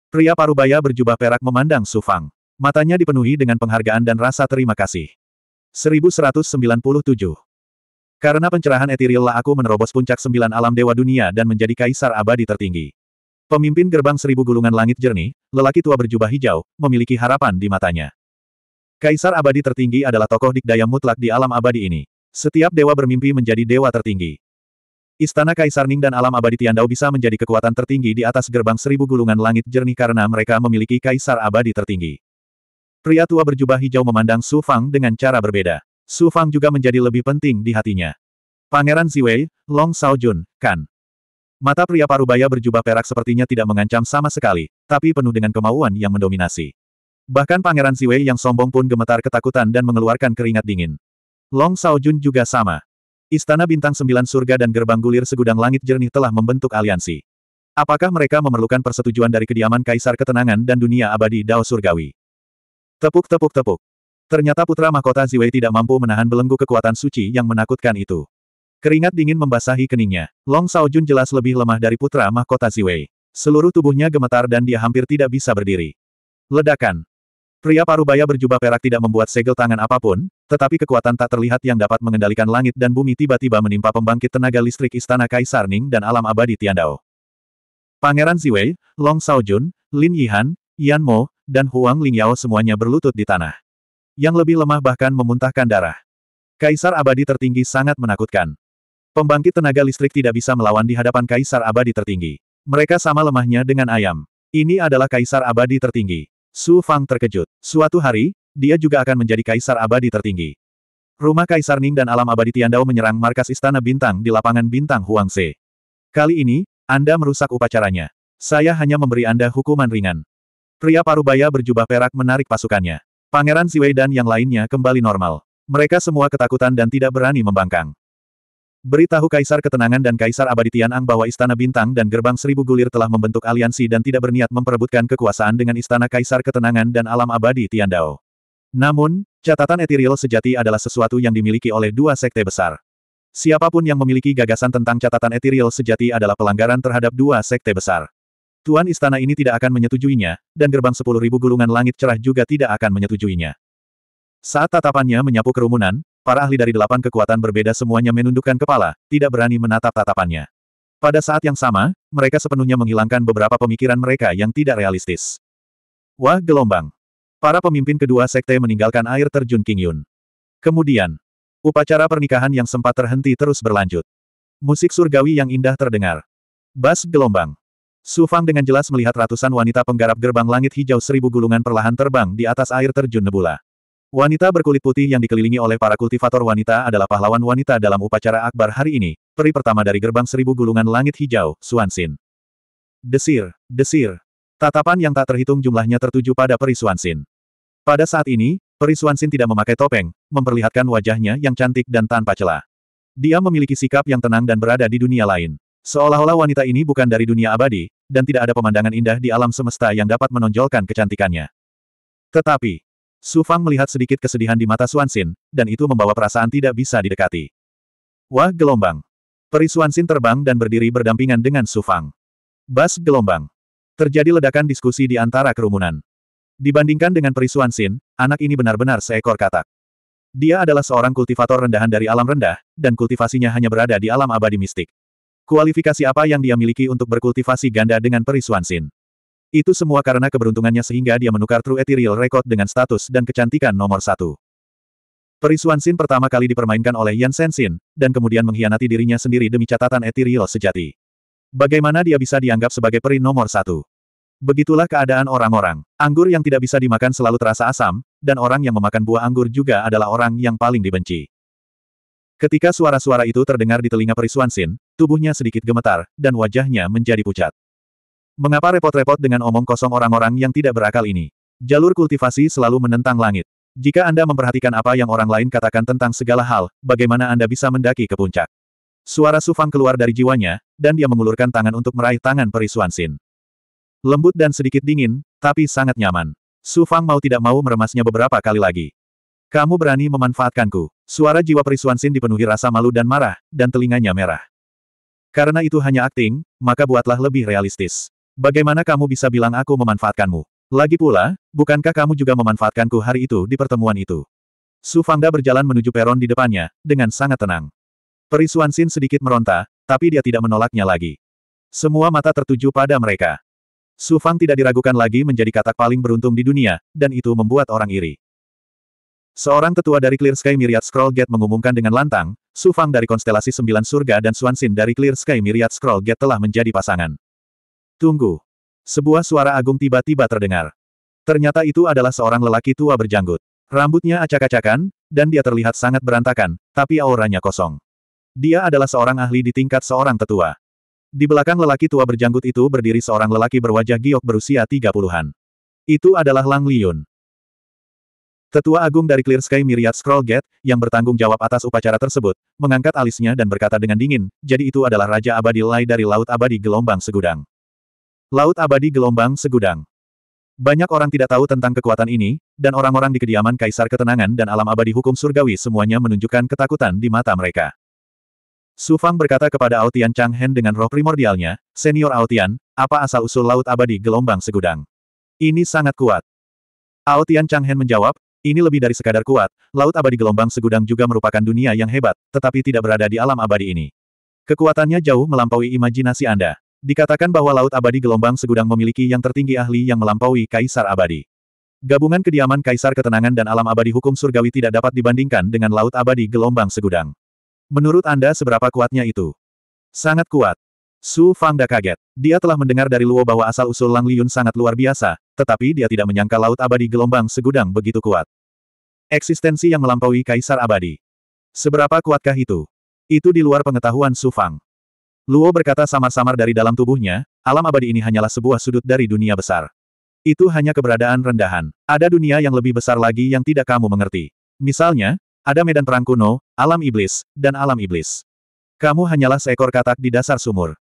Pria parubaya berjubah perak memandang Sufang. Matanya dipenuhi dengan penghargaan dan rasa terima kasih. 1197. Karena pencerahan etiril lah aku menerobos puncak sembilan alam dewa dunia dan menjadi kaisar abadi tertinggi. Pemimpin gerbang seribu gulungan langit jernih, lelaki tua berjubah hijau, memiliki harapan di matanya. Kaisar abadi tertinggi adalah tokoh dikdaya mutlak di alam abadi ini. Setiap dewa bermimpi menjadi dewa tertinggi. Istana Kaisar Ning dan alam abadi Tiandao bisa menjadi kekuatan tertinggi di atas gerbang seribu gulungan langit jernih karena mereka memiliki kaisar abadi tertinggi. Pria tua berjubah hijau memandang Su Fang dengan cara berbeda. Su Fang juga menjadi lebih penting di hatinya. Pangeran Ziwei, Long Jun, Kan. Mata pria parubaya berjubah perak sepertinya tidak mengancam sama sekali, tapi penuh dengan kemauan yang mendominasi. Bahkan Pangeran Siwei yang sombong pun gemetar ketakutan dan mengeluarkan keringat dingin. Long Saojun juga sama. Istana Bintang Sembilan Surga dan Gerbang Gulir Segudang Langit Jernih telah membentuk aliansi. Apakah mereka memerlukan persetujuan dari kediaman Kaisar Ketenangan dan Dunia Abadi Dao Surgawi? Tepuk-tepuk-tepuk. Ternyata putra mahkota Ziwei tidak mampu menahan belenggu kekuatan suci yang menakutkan itu. Keringat dingin membasahi keningnya. Long Saojun jelas lebih lemah dari putra mahkota Ziwei. Seluruh tubuhnya gemetar dan dia hampir tidak bisa berdiri. Ledakan. Pria parubaya berjubah perak tidak membuat segel tangan apapun, tetapi kekuatan tak terlihat yang dapat mengendalikan langit dan bumi tiba-tiba menimpa pembangkit tenaga listrik Istana Kaisar Ning dan alam abadi Tiandao. Pangeran Ziwei, Long Saojun, Lin Yihan, Yan Mo, dan Huang Lingyao semuanya berlutut di tanah. Yang lebih lemah bahkan memuntahkan darah. Kaisar abadi tertinggi sangat menakutkan. Pembangkit tenaga listrik tidak bisa melawan di hadapan Kaisar abadi tertinggi. Mereka sama lemahnya dengan ayam. Ini adalah Kaisar abadi tertinggi. Su Fang terkejut. Suatu hari, dia juga akan menjadi kaisar abadi tertinggi. Rumah Kaisar Ning dan alam abadi Tiandao menyerang markas Istana Bintang di lapangan Bintang Huangse. Kali ini, Anda merusak upacaranya. Saya hanya memberi Anda hukuman ringan. Pria parubaya berjubah perak menarik pasukannya. Pangeran Siwei dan yang lainnya kembali normal. Mereka semua ketakutan dan tidak berani membangkang. Beritahu Kaisar Ketenangan dan Kaisar Abadi Tianang bahwa Istana Bintang dan Gerbang Seribu Gulir telah membentuk aliansi dan tidak berniat memperebutkan kekuasaan dengan Istana Kaisar Ketenangan dan Alam Abadi Tiandao. Namun, catatan etiril sejati adalah sesuatu yang dimiliki oleh dua sekte besar. Siapapun yang memiliki gagasan tentang catatan etiril sejati adalah pelanggaran terhadap dua sekte besar. Tuan Istana ini tidak akan menyetujuinya, dan Gerbang Sepuluh Ribu Gulungan Langit Cerah juga tidak akan menyetujuinya. Saat tatapannya menyapu kerumunan, Para ahli dari delapan kekuatan berbeda semuanya menundukkan kepala, tidak berani menatap tatapannya. Pada saat yang sama, mereka sepenuhnya menghilangkan beberapa pemikiran mereka yang tidak realistis. Wah gelombang! Para pemimpin kedua sekte meninggalkan air terjun King Yun. Kemudian, upacara pernikahan yang sempat terhenti terus berlanjut. Musik surgawi yang indah terdengar. Bas gelombang. Su Fang dengan jelas melihat ratusan wanita penggarap gerbang langit hijau seribu gulungan perlahan terbang di atas air terjun Nebula. Wanita berkulit putih yang dikelilingi oleh para kultivator wanita adalah pahlawan wanita dalam upacara akbar hari ini, peri pertama dari gerbang seribu gulungan langit hijau, Suansin. Desir, desir. Tatapan yang tak terhitung jumlahnya tertuju pada peri Suansin. Pada saat ini, peri Suansin tidak memakai topeng, memperlihatkan wajahnya yang cantik dan tanpa celah. Dia memiliki sikap yang tenang dan berada di dunia lain. Seolah-olah wanita ini bukan dari dunia abadi, dan tidak ada pemandangan indah di alam semesta yang dapat menonjolkan kecantikannya. Tetapi, Su Fang melihat sedikit kesedihan di mata Xin, dan itu membawa perasaan tidak bisa didekati. Wah gelombang. Peri Xin terbang dan berdiri berdampingan dengan Su Fang. Bas gelombang. Terjadi ledakan diskusi di antara kerumunan. Dibandingkan dengan Peri Xin, anak ini benar-benar seekor katak. Dia adalah seorang kultivator rendahan dari alam rendah, dan kultivasinya hanya berada di alam abadi mistik. Kualifikasi apa yang dia miliki untuk berkultivasi ganda dengan Peri Xin? Itu semua karena keberuntungannya sehingga dia menukar True Ethereal Record dengan status dan kecantikan nomor satu. Perisuan Sin pertama kali dipermainkan oleh Yan sin dan kemudian mengkhianati dirinya sendiri demi catatan Ethereal sejati. Bagaimana dia bisa dianggap sebagai peri nomor satu? Begitulah keadaan orang-orang. Anggur yang tidak bisa dimakan selalu terasa asam, dan orang yang memakan buah anggur juga adalah orang yang paling dibenci. Ketika suara-suara itu terdengar di telinga Perisuan Sin, tubuhnya sedikit gemetar, dan wajahnya menjadi pucat. Mengapa repot-repot dengan omong kosong orang-orang yang tidak berakal ini? Jalur kultivasi selalu menentang langit. Jika Anda memperhatikan apa yang orang lain katakan tentang segala hal, bagaimana Anda bisa mendaki ke puncak? Suara Sufang keluar dari jiwanya, dan dia mengulurkan tangan untuk meraih tangan perisuan Sin. Lembut dan sedikit dingin, tapi sangat nyaman. Sufang mau tidak mau meremasnya beberapa kali lagi. Kamu berani memanfaatkanku. Suara jiwa perisuan Sin dipenuhi rasa malu dan marah, dan telinganya merah. Karena itu hanya akting, maka buatlah lebih realistis. Bagaimana kamu bisa bilang aku memanfaatkanmu? Lagi pula, bukankah kamu juga memanfaatkanku hari itu di pertemuan itu? Su Fangda berjalan menuju peron di depannya, dengan sangat tenang. Suan Sin sedikit meronta, tapi dia tidak menolaknya lagi. Semua mata tertuju pada mereka. Su Fang tidak diragukan lagi menjadi katak paling beruntung di dunia, dan itu membuat orang iri. Seorang tetua dari Clear Sky Myriad Scroll Gate mengumumkan dengan lantang, Su Fang dari konstelasi Sembilan Surga dan Suansin Xin dari Clear Sky Myriad Scroll Gate telah menjadi pasangan. Tunggu. Sebuah suara agung tiba-tiba terdengar. Ternyata itu adalah seorang lelaki tua berjanggut. Rambutnya acak-acakan, dan dia terlihat sangat berantakan, tapi auranya kosong. Dia adalah seorang ahli di tingkat seorang tetua. Di belakang lelaki tua berjanggut itu berdiri seorang lelaki berwajah giok berusia tiga puluhan. Itu adalah Lang Liyun. Tetua Agung dari Clear Sky Myriad Scroll Gate, yang bertanggung jawab atas upacara tersebut, mengangkat alisnya dan berkata dengan dingin, jadi itu adalah Raja Abadi Lai dari Laut Abadi Gelombang Segudang. Laut abadi gelombang segudang. Banyak orang tidak tahu tentang kekuatan ini, dan orang-orang di kediaman Kaisar Ketenangan dan alam abadi hukum surgawi semuanya menunjukkan ketakutan di mata mereka. Su Fang berkata kepada Aotian Chang Hen dengan roh primordialnya, Senior Aotian, apa asal-usul Laut Abadi Gelombang Segudang? Ini sangat kuat. Aotian Chang Hen menjawab, ini lebih dari sekadar kuat, Laut Abadi Gelombang Segudang juga merupakan dunia yang hebat, tetapi tidak berada di alam abadi ini. Kekuatannya jauh melampaui imajinasi Anda. Dikatakan bahwa Laut Abadi Gelombang Segudang memiliki yang tertinggi ahli yang melampaui Kaisar Abadi. Gabungan kediaman Kaisar Ketenangan dan Alam Abadi Hukum Surgawi tidak dapat dibandingkan dengan Laut Abadi Gelombang Segudang. Menurut Anda seberapa kuatnya itu? Sangat kuat. Su Fangda kaget. Dia telah mendengar dari Luo bahwa asal-usul Lang Liun sangat luar biasa, tetapi dia tidak menyangka Laut Abadi Gelombang Segudang begitu kuat. Eksistensi yang melampaui Kaisar Abadi. Seberapa kuatkah itu? Itu di luar pengetahuan Su Fang. Luo berkata samar-samar dari dalam tubuhnya, alam abadi ini hanyalah sebuah sudut dari dunia besar. Itu hanya keberadaan rendahan. Ada dunia yang lebih besar lagi yang tidak kamu mengerti. Misalnya, ada medan perang kuno, alam iblis, dan alam iblis. Kamu hanyalah seekor katak di dasar sumur.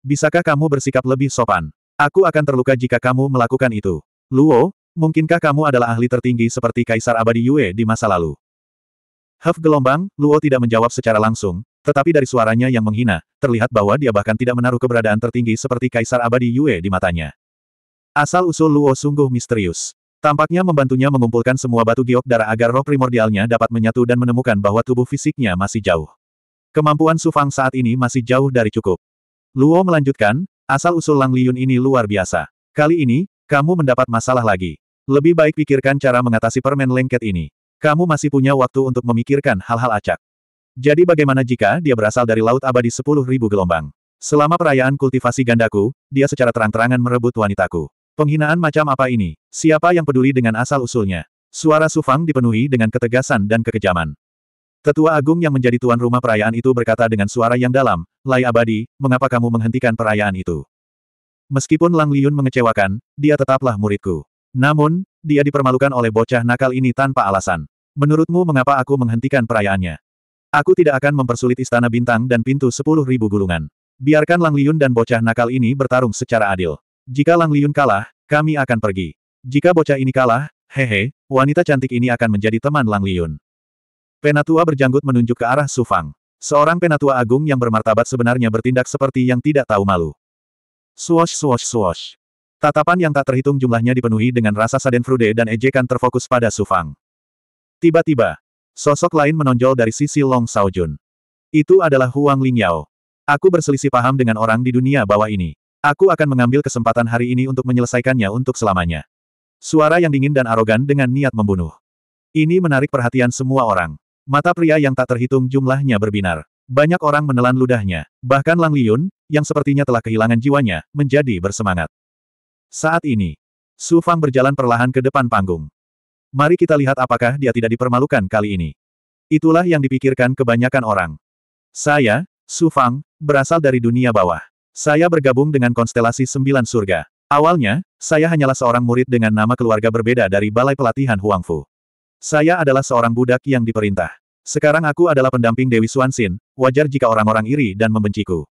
Bisakah kamu bersikap lebih sopan? Aku akan terluka jika kamu melakukan itu. Luo, mungkinkah kamu adalah ahli tertinggi seperti Kaisar Abadi Yue di masa lalu? Huff gelombang, Luo tidak menjawab secara langsung, tetapi dari suaranya yang menghina, terlihat bahwa dia bahkan tidak menaruh keberadaan tertinggi seperti Kaisar Abadi Yue di matanya. Asal-usul Luo sungguh misterius. Tampaknya membantunya mengumpulkan semua batu giok darah agar roh primordialnya dapat menyatu dan menemukan bahwa tubuh fisiknya masih jauh. Kemampuan Sufang saat ini masih jauh dari cukup. Luo melanjutkan, asal-usul Lang Liyun ini luar biasa. Kali ini, kamu mendapat masalah lagi. Lebih baik pikirkan cara mengatasi permen lengket ini. Kamu masih punya waktu untuk memikirkan hal-hal acak. Jadi bagaimana jika dia berasal dari laut abadi 10.000 gelombang? Selama perayaan kultivasi gandaku, dia secara terang-terangan merebut wanitaku. Penghinaan macam apa ini? Siapa yang peduli dengan asal-usulnya? Suara Sufang dipenuhi dengan ketegasan dan kekejaman. Tetua Agung yang menjadi tuan rumah perayaan itu berkata dengan suara yang dalam, Lai Abadi, mengapa kamu menghentikan perayaan itu? Meskipun Lang Liun mengecewakan, dia tetaplah muridku. Namun, dia dipermalukan oleh bocah nakal ini tanpa alasan. Menurutmu mengapa aku menghentikan perayaannya? Aku tidak akan mempersulit istana bintang dan pintu sepuluh ribu gulungan. Biarkan Lang Liun dan bocah nakal ini bertarung secara adil. Jika Lang Liun kalah, kami akan pergi. Jika bocah ini kalah, hehe, wanita cantik ini akan menjadi teman Lang Liun. Penatua berjanggut menunjuk ke arah Sufang. Seorang penatua agung yang bermartabat sebenarnya bertindak seperti yang tidak tahu malu. Swosh swosh swosh. Tatapan yang tak terhitung jumlahnya dipenuhi dengan rasa sadenfrude dan ejekan terfokus pada Sufang. Tiba-tiba, Sosok lain menonjol dari sisi Long Saojun. Itu adalah Huang Lingyao. Aku berselisih paham dengan orang di dunia bawah ini. Aku akan mengambil kesempatan hari ini untuk menyelesaikannya untuk selamanya. Suara yang dingin dan arogan dengan niat membunuh. Ini menarik perhatian semua orang. Mata pria yang tak terhitung jumlahnya berbinar. Banyak orang menelan ludahnya. Bahkan Lang Liyun, yang sepertinya telah kehilangan jiwanya, menjadi bersemangat. Saat ini, Su Fang berjalan perlahan ke depan panggung. Mari kita lihat apakah dia tidak dipermalukan kali ini. Itulah yang dipikirkan kebanyakan orang. Saya, Su Fang, berasal dari dunia bawah. Saya bergabung dengan konstelasi Sembilan Surga. Awalnya, saya hanyalah seorang murid dengan nama keluarga berbeda dari Balai Pelatihan Huangfu. Saya adalah seorang budak yang diperintah. Sekarang aku adalah pendamping Dewi Suansin, wajar jika orang-orang iri dan membenciku.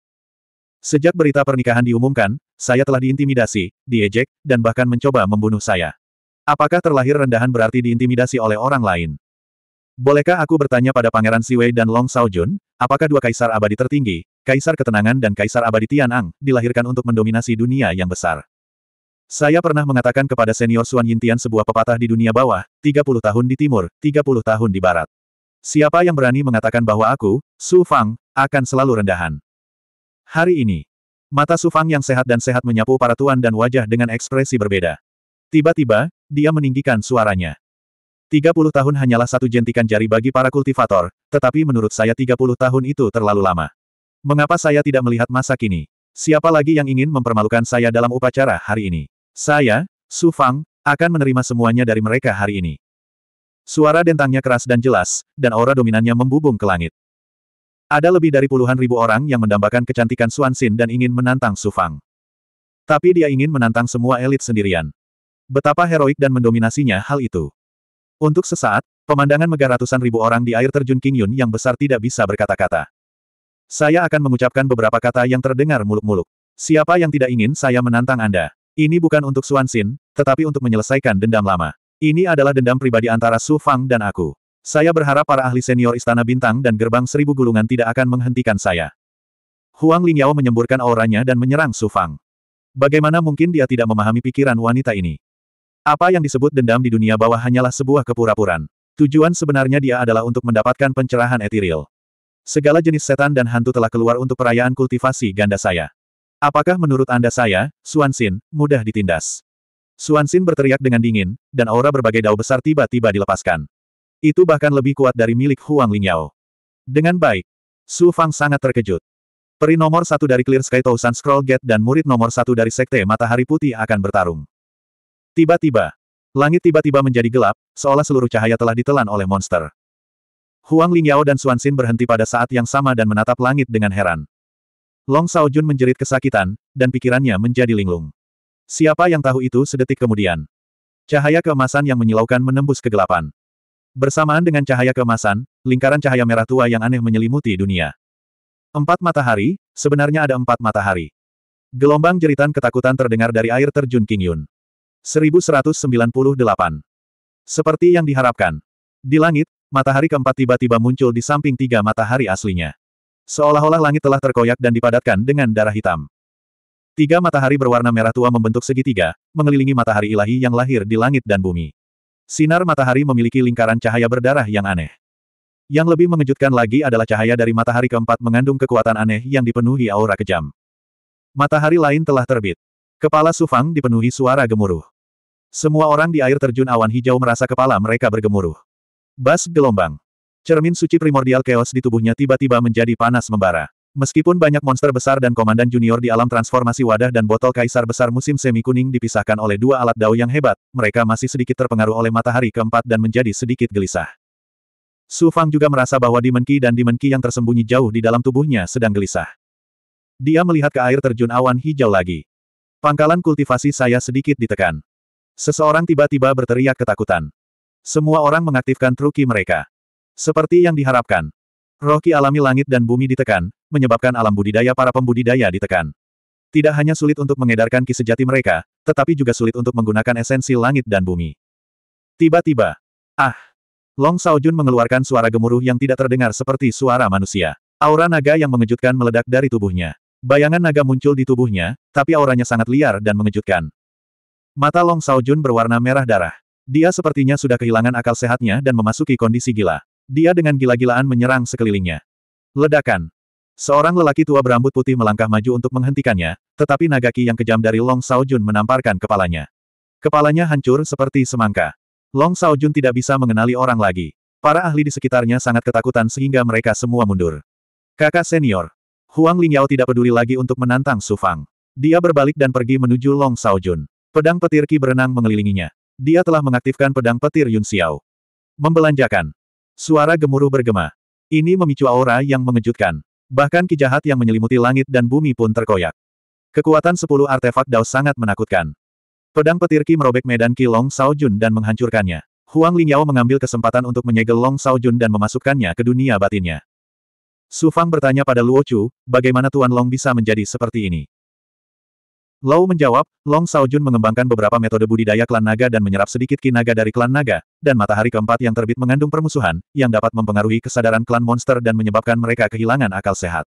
Sejak berita pernikahan diumumkan, saya telah diintimidasi, diejek, dan bahkan mencoba membunuh saya. Apakah terlahir rendahan berarti diintimidasi oleh orang lain? Bolehkah aku bertanya pada Pangeran Siwei dan Long Saojun, apakah dua kaisar abadi tertinggi, Kaisar Ketenangan dan Kaisar Abadi Tianang, dilahirkan untuk mendominasi dunia yang besar? Saya pernah mengatakan kepada senior Suan Yintian sebuah pepatah di dunia bawah, 30 tahun di timur, 30 tahun di barat. Siapa yang berani mengatakan bahwa aku, Su Fang, akan selalu rendahan? Hari ini, mata Su Fang yang sehat dan sehat menyapu para tuan dan wajah dengan ekspresi berbeda. Tiba-tiba, dia meninggikan suaranya. 30 tahun hanyalah satu jentikan jari bagi para kultivator, tetapi menurut saya 30 tahun itu terlalu lama. Mengapa saya tidak melihat masa kini? Siapa lagi yang ingin mempermalukan saya dalam upacara hari ini? Saya, Su Fang, akan menerima semuanya dari mereka hari ini. Suara dentangnya keras dan jelas, dan aura dominannya membubung ke langit. Ada lebih dari puluhan ribu orang yang mendambakan kecantikan Suan Xin dan ingin menantang Su Fang. Tapi dia ingin menantang semua elit sendirian. Betapa heroik dan mendominasinya hal itu. Untuk sesaat, pemandangan megah ratusan ribu orang di air terjun King Yun yang besar tidak bisa berkata-kata. Saya akan mengucapkan beberapa kata yang terdengar muluk-muluk. Siapa yang tidak ingin saya menantang Anda? Ini bukan untuk Suansin, tetapi untuk menyelesaikan dendam lama. Ini adalah dendam pribadi antara Su Fang dan aku. Saya berharap para ahli senior Istana Bintang dan Gerbang Seribu Gulungan tidak akan menghentikan saya. Huang Lingyao menyemburkan auranya dan menyerang Su Fang. Bagaimana mungkin dia tidak memahami pikiran wanita ini? Apa yang disebut dendam di dunia bawah hanyalah sebuah kepura-puran. Tujuan sebenarnya dia adalah untuk mendapatkan pencerahan etiril. Segala jenis setan dan hantu telah keluar untuk perayaan kultivasi ganda saya. Apakah menurut Anda saya, Suansin, mudah ditindas? Suansin berteriak dengan dingin, dan aura berbagai dao besar tiba-tiba dilepaskan. Itu bahkan lebih kuat dari milik Huang Lingyao. Dengan baik, Su Fang sangat terkejut. Peri nomor satu dari Clear Sky Thousand Scroll Gate dan murid nomor satu dari Sekte Matahari Putih akan bertarung. Tiba-tiba, langit tiba-tiba menjadi gelap, seolah seluruh cahaya telah ditelan oleh monster. Huang Lingyao dan Suansin berhenti pada saat yang sama dan menatap langit dengan heran. Long Jun menjerit kesakitan, dan pikirannya menjadi linglung. Siapa yang tahu itu sedetik kemudian? Cahaya keemasan yang menyilaukan menembus kegelapan. Bersamaan dengan cahaya keemasan, lingkaran cahaya merah tua yang aneh menyelimuti dunia. Empat matahari, sebenarnya ada empat matahari. Gelombang jeritan ketakutan terdengar dari air terjun King Yun. 1198. Seperti yang diharapkan. Di langit, matahari keempat tiba-tiba muncul di samping tiga matahari aslinya. Seolah-olah langit telah terkoyak dan dipadatkan dengan darah hitam. Tiga matahari berwarna merah tua membentuk segitiga, mengelilingi matahari ilahi yang lahir di langit dan bumi. Sinar matahari memiliki lingkaran cahaya berdarah yang aneh. Yang lebih mengejutkan lagi adalah cahaya dari matahari keempat mengandung kekuatan aneh yang dipenuhi aura kejam. Matahari lain telah terbit. Kepala Sufang dipenuhi suara gemuruh. Semua orang di air terjun awan hijau merasa kepala mereka bergemuruh. Bas gelombang. Cermin suci primordial chaos di tubuhnya tiba-tiba menjadi panas membara. Meskipun banyak monster besar dan komandan junior di alam transformasi wadah dan botol kaisar besar musim semi kuning dipisahkan oleh dua alat dao yang hebat, mereka masih sedikit terpengaruh oleh matahari keempat dan menjadi sedikit gelisah. Su Fang juga merasa bahwa Dimenki dan Dimenki yang tersembunyi jauh di dalam tubuhnya sedang gelisah. Dia melihat ke air terjun awan hijau lagi. Pangkalan kultivasi saya sedikit ditekan. Seseorang tiba-tiba berteriak ketakutan. Semua orang mengaktifkan truki mereka. Seperti yang diharapkan. Roh alami langit dan bumi ditekan, menyebabkan alam budidaya para pembudidaya ditekan. Tidak hanya sulit untuk mengedarkan ki sejati mereka, tetapi juga sulit untuk menggunakan esensi langit dan bumi. Tiba-tiba, ah, Long Saojun mengeluarkan suara gemuruh yang tidak terdengar seperti suara manusia. Aura naga yang mengejutkan meledak dari tubuhnya. Bayangan naga muncul di tubuhnya, tapi auranya sangat liar dan mengejutkan. Mata Long Saojun berwarna merah darah. Dia sepertinya sudah kehilangan akal sehatnya dan memasuki kondisi gila. Dia dengan gila-gilaan menyerang sekelilingnya. Ledakan. Seorang lelaki tua berambut putih melangkah maju untuk menghentikannya, tetapi Nagaki yang kejam dari Long Saojun menamparkan kepalanya. Kepalanya hancur seperti semangka. Long Saojun tidak bisa mengenali orang lagi. Para ahli di sekitarnya sangat ketakutan sehingga mereka semua mundur. Kakak senior. Huang Lingyao tidak peduli lagi untuk menantang Su Fang. Dia berbalik dan pergi menuju Long Saojun. Pedang petir Ki berenang mengelilinginya. Dia telah mengaktifkan pedang petir Yun Xiao. Membelanjakan. Suara gemuruh bergema. Ini memicu aura yang mengejutkan. Bahkan ki jahat yang menyelimuti langit dan bumi pun terkoyak. Kekuatan sepuluh artefak Dao sangat menakutkan. Pedang petir Ki merobek medan Ki Long Sao Jun dan menghancurkannya. Huang Lingyao mengambil kesempatan untuk menyegel Long Sao Jun dan memasukkannya ke dunia batinnya. Su Fang bertanya pada Luo Chu, bagaimana Tuan Long bisa menjadi seperti ini? Lau menjawab, Long Saojun mengembangkan beberapa metode budidaya klan naga dan menyerap sedikit kinaga dari klan naga, dan matahari keempat yang terbit mengandung permusuhan, yang dapat mempengaruhi kesadaran klan monster dan menyebabkan mereka kehilangan akal sehat.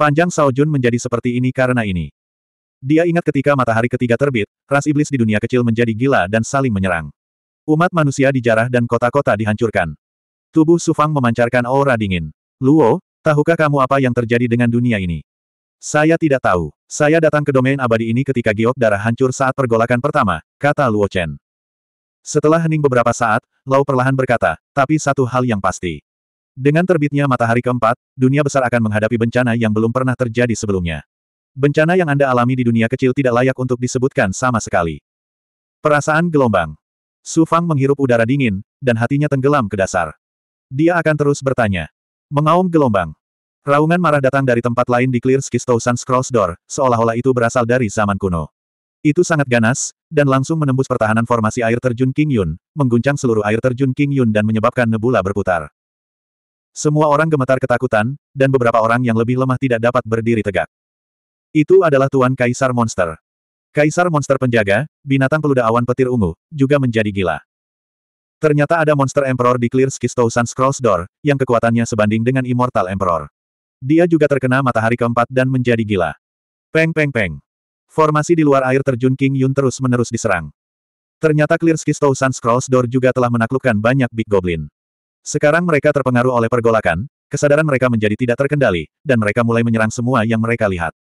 Panjang Saojun menjadi seperti ini karena ini. Dia ingat ketika matahari ketiga terbit, ras iblis di dunia kecil menjadi gila dan saling menyerang. Umat manusia dijarah dan kota-kota dihancurkan. Tubuh Sufang memancarkan aura dingin. Luo, tahukah kamu apa yang terjadi dengan dunia ini? Saya tidak tahu. Saya datang ke domain abadi ini ketika giok darah hancur saat pergolakan pertama, kata Luo Chen. Setelah hening beberapa saat, Lau perlahan berkata, tapi satu hal yang pasti. Dengan terbitnya matahari keempat, dunia besar akan menghadapi bencana yang belum pernah terjadi sebelumnya. Bencana yang Anda alami di dunia kecil tidak layak untuk disebutkan sama sekali. Perasaan gelombang. Su Fang menghirup udara dingin, dan hatinya tenggelam ke dasar. Dia akan terus bertanya. Mengaum gelombang. Raungan marah datang dari tempat lain di Clear Thousand Scrolls Door, seolah-olah itu berasal dari zaman kuno. Itu sangat ganas, dan langsung menembus pertahanan formasi air terjun King Yun, mengguncang seluruh air terjun King Yun dan menyebabkan nebula berputar. Semua orang gemetar ketakutan, dan beberapa orang yang lebih lemah tidak dapat berdiri tegak. Itu adalah Tuan Kaisar Monster. Kaisar Monster Penjaga, binatang peluda awan petir ungu, juga menjadi gila. Ternyata ada Monster Emperor di Clear Thousand Scrolls Door, yang kekuatannya sebanding dengan Immortal Emperor. Dia juga terkena matahari keempat dan menjadi gila. Peng peng peng. Formasi di luar air terjun King Yun terus-menerus diserang. Ternyata Clear Clearskis Thousand Scrolls Door juga telah menaklukkan banyak Big Goblin. Sekarang mereka terpengaruh oleh pergolakan, kesadaran mereka menjadi tidak terkendali, dan mereka mulai menyerang semua yang mereka lihat.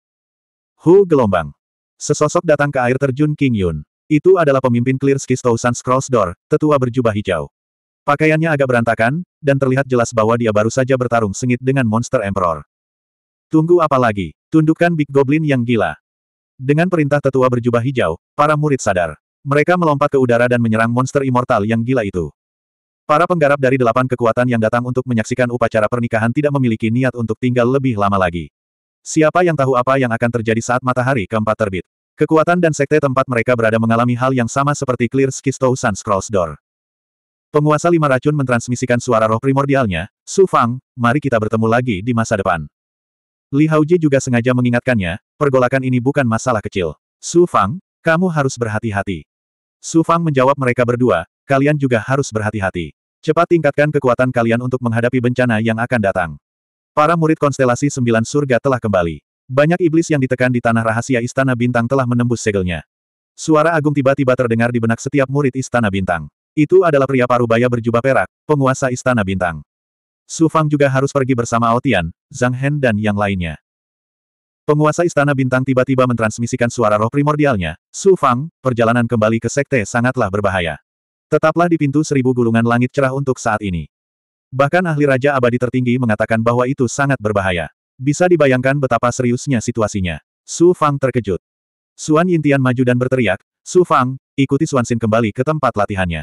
Hu gelombang. Sesosok datang ke air terjun King Yun. Itu adalah pemimpin Clear Clearskis Thousand Scrolls Door, tetua berjubah hijau. Pakaiannya agak berantakan, dan terlihat jelas bahwa dia baru saja bertarung sengit dengan Monster Emperor. Tunggu apa lagi? Tundukkan Big Goblin yang gila. Dengan perintah tetua berjubah hijau, para murid sadar. Mereka melompat ke udara dan menyerang monster immortal yang gila itu. Para penggarap dari delapan kekuatan yang datang untuk menyaksikan upacara pernikahan tidak memiliki niat untuk tinggal lebih lama lagi. Siapa yang tahu apa yang akan terjadi saat matahari keempat terbit? Kekuatan dan sekte tempat mereka berada mengalami hal yang sama seperti Clear Skistow Sun Scrolls Door. Penguasa lima racun mentransmisikan suara roh primordialnya, Su Fang, mari kita bertemu lagi di masa depan. Li Haoji juga sengaja mengingatkannya, pergolakan ini bukan masalah kecil. Su Fang, kamu harus berhati-hati. Su Fang menjawab mereka berdua, kalian juga harus berhati-hati. Cepat tingkatkan kekuatan kalian untuk menghadapi bencana yang akan datang. Para murid konstelasi Sembilan Surga telah kembali. Banyak iblis yang ditekan di tanah rahasia Istana Bintang telah menembus segelnya. Suara agung tiba-tiba terdengar di benak setiap murid Istana Bintang. Itu adalah pria parubaya berjubah perak, penguasa Istana Bintang. Su Fang juga harus pergi bersama Aotian, Zhang Hen dan yang lainnya. Penguasa Istana Bintang tiba-tiba mentransmisikan suara roh primordialnya, Su Fang, perjalanan kembali ke Sekte sangatlah berbahaya. Tetaplah di pintu seribu gulungan langit cerah untuk saat ini. Bahkan ahli Raja Abadi tertinggi mengatakan bahwa itu sangat berbahaya. Bisa dibayangkan betapa seriusnya situasinya. Su Fang terkejut. Suan Yintian maju dan berteriak, Su Fang, ikuti Suan Xin kembali ke tempat latihannya.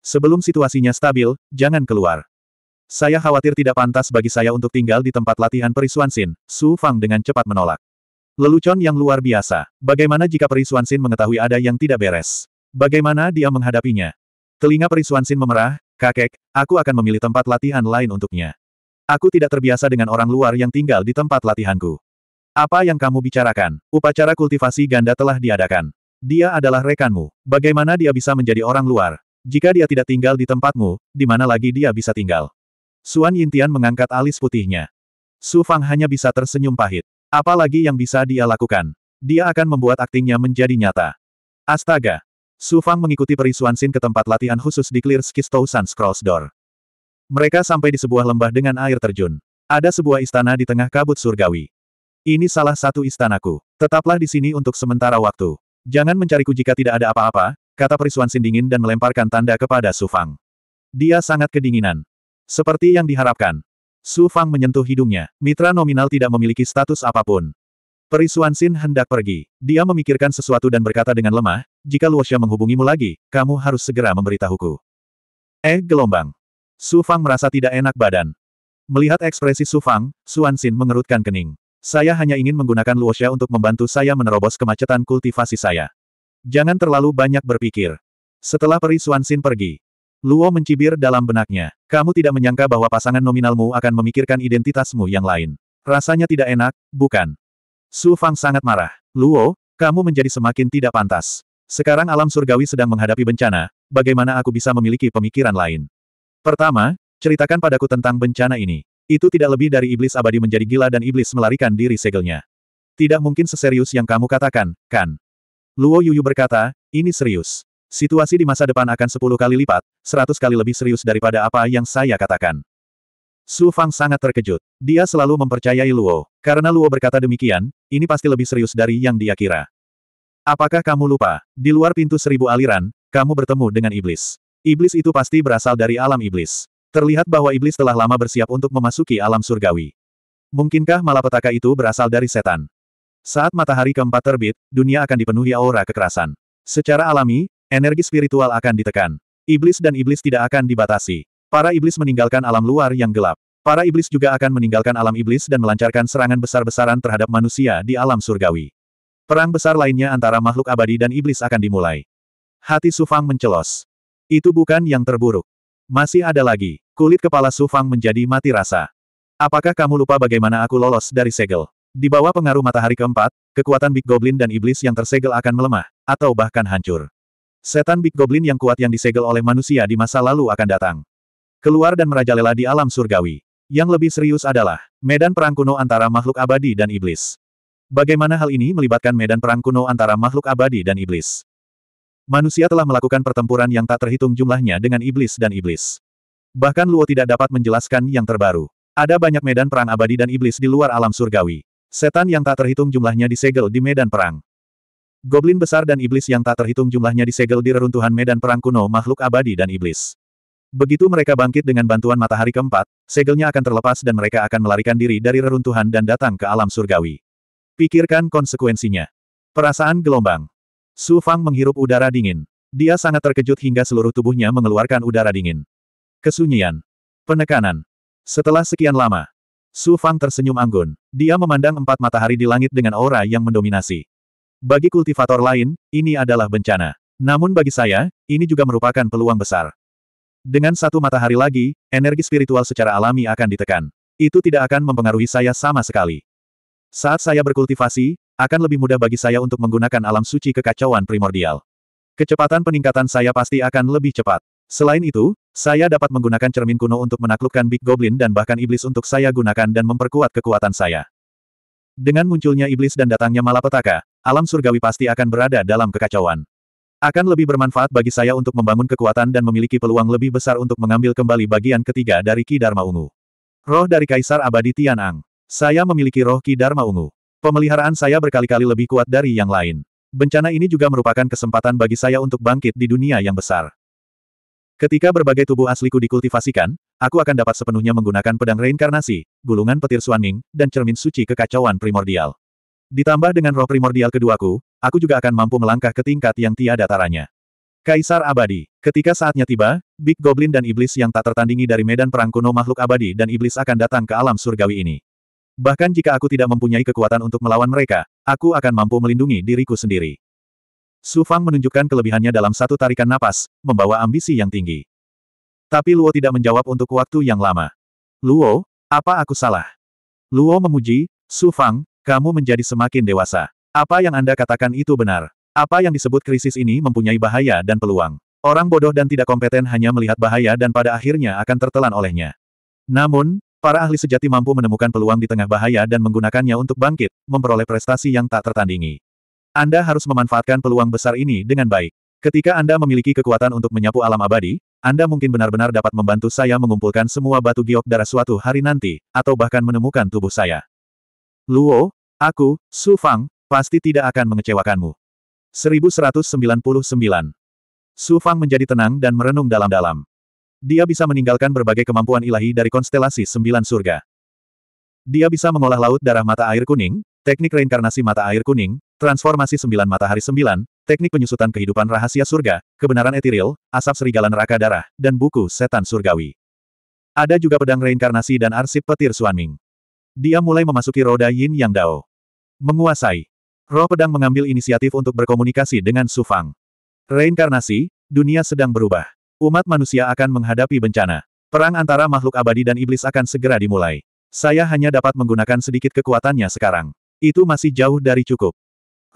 Sebelum situasinya stabil, jangan keluar. Saya khawatir tidak pantas bagi saya untuk tinggal di tempat latihan perisuan Sin, Su Fang dengan cepat menolak. Lelucon yang luar biasa. Bagaimana jika perisuan Sin mengetahui ada yang tidak beres? Bagaimana dia menghadapinya? Telinga perisuan Sin memerah, kakek, aku akan memilih tempat latihan lain untuknya. Aku tidak terbiasa dengan orang luar yang tinggal di tempat latihanku. Apa yang kamu bicarakan? Upacara kultivasi ganda telah diadakan. Dia adalah rekanmu. Bagaimana dia bisa menjadi orang luar? Jika dia tidak tinggal di tempatmu, di mana lagi dia bisa tinggal? Suan Yintian mengangkat alis putihnya. Su Fang hanya bisa tersenyum pahit. Apalagi yang bisa dia lakukan. Dia akan membuat aktingnya menjadi nyata. Astaga! Su Fang mengikuti perisuan Sin ke tempat latihan khusus di Clear Skis Sun Scrolls Door. Mereka sampai di sebuah lembah dengan air terjun. Ada sebuah istana di tengah kabut surgawi. Ini salah satu istanaku. Tetaplah di sini untuk sementara waktu. Jangan mencariku jika tidak ada apa-apa, kata perisuan Sin dingin dan melemparkan tanda kepada Su Fang. Dia sangat kedinginan. Seperti yang diharapkan. Su Fang menyentuh hidungnya, mitra nominal tidak memiliki status apapun. Suan Sin hendak pergi. Dia memikirkan sesuatu dan berkata dengan lemah, jika Luosha menghubungimu lagi, kamu harus segera memberitahuku. Eh, gelombang. Su Fang merasa tidak enak badan. Melihat ekspresi Su Fang, Suan Sin mengerutkan kening. Saya hanya ingin menggunakan Luosha untuk membantu saya menerobos kemacetan kultivasi saya. Jangan terlalu banyak berpikir. Setelah peri Suan Sin pergi, Luo mencibir dalam benaknya. Kamu tidak menyangka bahwa pasangan nominalmu akan memikirkan identitasmu yang lain. Rasanya tidak enak, bukan? Su Fang sangat marah. Luo, kamu menjadi semakin tidak pantas. Sekarang alam surgawi sedang menghadapi bencana, bagaimana aku bisa memiliki pemikiran lain? Pertama, ceritakan padaku tentang bencana ini. Itu tidak lebih dari iblis abadi menjadi gila dan iblis melarikan diri segelnya. Tidak mungkin seserius yang kamu katakan, kan? Luo Yuyu berkata, ini serius. Situasi di masa depan akan sepuluh kali lipat, seratus kali lebih serius daripada apa yang saya katakan. Su Fang sangat terkejut. Dia selalu mempercayai Luo. Karena Luo berkata demikian, ini pasti lebih serius dari yang dia kira. Apakah kamu lupa, di luar pintu seribu aliran, kamu bertemu dengan iblis. Iblis itu pasti berasal dari alam iblis. Terlihat bahwa iblis telah lama bersiap untuk memasuki alam surgawi. Mungkinkah malapetaka itu berasal dari setan? Saat matahari keempat terbit, dunia akan dipenuhi aura kekerasan. Secara alami, Energi spiritual akan ditekan. Iblis dan iblis tidak akan dibatasi. Para iblis meninggalkan alam luar yang gelap. Para iblis juga akan meninggalkan alam iblis dan melancarkan serangan besar-besaran terhadap manusia di alam surgawi. Perang besar lainnya antara makhluk abadi dan iblis akan dimulai. Hati Sufang mencelos. Itu bukan yang terburuk. Masih ada lagi. Kulit kepala Sufang menjadi mati rasa. Apakah kamu lupa bagaimana aku lolos dari segel? Di bawah pengaruh matahari keempat, kekuatan Big Goblin dan Iblis yang tersegel akan melemah, atau bahkan hancur. Setan Big Goblin yang kuat yang disegel oleh manusia di masa lalu akan datang. Keluar dan merajalela di alam surgawi. Yang lebih serius adalah, medan perang kuno antara makhluk abadi dan iblis. Bagaimana hal ini melibatkan medan perang kuno antara makhluk abadi dan iblis? Manusia telah melakukan pertempuran yang tak terhitung jumlahnya dengan iblis dan iblis. Bahkan Luo tidak dapat menjelaskan yang terbaru. Ada banyak medan perang abadi dan iblis di luar alam surgawi. Setan yang tak terhitung jumlahnya disegel di medan perang. Goblin besar dan iblis yang tak terhitung jumlahnya disegel di reruntuhan medan perang kuno makhluk abadi dan iblis. Begitu mereka bangkit dengan bantuan matahari keempat, segelnya akan terlepas dan mereka akan melarikan diri dari reruntuhan dan datang ke alam surgawi. Pikirkan konsekuensinya. Perasaan gelombang. Su Fang menghirup udara dingin. Dia sangat terkejut hingga seluruh tubuhnya mengeluarkan udara dingin. Kesunyian. Penekanan. Setelah sekian lama, Su Fang tersenyum anggun. Dia memandang empat matahari di langit dengan aura yang mendominasi. Bagi kultivator lain, ini adalah bencana. Namun bagi saya, ini juga merupakan peluang besar. Dengan satu matahari lagi, energi spiritual secara alami akan ditekan. Itu tidak akan mempengaruhi saya sama sekali. Saat saya berkultivasi, akan lebih mudah bagi saya untuk menggunakan alam suci kekacauan primordial. Kecepatan peningkatan saya pasti akan lebih cepat. Selain itu, saya dapat menggunakan cermin kuno untuk menaklukkan Big Goblin dan bahkan iblis untuk saya gunakan dan memperkuat kekuatan saya. Dengan munculnya iblis dan datangnya malapetaka, alam surgawi pasti akan berada dalam kekacauan. Akan lebih bermanfaat bagi saya untuk membangun kekuatan dan memiliki peluang lebih besar untuk mengambil kembali bagian ketiga dari Ki Dharma Ungu. Roh dari Kaisar Abadi Tianang. Saya memiliki roh Ki Dharma Ungu. Pemeliharaan saya berkali-kali lebih kuat dari yang lain. Bencana ini juga merupakan kesempatan bagi saya untuk bangkit di dunia yang besar. Ketika berbagai tubuh asliku dikultivasikan, aku akan dapat sepenuhnya menggunakan pedang reinkarnasi, gulungan petir suaning, dan cermin suci kekacauan primordial. Ditambah dengan roh primordial keduaku, aku juga akan mampu melangkah ke tingkat yang tiada taranya. Kaisar Abadi. Ketika saatnya tiba, Big Goblin dan Iblis yang tak tertandingi dari medan perang kuno makhluk abadi dan Iblis akan datang ke alam surgawi ini. Bahkan jika aku tidak mempunyai kekuatan untuk melawan mereka, aku akan mampu melindungi diriku sendiri. Su Fang menunjukkan kelebihannya dalam satu tarikan napas, membawa ambisi yang tinggi. Tapi Luo tidak menjawab untuk waktu yang lama. Luo, apa aku salah? Luo memuji, Su Fang, kamu menjadi semakin dewasa. Apa yang Anda katakan itu benar. Apa yang disebut krisis ini mempunyai bahaya dan peluang. Orang bodoh dan tidak kompeten hanya melihat bahaya dan pada akhirnya akan tertelan olehnya. Namun, para ahli sejati mampu menemukan peluang di tengah bahaya dan menggunakannya untuk bangkit, memperoleh prestasi yang tak tertandingi. Anda harus memanfaatkan peluang besar ini dengan baik. Ketika Anda memiliki kekuatan untuk menyapu alam abadi, Anda mungkin benar-benar dapat membantu saya mengumpulkan semua batu giok darah suatu hari nanti, atau bahkan menemukan tubuh saya. Luo, aku, Su Fang, pasti tidak akan mengecewakanmu. 1199. Su Fang menjadi tenang dan merenung dalam-dalam. Dia bisa meninggalkan berbagai kemampuan ilahi dari konstelasi sembilan surga. Dia bisa mengolah laut darah mata air kuning, teknik reinkarnasi mata air kuning, transformasi sembilan matahari sembilan, teknik penyusutan kehidupan rahasia surga, kebenaran etiril, asap serigala neraka darah, dan buku setan surgawi. Ada juga pedang reinkarnasi dan arsip petir Suanming. Dia mulai memasuki roda Yin Yang Dao. Menguasai. Roh pedang mengambil inisiatif untuk berkomunikasi dengan Su Fang. Reinkarnasi, dunia sedang berubah. Umat manusia akan menghadapi bencana. Perang antara makhluk abadi dan iblis akan segera dimulai. Saya hanya dapat menggunakan sedikit kekuatannya sekarang. Itu masih jauh dari cukup.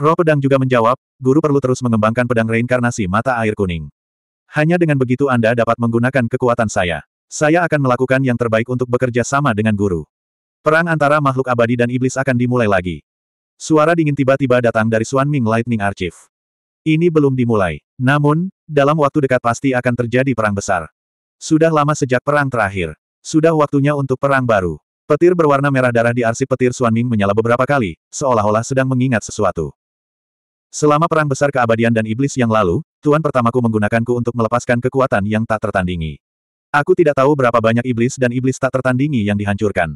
Roh pedang juga menjawab, guru perlu terus mengembangkan pedang reinkarnasi mata air kuning. Hanya dengan begitu Anda dapat menggunakan kekuatan saya. Saya akan melakukan yang terbaik untuk bekerja sama dengan guru. Perang antara makhluk abadi dan iblis akan dimulai lagi. Suara dingin tiba-tiba datang dari Suan Ming Lightning Archive. Ini belum dimulai. Namun, dalam waktu dekat pasti akan terjadi perang besar. Sudah lama sejak perang terakhir. Sudah waktunya untuk perang baru. Petir berwarna merah darah di arsip petir Suan Ming menyala beberapa kali, seolah-olah sedang mengingat sesuatu. Selama perang besar keabadian dan iblis yang lalu, Tuan pertamaku menggunakanku untuk melepaskan kekuatan yang tak tertandingi. Aku tidak tahu berapa banyak iblis dan iblis tak tertandingi yang dihancurkan.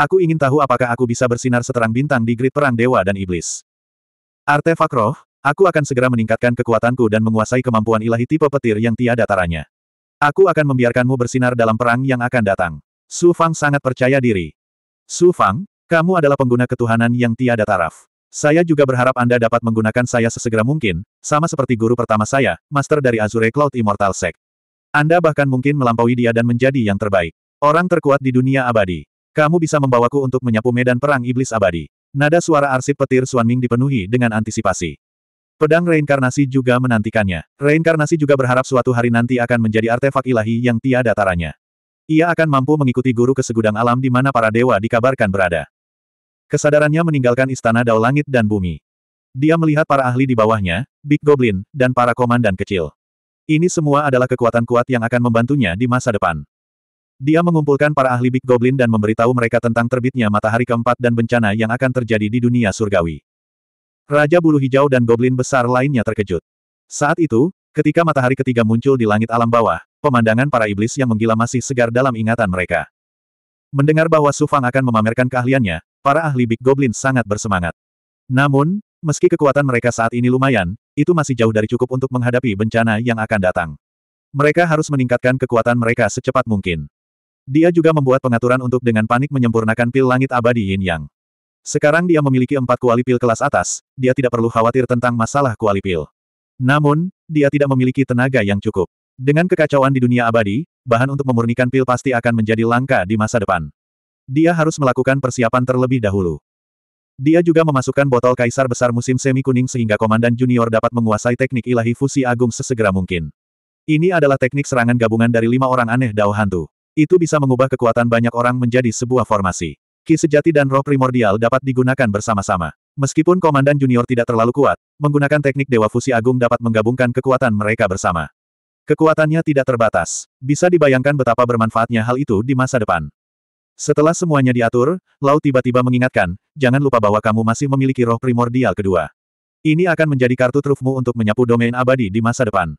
Aku ingin tahu apakah aku bisa bersinar seterang bintang di grid perang dewa dan iblis. Artefak roh, aku akan segera meningkatkan kekuatanku dan menguasai kemampuan ilahi tipe petir yang tiada taranya. Aku akan membiarkanmu bersinar dalam perang yang akan datang. Su Fang sangat percaya diri. Su Fang, kamu adalah pengguna ketuhanan yang tiada taraf. Saya juga berharap Anda dapat menggunakan saya sesegera mungkin, sama seperti guru pertama saya, master dari Azure Cloud Immortal Sect. Anda bahkan mungkin melampaui dia dan menjadi yang terbaik. Orang terkuat di dunia abadi. Kamu bisa membawaku untuk menyapu medan perang iblis abadi. Nada suara arsip petir Ming dipenuhi dengan antisipasi. Pedang reinkarnasi juga menantikannya. Reinkarnasi juga berharap suatu hari nanti akan menjadi artefak ilahi yang tiada taranya. Ia akan mampu mengikuti guru ke segudang alam di mana para dewa dikabarkan berada. Kesadarannya meninggalkan istana dao langit dan bumi. Dia melihat para ahli di bawahnya, Big Goblin, dan para komandan kecil. Ini semua adalah kekuatan kuat yang akan membantunya di masa depan. Dia mengumpulkan para ahli Big Goblin dan memberitahu mereka tentang terbitnya matahari keempat dan bencana yang akan terjadi di dunia surgawi. Raja Bulu Hijau dan Goblin besar lainnya terkejut. Saat itu, ketika matahari ketiga muncul di langit alam bawah, pemandangan para iblis yang menggila masih segar dalam ingatan mereka. Mendengar bahwa Sufang akan memamerkan keahliannya, para ahli Big Goblin sangat bersemangat. Namun, meski kekuatan mereka saat ini lumayan, itu masih jauh dari cukup untuk menghadapi bencana yang akan datang. Mereka harus meningkatkan kekuatan mereka secepat mungkin. Dia juga membuat pengaturan untuk dengan panik menyempurnakan pil langit abadi Yin Yang. Sekarang dia memiliki empat kuali pil kelas atas, dia tidak perlu khawatir tentang masalah kuali pil. Namun, dia tidak memiliki tenaga yang cukup. Dengan kekacauan di dunia abadi, bahan untuk memurnikan pil pasti akan menjadi langka di masa depan. Dia harus melakukan persiapan terlebih dahulu. Dia juga memasukkan botol kaisar besar musim semi kuning sehingga komandan junior dapat menguasai teknik ilahi fusi agung sesegera mungkin. Ini adalah teknik serangan gabungan dari lima orang aneh Dao Hantu. Itu bisa mengubah kekuatan banyak orang menjadi sebuah formasi. Ki sejati dan roh primordial dapat digunakan bersama-sama. Meskipun komandan junior tidak terlalu kuat, menggunakan teknik Dewa Fusi Agung dapat menggabungkan kekuatan mereka bersama. Kekuatannya tidak terbatas. Bisa dibayangkan betapa bermanfaatnya hal itu di masa depan. Setelah semuanya diatur, Lau tiba-tiba mengingatkan, jangan lupa bahwa kamu masih memiliki roh primordial kedua. Ini akan menjadi kartu trufmu untuk menyapu domain abadi di masa depan.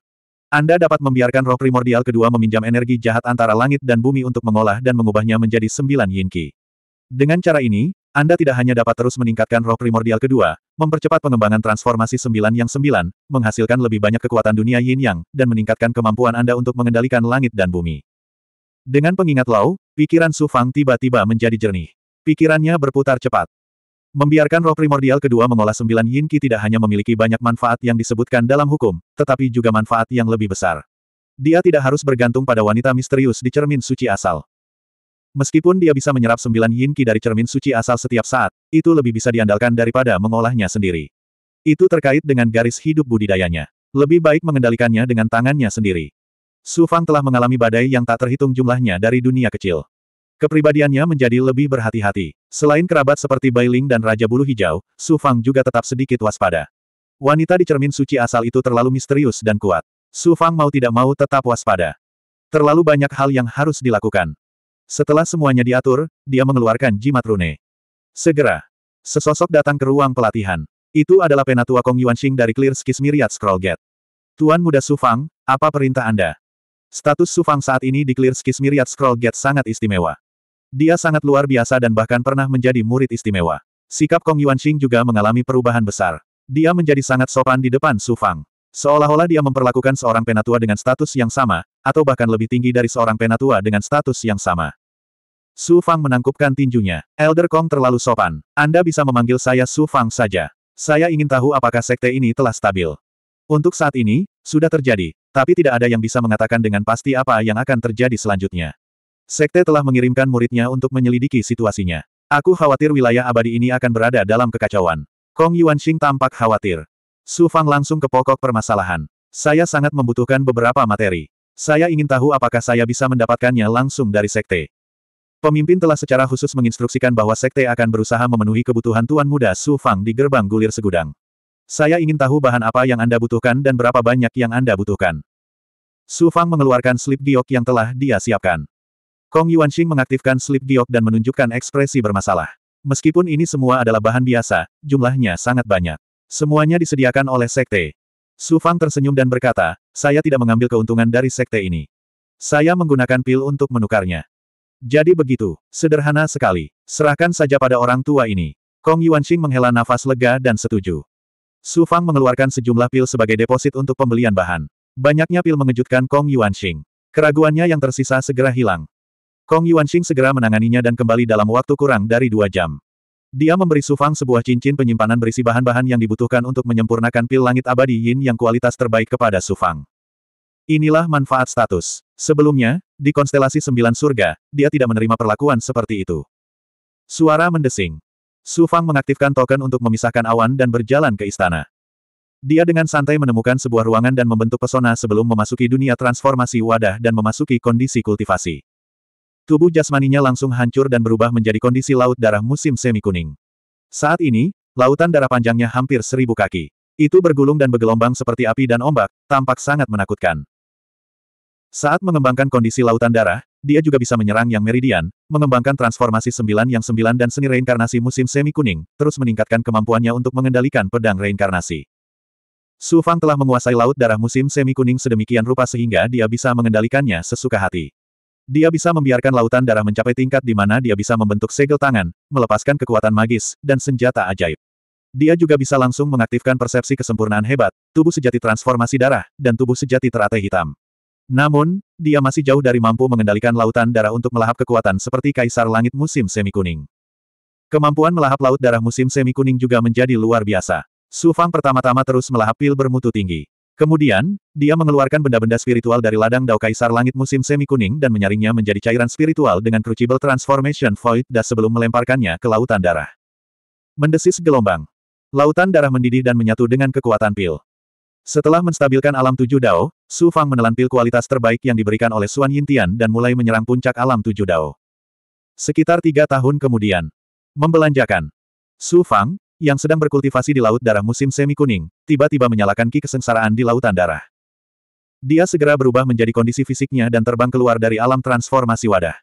Anda dapat membiarkan roh primordial kedua meminjam energi jahat antara langit dan bumi untuk mengolah dan mengubahnya menjadi sembilan yin qi. Dengan cara ini, Anda tidak hanya dapat terus meningkatkan roh primordial kedua, mempercepat pengembangan transformasi sembilan yang sembilan, menghasilkan lebih banyak kekuatan dunia yin yang, dan meningkatkan kemampuan Anda untuk mengendalikan langit dan bumi. Dengan pengingat Lau, pikiran Su Fang tiba-tiba menjadi jernih. Pikirannya berputar cepat. Membiarkan roh primordial kedua mengolah sembilan yin ki tidak hanya memiliki banyak manfaat yang disebutkan dalam hukum, tetapi juga manfaat yang lebih besar. Dia tidak harus bergantung pada wanita misterius di cermin suci asal. Meskipun dia bisa menyerap sembilan yin ki dari cermin suci asal setiap saat, itu lebih bisa diandalkan daripada mengolahnya sendiri. Itu terkait dengan garis hidup budidayanya. Lebih baik mengendalikannya dengan tangannya sendiri. Su Fang telah mengalami badai yang tak terhitung jumlahnya dari dunia kecil. Kepribadiannya menjadi lebih berhati-hati. Selain kerabat seperti Bailing dan Raja Bulu Hijau, Su Fang juga tetap sedikit waspada. Wanita di cermin suci asal itu terlalu misterius dan kuat. Su Fang mau tidak mau tetap waspada. Terlalu banyak hal yang harus dilakukan. Setelah semuanya diatur, dia mengeluarkan jimat rune. Segera, sesosok datang ke ruang pelatihan. Itu adalah penatua Kong Yuanxing dari Clear Skis Myriad Scroll Gate. Tuan muda Su Fang, apa perintah Anda? Status Su Fang saat ini di Clear Skis Myriad Scroll Gate sangat istimewa. Dia sangat luar biasa dan bahkan pernah menjadi murid istimewa. Sikap Kong Yuanxing juga mengalami perubahan besar. Dia menjadi sangat sopan di depan Su Fang. Seolah-olah dia memperlakukan seorang penatua dengan status yang sama, atau bahkan lebih tinggi dari seorang penatua dengan status yang sama. Su Fang menangkupkan tinjunya. Elder Kong terlalu sopan. Anda bisa memanggil saya Su Fang saja. Saya ingin tahu apakah sekte ini telah stabil. Untuk saat ini, sudah terjadi, tapi tidak ada yang bisa mengatakan dengan pasti apa yang akan terjadi selanjutnya. Sekte telah mengirimkan muridnya untuk menyelidiki situasinya. Aku khawatir wilayah abadi ini akan berada dalam kekacauan. Kong Yuanxing tampak khawatir. Su Fang langsung ke pokok permasalahan. Saya sangat membutuhkan beberapa materi. Saya ingin tahu apakah saya bisa mendapatkannya langsung dari sekte. Pemimpin telah secara khusus menginstruksikan bahwa sekte akan berusaha memenuhi kebutuhan Tuan Muda Su Fang di gerbang gulir segudang. Saya ingin tahu bahan apa yang Anda butuhkan dan berapa banyak yang Anda butuhkan. Su Fang mengeluarkan slip diok yang telah dia siapkan. Kong Yuanxing mengaktifkan slip giok dan menunjukkan ekspresi bermasalah. Meskipun ini semua adalah bahan biasa, jumlahnya sangat banyak. Semuanya disediakan oleh sekte. Su Fang tersenyum dan berkata, saya tidak mengambil keuntungan dari sekte ini. Saya menggunakan pil untuk menukarnya. Jadi begitu, sederhana sekali. Serahkan saja pada orang tua ini. Kong Yuanxing menghela nafas lega dan setuju. Su Fang mengeluarkan sejumlah pil sebagai deposit untuk pembelian bahan. Banyaknya pil mengejutkan Kong Yuanxing. Keraguannya yang tersisa segera hilang. Kong Yuanxing segera menanganinya dan kembali dalam waktu kurang dari dua jam. Dia memberi Su Fang sebuah cincin penyimpanan berisi bahan-bahan yang dibutuhkan untuk menyempurnakan pil langit abadi Yin yang kualitas terbaik kepada Su Fang. Inilah manfaat status. Sebelumnya, di konstelasi sembilan surga, dia tidak menerima perlakuan seperti itu. Suara mendesing. Su Fang mengaktifkan token untuk memisahkan awan dan berjalan ke istana. Dia dengan santai menemukan sebuah ruangan dan membentuk pesona sebelum memasuki dunia transformasi wadah dan memasuki kondisi kultivasi. Tubuh jasmaninya langsung hancur dan berubah menjadi kondisi laut darah musim semi kuning. Saat ini, lautan darah panjangnya hampir seribu kaki. Itu bergulung dan bergelombang seperti api dan ombak, tampak sangat menakutkan. Saat mengembangkan kondisi lautan darah, dia juga bisa menyerang yang meridian, mengembangkan transformasi sembilan yang sembilan dan seni reinkarnasi musim semi kuning, terus meningkatkan kemampuannya untuk mengendalikan pedang reinkarnasi. Su Fang telah menguasai laut darah musim semi kuning sedemikian rupa sehingga dia bisa mengendalikannya sesuka hati. Dia bisa membiarkan lautan darah mencapai tingkat di mana dia bisa membentuk segel tangan, melepaskan kekuatan magis, dan senjata ajaib. Dia juga bisa langsung mengaktifkan persepsi kesempurnaan hebat, tubuh sejati transformasi darah, dan tubuh sejati teratai hitam. Namun, dia masih jauh dari mampu mengendalikan lautan darah untuk melahap kekuatan seperti Kaisar Langit musim semi kuning. Kemampuan melahap laut darah musim semi kuning juga menjadi luar biasa. Su Fang pertama-tama terus melahap pil bermutu tinggi. Kemudian, dia mengeluarkan benda-benda spiritual dari ladang Dao Kaisar Langit musim semi kuning dan menyaringnya menjadi cairan spiritual dengan Crucible Transformation Void Das sebelum melemparkannya ke lautan darah. Mendesis gelombang. Lautan darah mendidih dan menyatu dengan kekuatan pil. Setelah menstabilkan alam tujuh Dao, Su Fang menelan pil kualitas terbaik yang diberikan oleh Suan Yintian dan mulai menyerang puncak alam tujuh Dao. Sekitar tiga tahun kemudian. Membelanjakan. Su Fang, yang sedang berkultivasi di Laut Darah musim semi kuning, tiba-tiba menyalakan ki kesengsaraan di Lautan Darah. Dia segera berubah menjadi kondisi fisiknya dan terbang keluar dari alam transformasi wadah.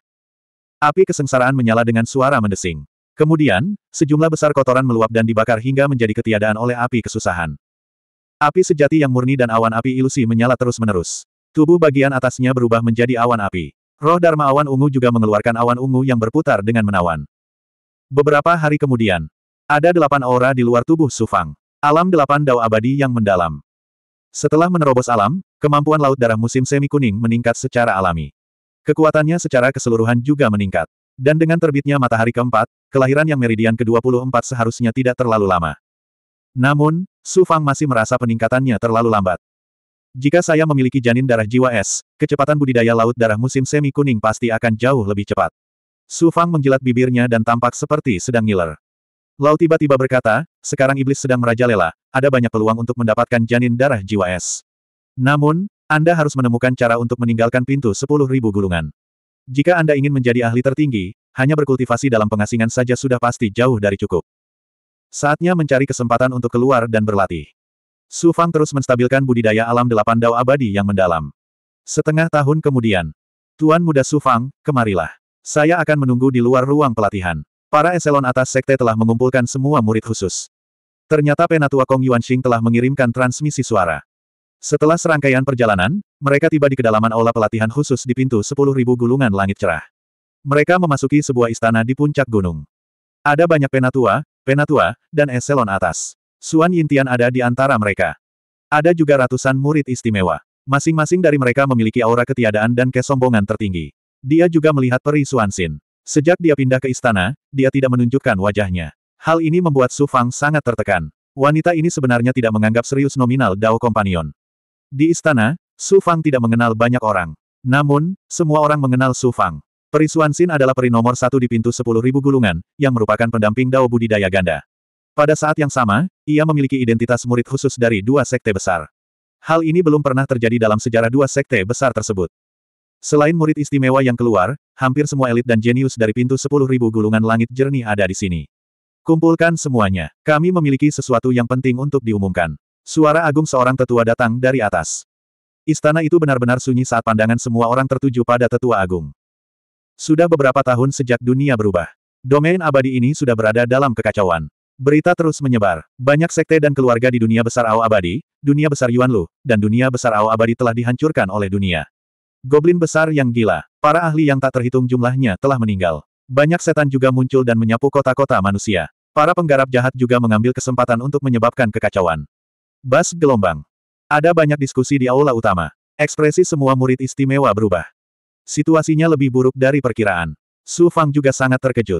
Api kesengsaraan menyala dengan suara mendesing. Kemudian, sejumlah besar kotoran meluap dan dibakar hingga menjadi ketiadaan oleh api kesusahan. Api sejati yang murni dan awan api ilusi menyala terus-menerus. Tubuh bagian atasnya berubah menjadi awan api. Roh Dharma Awan Ungu juga mengeluarkan awan ungu yang berputar dengan menawan. Beberapa hari kemudian, ada delapan aura di luar tubuh Sufang. Alam delapan dao abadi yang mendalam. Setelah menerobos alam, kemampuan laut darah musim semi kuning meningkat secara alami. Kekuatannya secara keseluruhan juga meningkat. Dan dengan terbitnya matahari keempat, kelahiran yang meridian ke-24 seharusnya tidak terlalu lama. Namun, Sufang masih merasa peningkatannya terlalu lambat. Jika saya memiliki janin darah jiwa es, kecepatan budidaya laut darah musim semi kuning pasti akan jauh lebih cepat. Su Fang menjilat bibirnya dan tampak seperti sedang ngiler. Lau tiba-tiba berkata, sekarang iblis sedang merajalela, ada banyak peluang untuk mendapatkan janin darah jiwa es. Namun, Anda harus menemukan cara untuk meninggalkan pintu 10.000 gulungan. Jika Anda ingin menjadi ahli tertinggi, hanya berkultivasi dalam pengasingan saja sudah pasti jauh dari cukup. Saatnya mencari kesempatan untuk keluar dan berlatih. Su Fang terus menstabilkan budidaya alam delapan dao abadi yang mendalam. Setengah tahun kemudian, Tuan Muda Su Fang, kemarilah. Saya akan menunggu di luar ruang pelatihan. Para eselon atas sekte telah mengumpulkan semua murid khusus. Ternyata Penatua Kong Yuanxing telah mengirimkan transmisi suara. Setelah serangkaian perjalanan, mereka tiba di kedalaman aula pelatihan khusus di pintu 10.000 gulungan langit cerah. Mereka memasuki sebuah istana di puncak gunung. Ada banyak penatua, penatua, dan eselon atas. Suan Yintian ada di antara mereka. Ada juga ratusan murid istimewa. Masing-masing dari mereka memiliki aura ketiadaan dan kesombongan tertinggi. Dia juga melihat peri Suan Xin. Sejak dia pindah ke istana, dia tidak menunjukkan wajahnya. Hal ini membuat Su Fang sangat tertekan. Wanita ini sebenarnya tidak menganggap serius nominal Dao Companion. Di istana, Su Fang tidak mengenal banyak orang. Namun, semua orang mengenal Su Fang. Perisuan Sin adalah peri nomor satu di pintu sepuluh ribu gulungan, yang merupakan pendamping Dao Budidaya Ganda. Pada saat yang sama, ia memiliki identitas murid khusus dari dua sekte besar. Hal ini belum pernah terjadi dalam sejarah dua sekte besar tersebut. Selain murid istimewa yang keluar, hampir semua elit dan jenius dari pintu ribu gulungan langit jernih ada di sini. Kumpulkan semuanya. Kami memiliki sesuatu yang penting untuk diumumkan. Suara agung seorang tetua datang dari atas. Istana itu benar-benar sunyi saat pandangan semua orang tertuju pada tetua agung. Sudah beberapa tahun sejak dunia berubah. Domain abadi ini sudah berada dalam kekacauan. Berita terus menyebar. Banyak sekte dan keluarga di dunia besar Ao Abadi, dunia besar Yuan Lu, dan dunia besar Ao Abadi telah dihancurkan oleh dunia. Goblin besar yang gila. Para ahli yang tak terhitung jumlahnya telah meninggal. Banyak setan juga muncul dan menyapu kota-kota manusia. Para penggarap jahat juga mengambil kesempatan untuk menyebabkan kekacauan. Bas gelombang. Ada banyak diskusi di aula utama. Ekspresi semua murid istimewa berubah. Situasinya lebih buruk dari perkiraan. Su Fang juga sangat terkejut.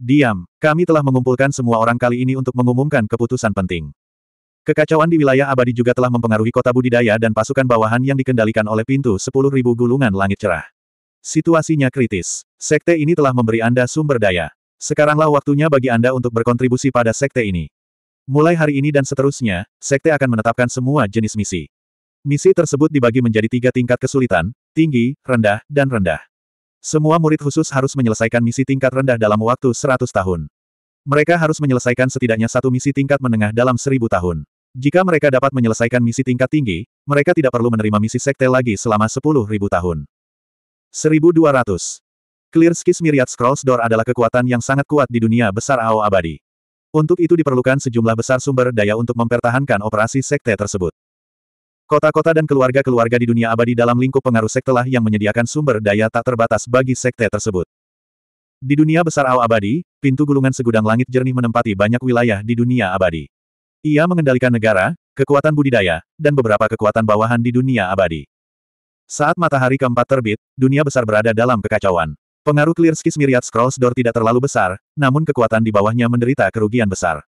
Diam, kami telah mengumpulkan semua orang kali ini untuk mengumumkan keputusan penting. Kekacauan di wilayah abadi juga telah mempengaruhi kota budidaya dan pasukan bawahan yang dikendalikan oleh pintu 10.000 gulungan langit cerah. Situasinya kritis. Sekte ini telah memberi Anda sumber daya. Sekaranglah waktunya bagi Anda untuk berkontribusi pada sekte ini. Mulai hari ini dan seterusnya, sekte akan menetapkan semua jenis misi. Misi tersebut dibagi menjadi tiga tingkat kesulitan, tinggi, rendah, dan rendah. Semua murid khusus harus menyelesaikan misi tingkat rendah dalam waktu 100 tahun. Mereka harus menyelesaikan setidaknya satu misi tingkat menengah dalam seribu tahun. Jika mereka dapat menyelesaikan misi tingkat tinggi, mereka tidak perlu menerima misi sekte lagi selama 10.000 tahun. 1200. Clear Skis Myriad Scrolls Door adalah kekuatan yang sangat kuat di dunia besar AO abadi. Untuk itu diperlukan sejumlah besar sumber daya untuk mempertahankan operasi sekte tersebut. Kota-kota dan keluarga-keluarga di dunia abadi dalam lingkup pengaruh Sekte lah yang menyediakan sumber daya tak terbatas bagi sekte tersebut. Di dunia besar AO abadi, pintu gulungan segudang langit jernih menempati banyak wilayah di dunia abadi. Ia mengendalikan negara, kekuatan budidaya, dan beberapa kekuatan bawahan di dunia abadi. Saat matahari keempat terbit, dunia besar berada dalam kekacauan. Pengaruh Clearskis Myriad Scrolls Door tidak terlalu besar, namun kekuatan di bawahnya menderita kerugian besar.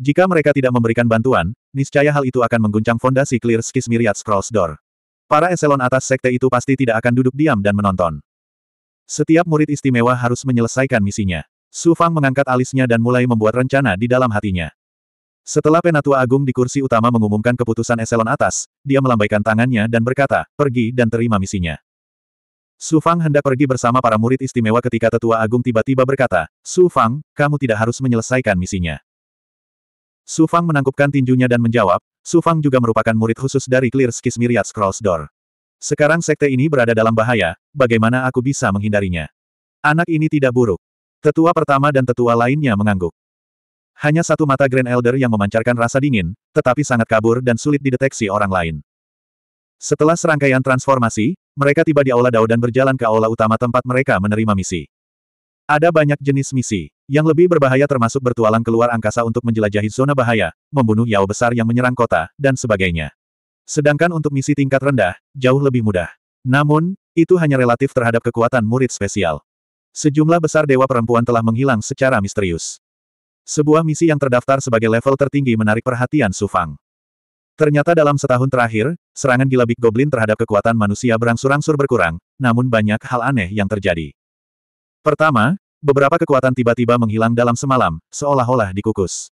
Jika mereka tidak memberikan bantuan, niscaya hal itu akan mengguncang fondasi Clearskis Myriad Scrolls Door. Para eselon atas sekte itu pasti tidak akan duduk diam dan menonton. Setiap murid istimewa harus menyelesaikan misinya. Su Fang mengangkat alisnya dan mulai membuat rencana di dalam hatinya. Setelah Penatua Agung di kursi utama mengumumkan keputusan eselon atas, dia melambaikan tangannya dan berkata, pergi dan terima misinya. Su Fang hendak pergi bersama para murid istimewa ketika Tetua Agung tiba-tiba berkata, Su Fang, kamu tidak harus menyelesaikan misinya. Su Fang menangkupkan tinjunya dan menjawab, Su Fang juga merupakan murid khusus dari Clear Skis Myriad Scrolls Door. Sekarang sekte ini berada dalam bahaya, bagaimana aku bisa menghindarinya? Anak ini tidak buruk. Tetua pertama dan tetua lainnya mengangguk. Hanya satu mata Grand Elder yang memancarkan rasa dingin, tetapi sangat kabur dan sulit dideteksi orang lain. Setelah serangkaian transformasi, mereka tiba di Aula Dao dan berjalan ke aula utama tempat mereka menerima misi. Ada banyak jenis misi. Yang lebih berbahaya termasuk bertualang keluar angkasa untuk menjelajahi zona bahaya, membunuh Yao besar yang menyerang kota, dan sebagainya. Sedangkan untuk misi tingkat rendah, jauh lebih mudah. Namun, itu hanya relatif terhadap kekuatan murid spesial. Sejumlah besar dewa perempuan telah menghilang secara misterius. Sebuah misi yang terdaftar sebagai level tertinggi menarik perhatian Su Fang. Ternyata dalam setahun terakhir, serangan gila Big Goblin terhadap kekuatan manusia berangsur-angsur berkurang, namun banyak hal aneh yang terjadi. Pertama, beberapa kekuatan tiba-tiba menghilang dalam semalam, seolah-olah dikukus.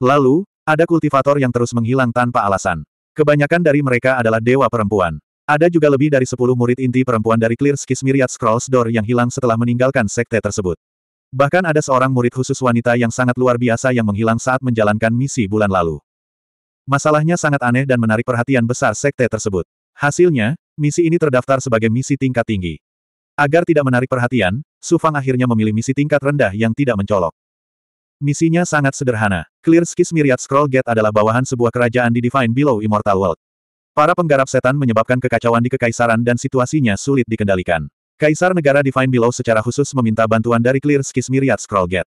Lalu, ada kultivator yang terus menghilang tanpa alasan. Kebanyakan dari mereka adalah dewa perempuan. Ada juga lebih dari 10 murid inti perempuan dari Clear Skis Myriad Scrolls Door yang hilang setelah meninggalkan sekte tersebut. Bahkan ada seorang murid khusus wanita yang sangat luar biasa yang menghilang saat menjalankan misi bulan lalu. Masalahnya sangat aneh dan menarik perhatian besar sekte tersebut. Hasilnya, misi ini terdaftar sebagai misi tingkat tinggi. Agar tidak menarik perhatian, Sufang akhirnya memilih misi tingkat rendah yang tidak mencolok. Misinya sangat sederhana. Clear Skis Myriad Scroll Gate adalah bawahan sebuah kerajaan di Divine Below Immortal World. Para penggarap setan menyebabkan kekacauan di kekaisaran dan situasinya sulit dikendalikan. Kaisar Negara Divine Below secara khusus meminta bantuan dari Clear Skis Myriad Scroll Gate.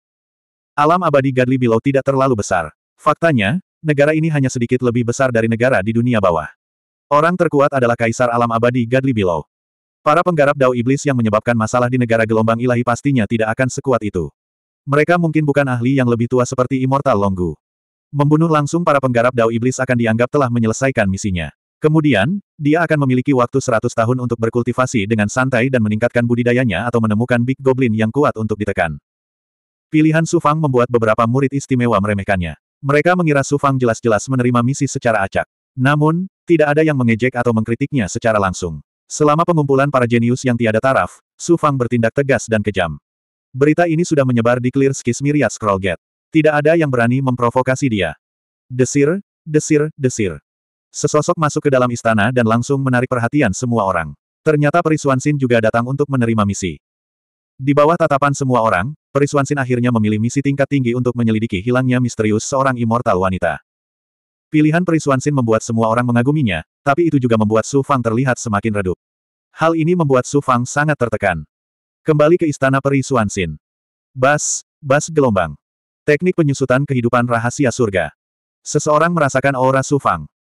Alam abadi Godly Below tidak terlalu besar. Faktanya, negara ini hanya sedikit lebih besar dari negara di dunia bawah. Orang terkuat adalah Kaisar Alam Abadi Godly Below. Para penggarap Dao Iblis yang menyebabkan masalah di negara gelombang ilahi pastinya tidak akan sekuat itu. Mereka mungkin bukan ahli yang lebih tua seperti Immortal Longgu. Membunuh langsung para penggarap Dao Iblis akan dianggap telah menyelesaikan misinya. Kemudian, dia akan memiliki waktu 100 tahun untuk berkultivasi dengan santai dan meningkatkan budidayanya atau menemukan Big Goblin yang kuat untuk ditekan. Pilihan Sufang membuat beberapa murid istimewa meremehkannya. Mereka mengira Sufang jelas-jelas menerima misi secara acak. Namun, tidak ada yang mengejek atau mengkritiknya secara langsung. Selama pengumpulan para jenius yang tiada taraf, Sufang bertindak tegas dan kejam. Berita ini sudah menyebar di Clear Skis Scroll Scrollgate. Tidak ada yang berani memprovokasi dia. Desir, desir, desir. Sesosok masuk ke dalam istana dan langsung menarik perhatian semua orang. Ternyata Perisuan Sin juga datang untuk menerima misi. Di bawah tatapan semua orang, Perisuan Sin akhirnya memilih misi tingkat tinggi untuk menyelidiki hilangnya misterius seorang immortal wanita. Pilihan Perisuan Sin membuat semua orang mengaguminya, tapi itu juga membuat Su Fang terlihat semakin redup. Hal ini membuat Su Fang sangat tertekan. Kembali ke istana Perisuan Sin. Bas, bas gelombang. Teknik penyusutan kehidupan rahasia surga. Seseorang merasakan aura Su Fang.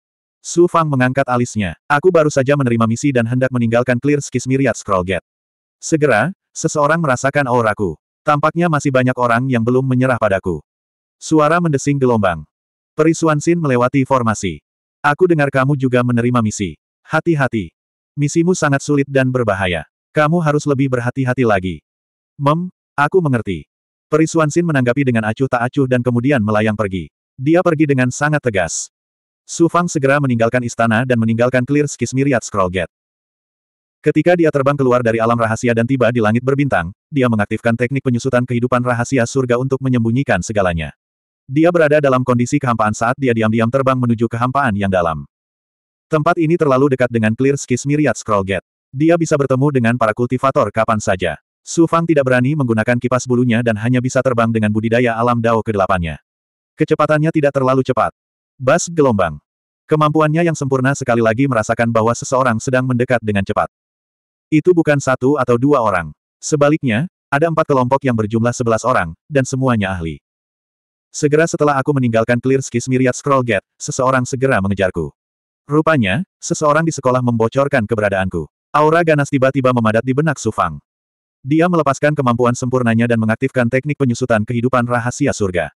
Su Fang mengangkat alisnya. Aku baru saja menerima misi dan hendak meninggalkan Clear Skies Myriad Scroll Gate. Segera, seseorang merasakan auraku. Tampaknya masih banyak orang yang belum menyerah padaku. Suara mendesing gelombang. Perisuan Sin melewati formasi. Aku dengar kamu juga menerima misi. Hati-hati. Misimu sangat sulit dan berbahaya. Kamu harus lebih berhati-hati lagi. Mem, aku mengerti. Perisuan Sin menanggapi dengan acuh tak acuh dan kemudian melayang pergi. Dia pergi dengan sangat tegas. Su Fang segera meninggalkan istana dan meninggalkan Clear Skies Myriad Scroll Gate. Ketika dia terbang keluar dari alam rahasia dan tiba di langit berbintang, dia mengaktifkan teknik penyusutan kehidupan rahasia surga untuk menyembunyikan segalanya. Dia berada dalam kondisi kehampaan saat dia diam-diam terbang menuju kehampaan yang dalam. Tempat ini terlalu dekat dengan Clear Skies Myriad Scroll Gate. Dia bisa bertemu dengan para kultivator kapan saja. Su Fang tidak berani menggunakan kipas bulunya dan hanya bisa terbang dengan budidaya alam Dao ke-8-nya. Kecepatannya tidak terlalu cepat, Bas gelombang. Kemampuannya yang sempurna sekali lagi merasakan bahwa seseorang sedang mendekat dengan cepat. Itu bukan satu atau dua orang. Sebaliknya, ada empat kelompok yang berjumlah sebelas orang, dan semuanya ahli. Segera setelah aku meninggalkan Clear Skis Myriad Scroll Gate, seseorang segera mengejarku. Rupanya, seseorang di sekolah membocorkan keberadaanku. Aura ganas tiba-tiba memadat di benak Sufang. Dia melepaskan kemampuan sempurnanya dan mengaktifkan teknik penyusutan kehidupan rahasia surga.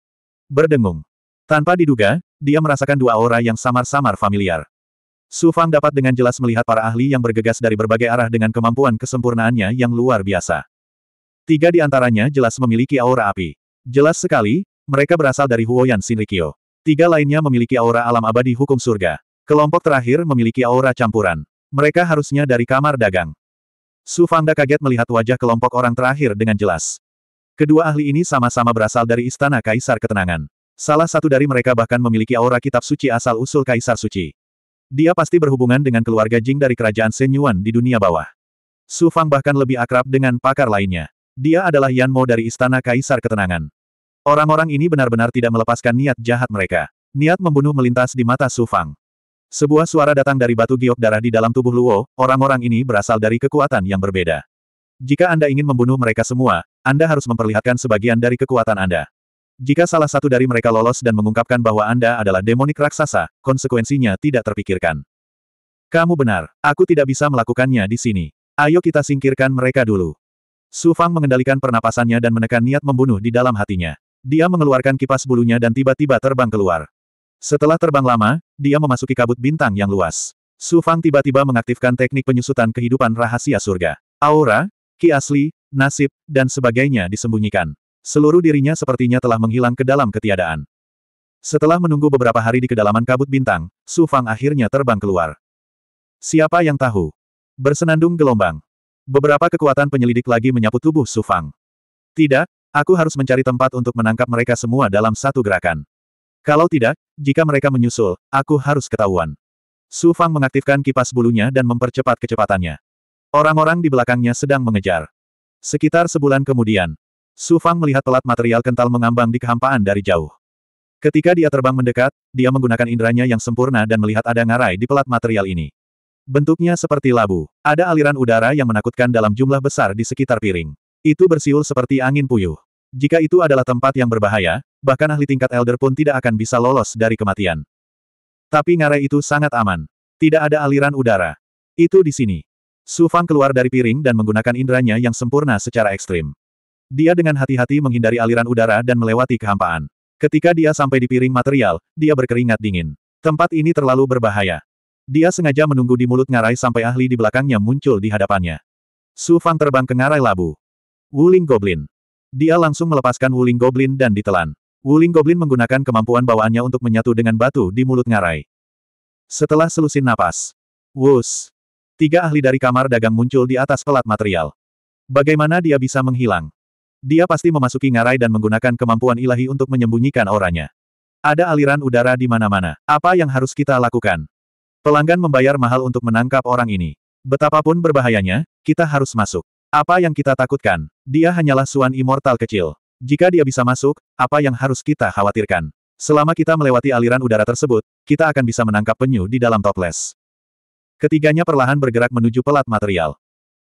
Berdengung. Tanpa diduga, dia merasakan dua aura yang samar-samar familiar. Su Fang dapat dengan jelas melihat para ahli yang bergegas dari berbagai arah dengan kemampuan kesempurnaannya yang luar biasa. Tiga di antaranya jelas memiliki aura api. Jelas sekali, mereka berasal dari Huoyan Shinrikyo. Tiga lainnya memiliki aura alam abadi hukum surga. Kelompok terakhir memiliki aura campuran. Mereka harusnya dari kamar dagang. Su Fangda kaget melihat wajah kelompok orang terakhir dengan jelas. Kedua ahli ini sama-sama berasal dari Istana Kaisar Ketenangan. Salah satu dari mereka bahkan memiliki aura kitab suci asal-usul Kaisar Suci. Dia pasti berhubungan dengan keluarga Jing dari kerajaan Shen di dunia bawah. Su Fang bahkan lebih akrab dengan pakar lainnya. Dia adalah Yan Mo dari Istana Kaisar Ketenangan. Orang-orang ini benar-benar tidak melepaskan niat jahat mereka. Niat membunuh melintas di mata Su Fang. Sebuah suara datang dari batu giok darah di dalam tubuh Luo, orang-orang ini berasal dari kekuatan yang berbeda. Jika Anda ingin membunuh mereka semua, Anda harus memperlihatkan sebagian dari kekuatan Anda. Jika salah satu dari mereka lolos dan mengungkapkan bahwa Anda adalah demonik raksasa, konsekuensinya tidak terpikirkan. Kamu benar, aku tidak bisa melakukannya di sini. Ayo kita singkirkan mereka dulu. Su Fang mengendalikan pernapasannya dan menekan niat membunuh di dalam hatinya. Dia mengeluarkan kipas bulunya dan tiba-tiba terbang keluar. Setelah terbang lama, dia memasuki kabut bintang yang luas. Su Fang tiba-tiba mengaktifkan teknik penyusutan kehidupan rahasia surga. Aura, ki asli, nasib, dan sebagainya disembunyikan. Seluruh dirinya sepertinya telah menghilang ke dalam ketiadaan. Setelah menunggu beberapa hari di kedalaman kabut bintang, Su Fang akhirnya terbang keluar. Siapa yang tahu? Bersenandung gelombang. Beberapa kekuatan penyelidik lagi menyapu tubuh Su Fang. Tidak, aku harus mencari tempat untuk menangkap mereka semua dalam satu gerakan. Kalau tidak, jika mereka menyusul, aku harus ketahuan. Su Fang mengaktifkan kipas bulunya dan mempercepat kecepatannya. Orang-orang di belakangnya sedang mengejar. Sekitar sebulan kemudian, Su Fang melihat pelat material kental mengambang di kehampaan dari jauh. Ketika dia terbang mendekat, dia menggunakan inderanya yang sempurna dan melihat ada ngarai di pelat material ini. Bentuknya seperti labu. Ada aliran udara yang menakutkan dalam jumlah besar di sekitar piring. Itu bersiul seperti angin puyuh. Jika itu adalah tempat yang berbahaya, bahkan ahli tingkat elder pun tidak akan bisa lolos dari kematian. Tapi ngarai itu sangat aman. Tidak ada aliran udara. Itu di sini. Su Fang keluar dari piring dan menggunakan inderanya yang sempurna secara ekstrim. Dia dengan hati-hati menghindari aliran udara dan melewati kehampaan. Ketika dia sampai di piring material, dia berkeringat dingin. Tempat ini terlalu berbahaya. Dia sengaja menunggu di mulut ngarai sampai ahli di belakangnya muncul di hadapannya. Su Fang terbang ke ngarai labu. Wuling Goblin. Dia langsung melepaskan Wuling Goblin dan ditelan. Wuling Goblin menggunakan kemampuan bawaannya untuk menyatu dengan batu di mulut ngarai. Setelah selusin napas. Wus. Tiga ahli dari kamar dagang muncul di atas pelat material. Bagaimana dia bisa menghilang? Dia pasti memasuki ngarai dan menggunakan kemampuan ilahi untuk menyembunyikan auranya. Ada aliran udara di mana-mana. Apa yang harus kita lakukan? Pelanggan membayar mahal untuk menangkap orang ini. Betapapun berbahayanya, kita harus masuk. Apa yang kita takutkan? Dia hanyalah suan immortal kecil. Jika dia bisa masuk, apa yang harus kita khawatirkan? Selama kita melewati aliran udara tersebut, kita akan bisa menangkap penyu di dalam toples. Ketiganya perlahan bergerak menuju pelat material.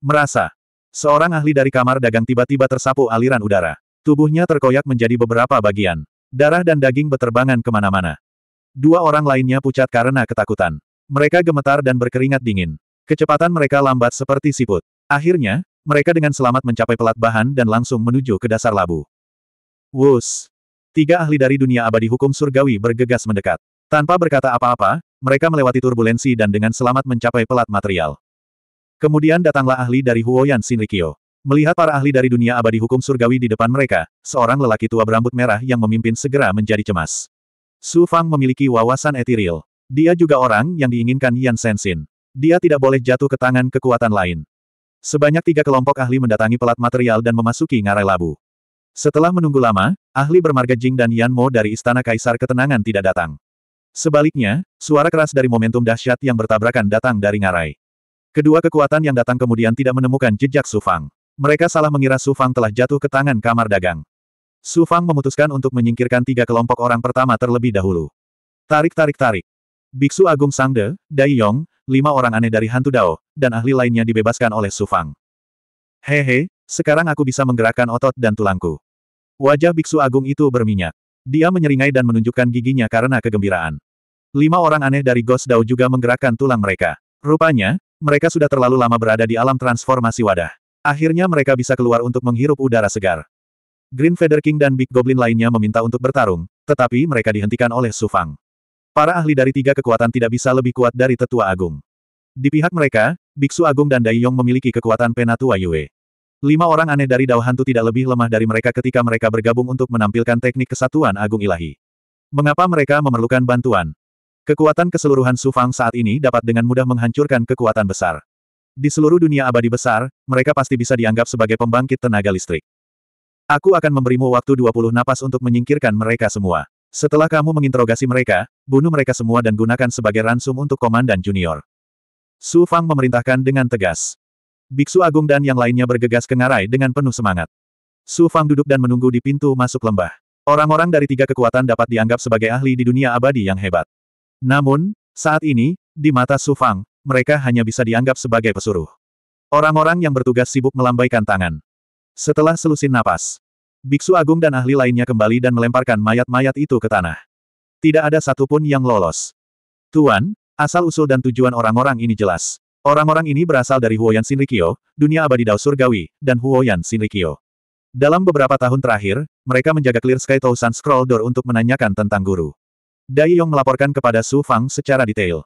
Merasa, Seorang ahli dari kamar dagang tiba-tiba tersapu aliran udara. Tubuhnya terkoyak menjadi beberapa bagian. Darah dan daging beterbangan kemana-mana. Dua orang lainnya pucat karena ketakutan. Mereka gemetar dan berkeringat dingin. Kecepatan mereka lambat seperti siput. Akhirnya, mereka dengan selamat mencapai pelat bahan dan langsung menuju ke dasar labu. Wus! Tiga ahli dari dunia abadi hukum surgawi bergegas mendekat. Tanpa berkata apa-apa, mereka melewati turbulensi dan dengan selamat mencapai pelat material. Kemudian datanglah ahli dari Huoyan Shinrikyo. Melihat para ahli dari dunia abadi hukum surgawi di depan mereka, seorang lelaki tua berambut merah yang memimpin segera menjadi cemas. Su Fang memiliki wawasan etiril. Dia juga orang yang diinginkan Yan Sensin. Dia tidak boleh jatuh ke tangan kekuatan lain. Sebanyak tiga kelompok ahli mendatangi pelat material dan memasuki ngarai labu. Setelah menunggu lama, ahli bermarga Jing dan Yan Mo dari Istana Kaisar Ketenangan tidak datang. Sebaliknya, suara keras dari momentum dahsyat yang bertabrakan datang dari ngarai. Kedua kekuatan yang datang kemudian tidak menemukan jejak Sufang. Mereka salah mengira Sufang telah jatuh ke tangan kamar dagang. Sufang memutuskan untuk menyingkirkan tiga kelompok orang pertama terlebih dahulu. Tarik-tarik-tarik. Biksu Agung Sangde, Dai Yong, lima orang aneh dari hantu Dao, dan ahli lainnya dibebaskan oleh Sufang. Hehe, sekarang aku bisa menggerakkan otot dan tulangku. Wajah Biksu Agung itu berminyak. Dia menyeringai dan menunjukkan giginya karena kegembiraan. Lima orang aneh dari Ghost Dao juga menggerakkan tulang mereka. Rupanya, mereka sudah terlalu lama berada di alam transformasi wadah. Akhirnya mereka bisa keluar untuk menghirup udara segar. Green Feather King dan Big Goblin lainnya meminta untuk bertarung, tetapi mereka dihentikan oleh Su Fang. Para ahli dari tiga kekuatan tidak bisa lebih kuat dari tetua agung. Di pihak mereka, Biksu Agung dan Dai Yong memiliki kekuatan Penatua Yue. Lima orang aneh dari Dao Hantu tidak lebih lemah dari mereka ketika mereka bergabung untuk menampilkan teknik kesatuan agung ilahi. Mengapa mereka memerlukan bantuan? Kekuatan keseluruhan Sufang saat ini dapat dengan mudah menghancurkan kekuatan besar. Di seluruh dunia abadi besar, mereka pasti bisa dianggap sebagai pembangkit tenaga listrik. Aku akan memberimu waktu 20 napas untuk menyingkirkan mereka semua. Setelah kamu menginterogasi mereka, bunuh mereka semua dan gunakan sebagai ransum untuk komandan junior. Su Fang memerintahkan dengan tegas. Biksu Agung dan yang lainnya bergegas ke ngarai dengan penuh semangat. Su Fang duduk dan menunggu di pintu masuk lembah. Orang-orang dari tiga kekuatan dapat dianggap sebagai ahli di dunia abadi yang hebat. Namun, saat ini, di mata Su Fang, mereka hanya bisa dianggap sebagai pesuruh. Orang-orang yang bertugas sibuk melambaikan tangan. Setelah selusin napas, Biksu Agung dan ahli lainnya kembali dan melemparkan mayat-mayat itu ke tanah. Tidak ada satupun yang lolos. Tuan, asal-usul dan tujuan orang-orang ini jelas. Orang-orang ini berasal dari Huoyan Shinrikyo, dunia abadi Dao Surgawi, dan Huoyan Shinrikyo. Dalam beberapa tahun terakhir, mereka menjaga Clear Sky Thousand Scroll Door untuk menanyakan tentang guru. Dai Yong melaporkan kepada Su Fang secara detail.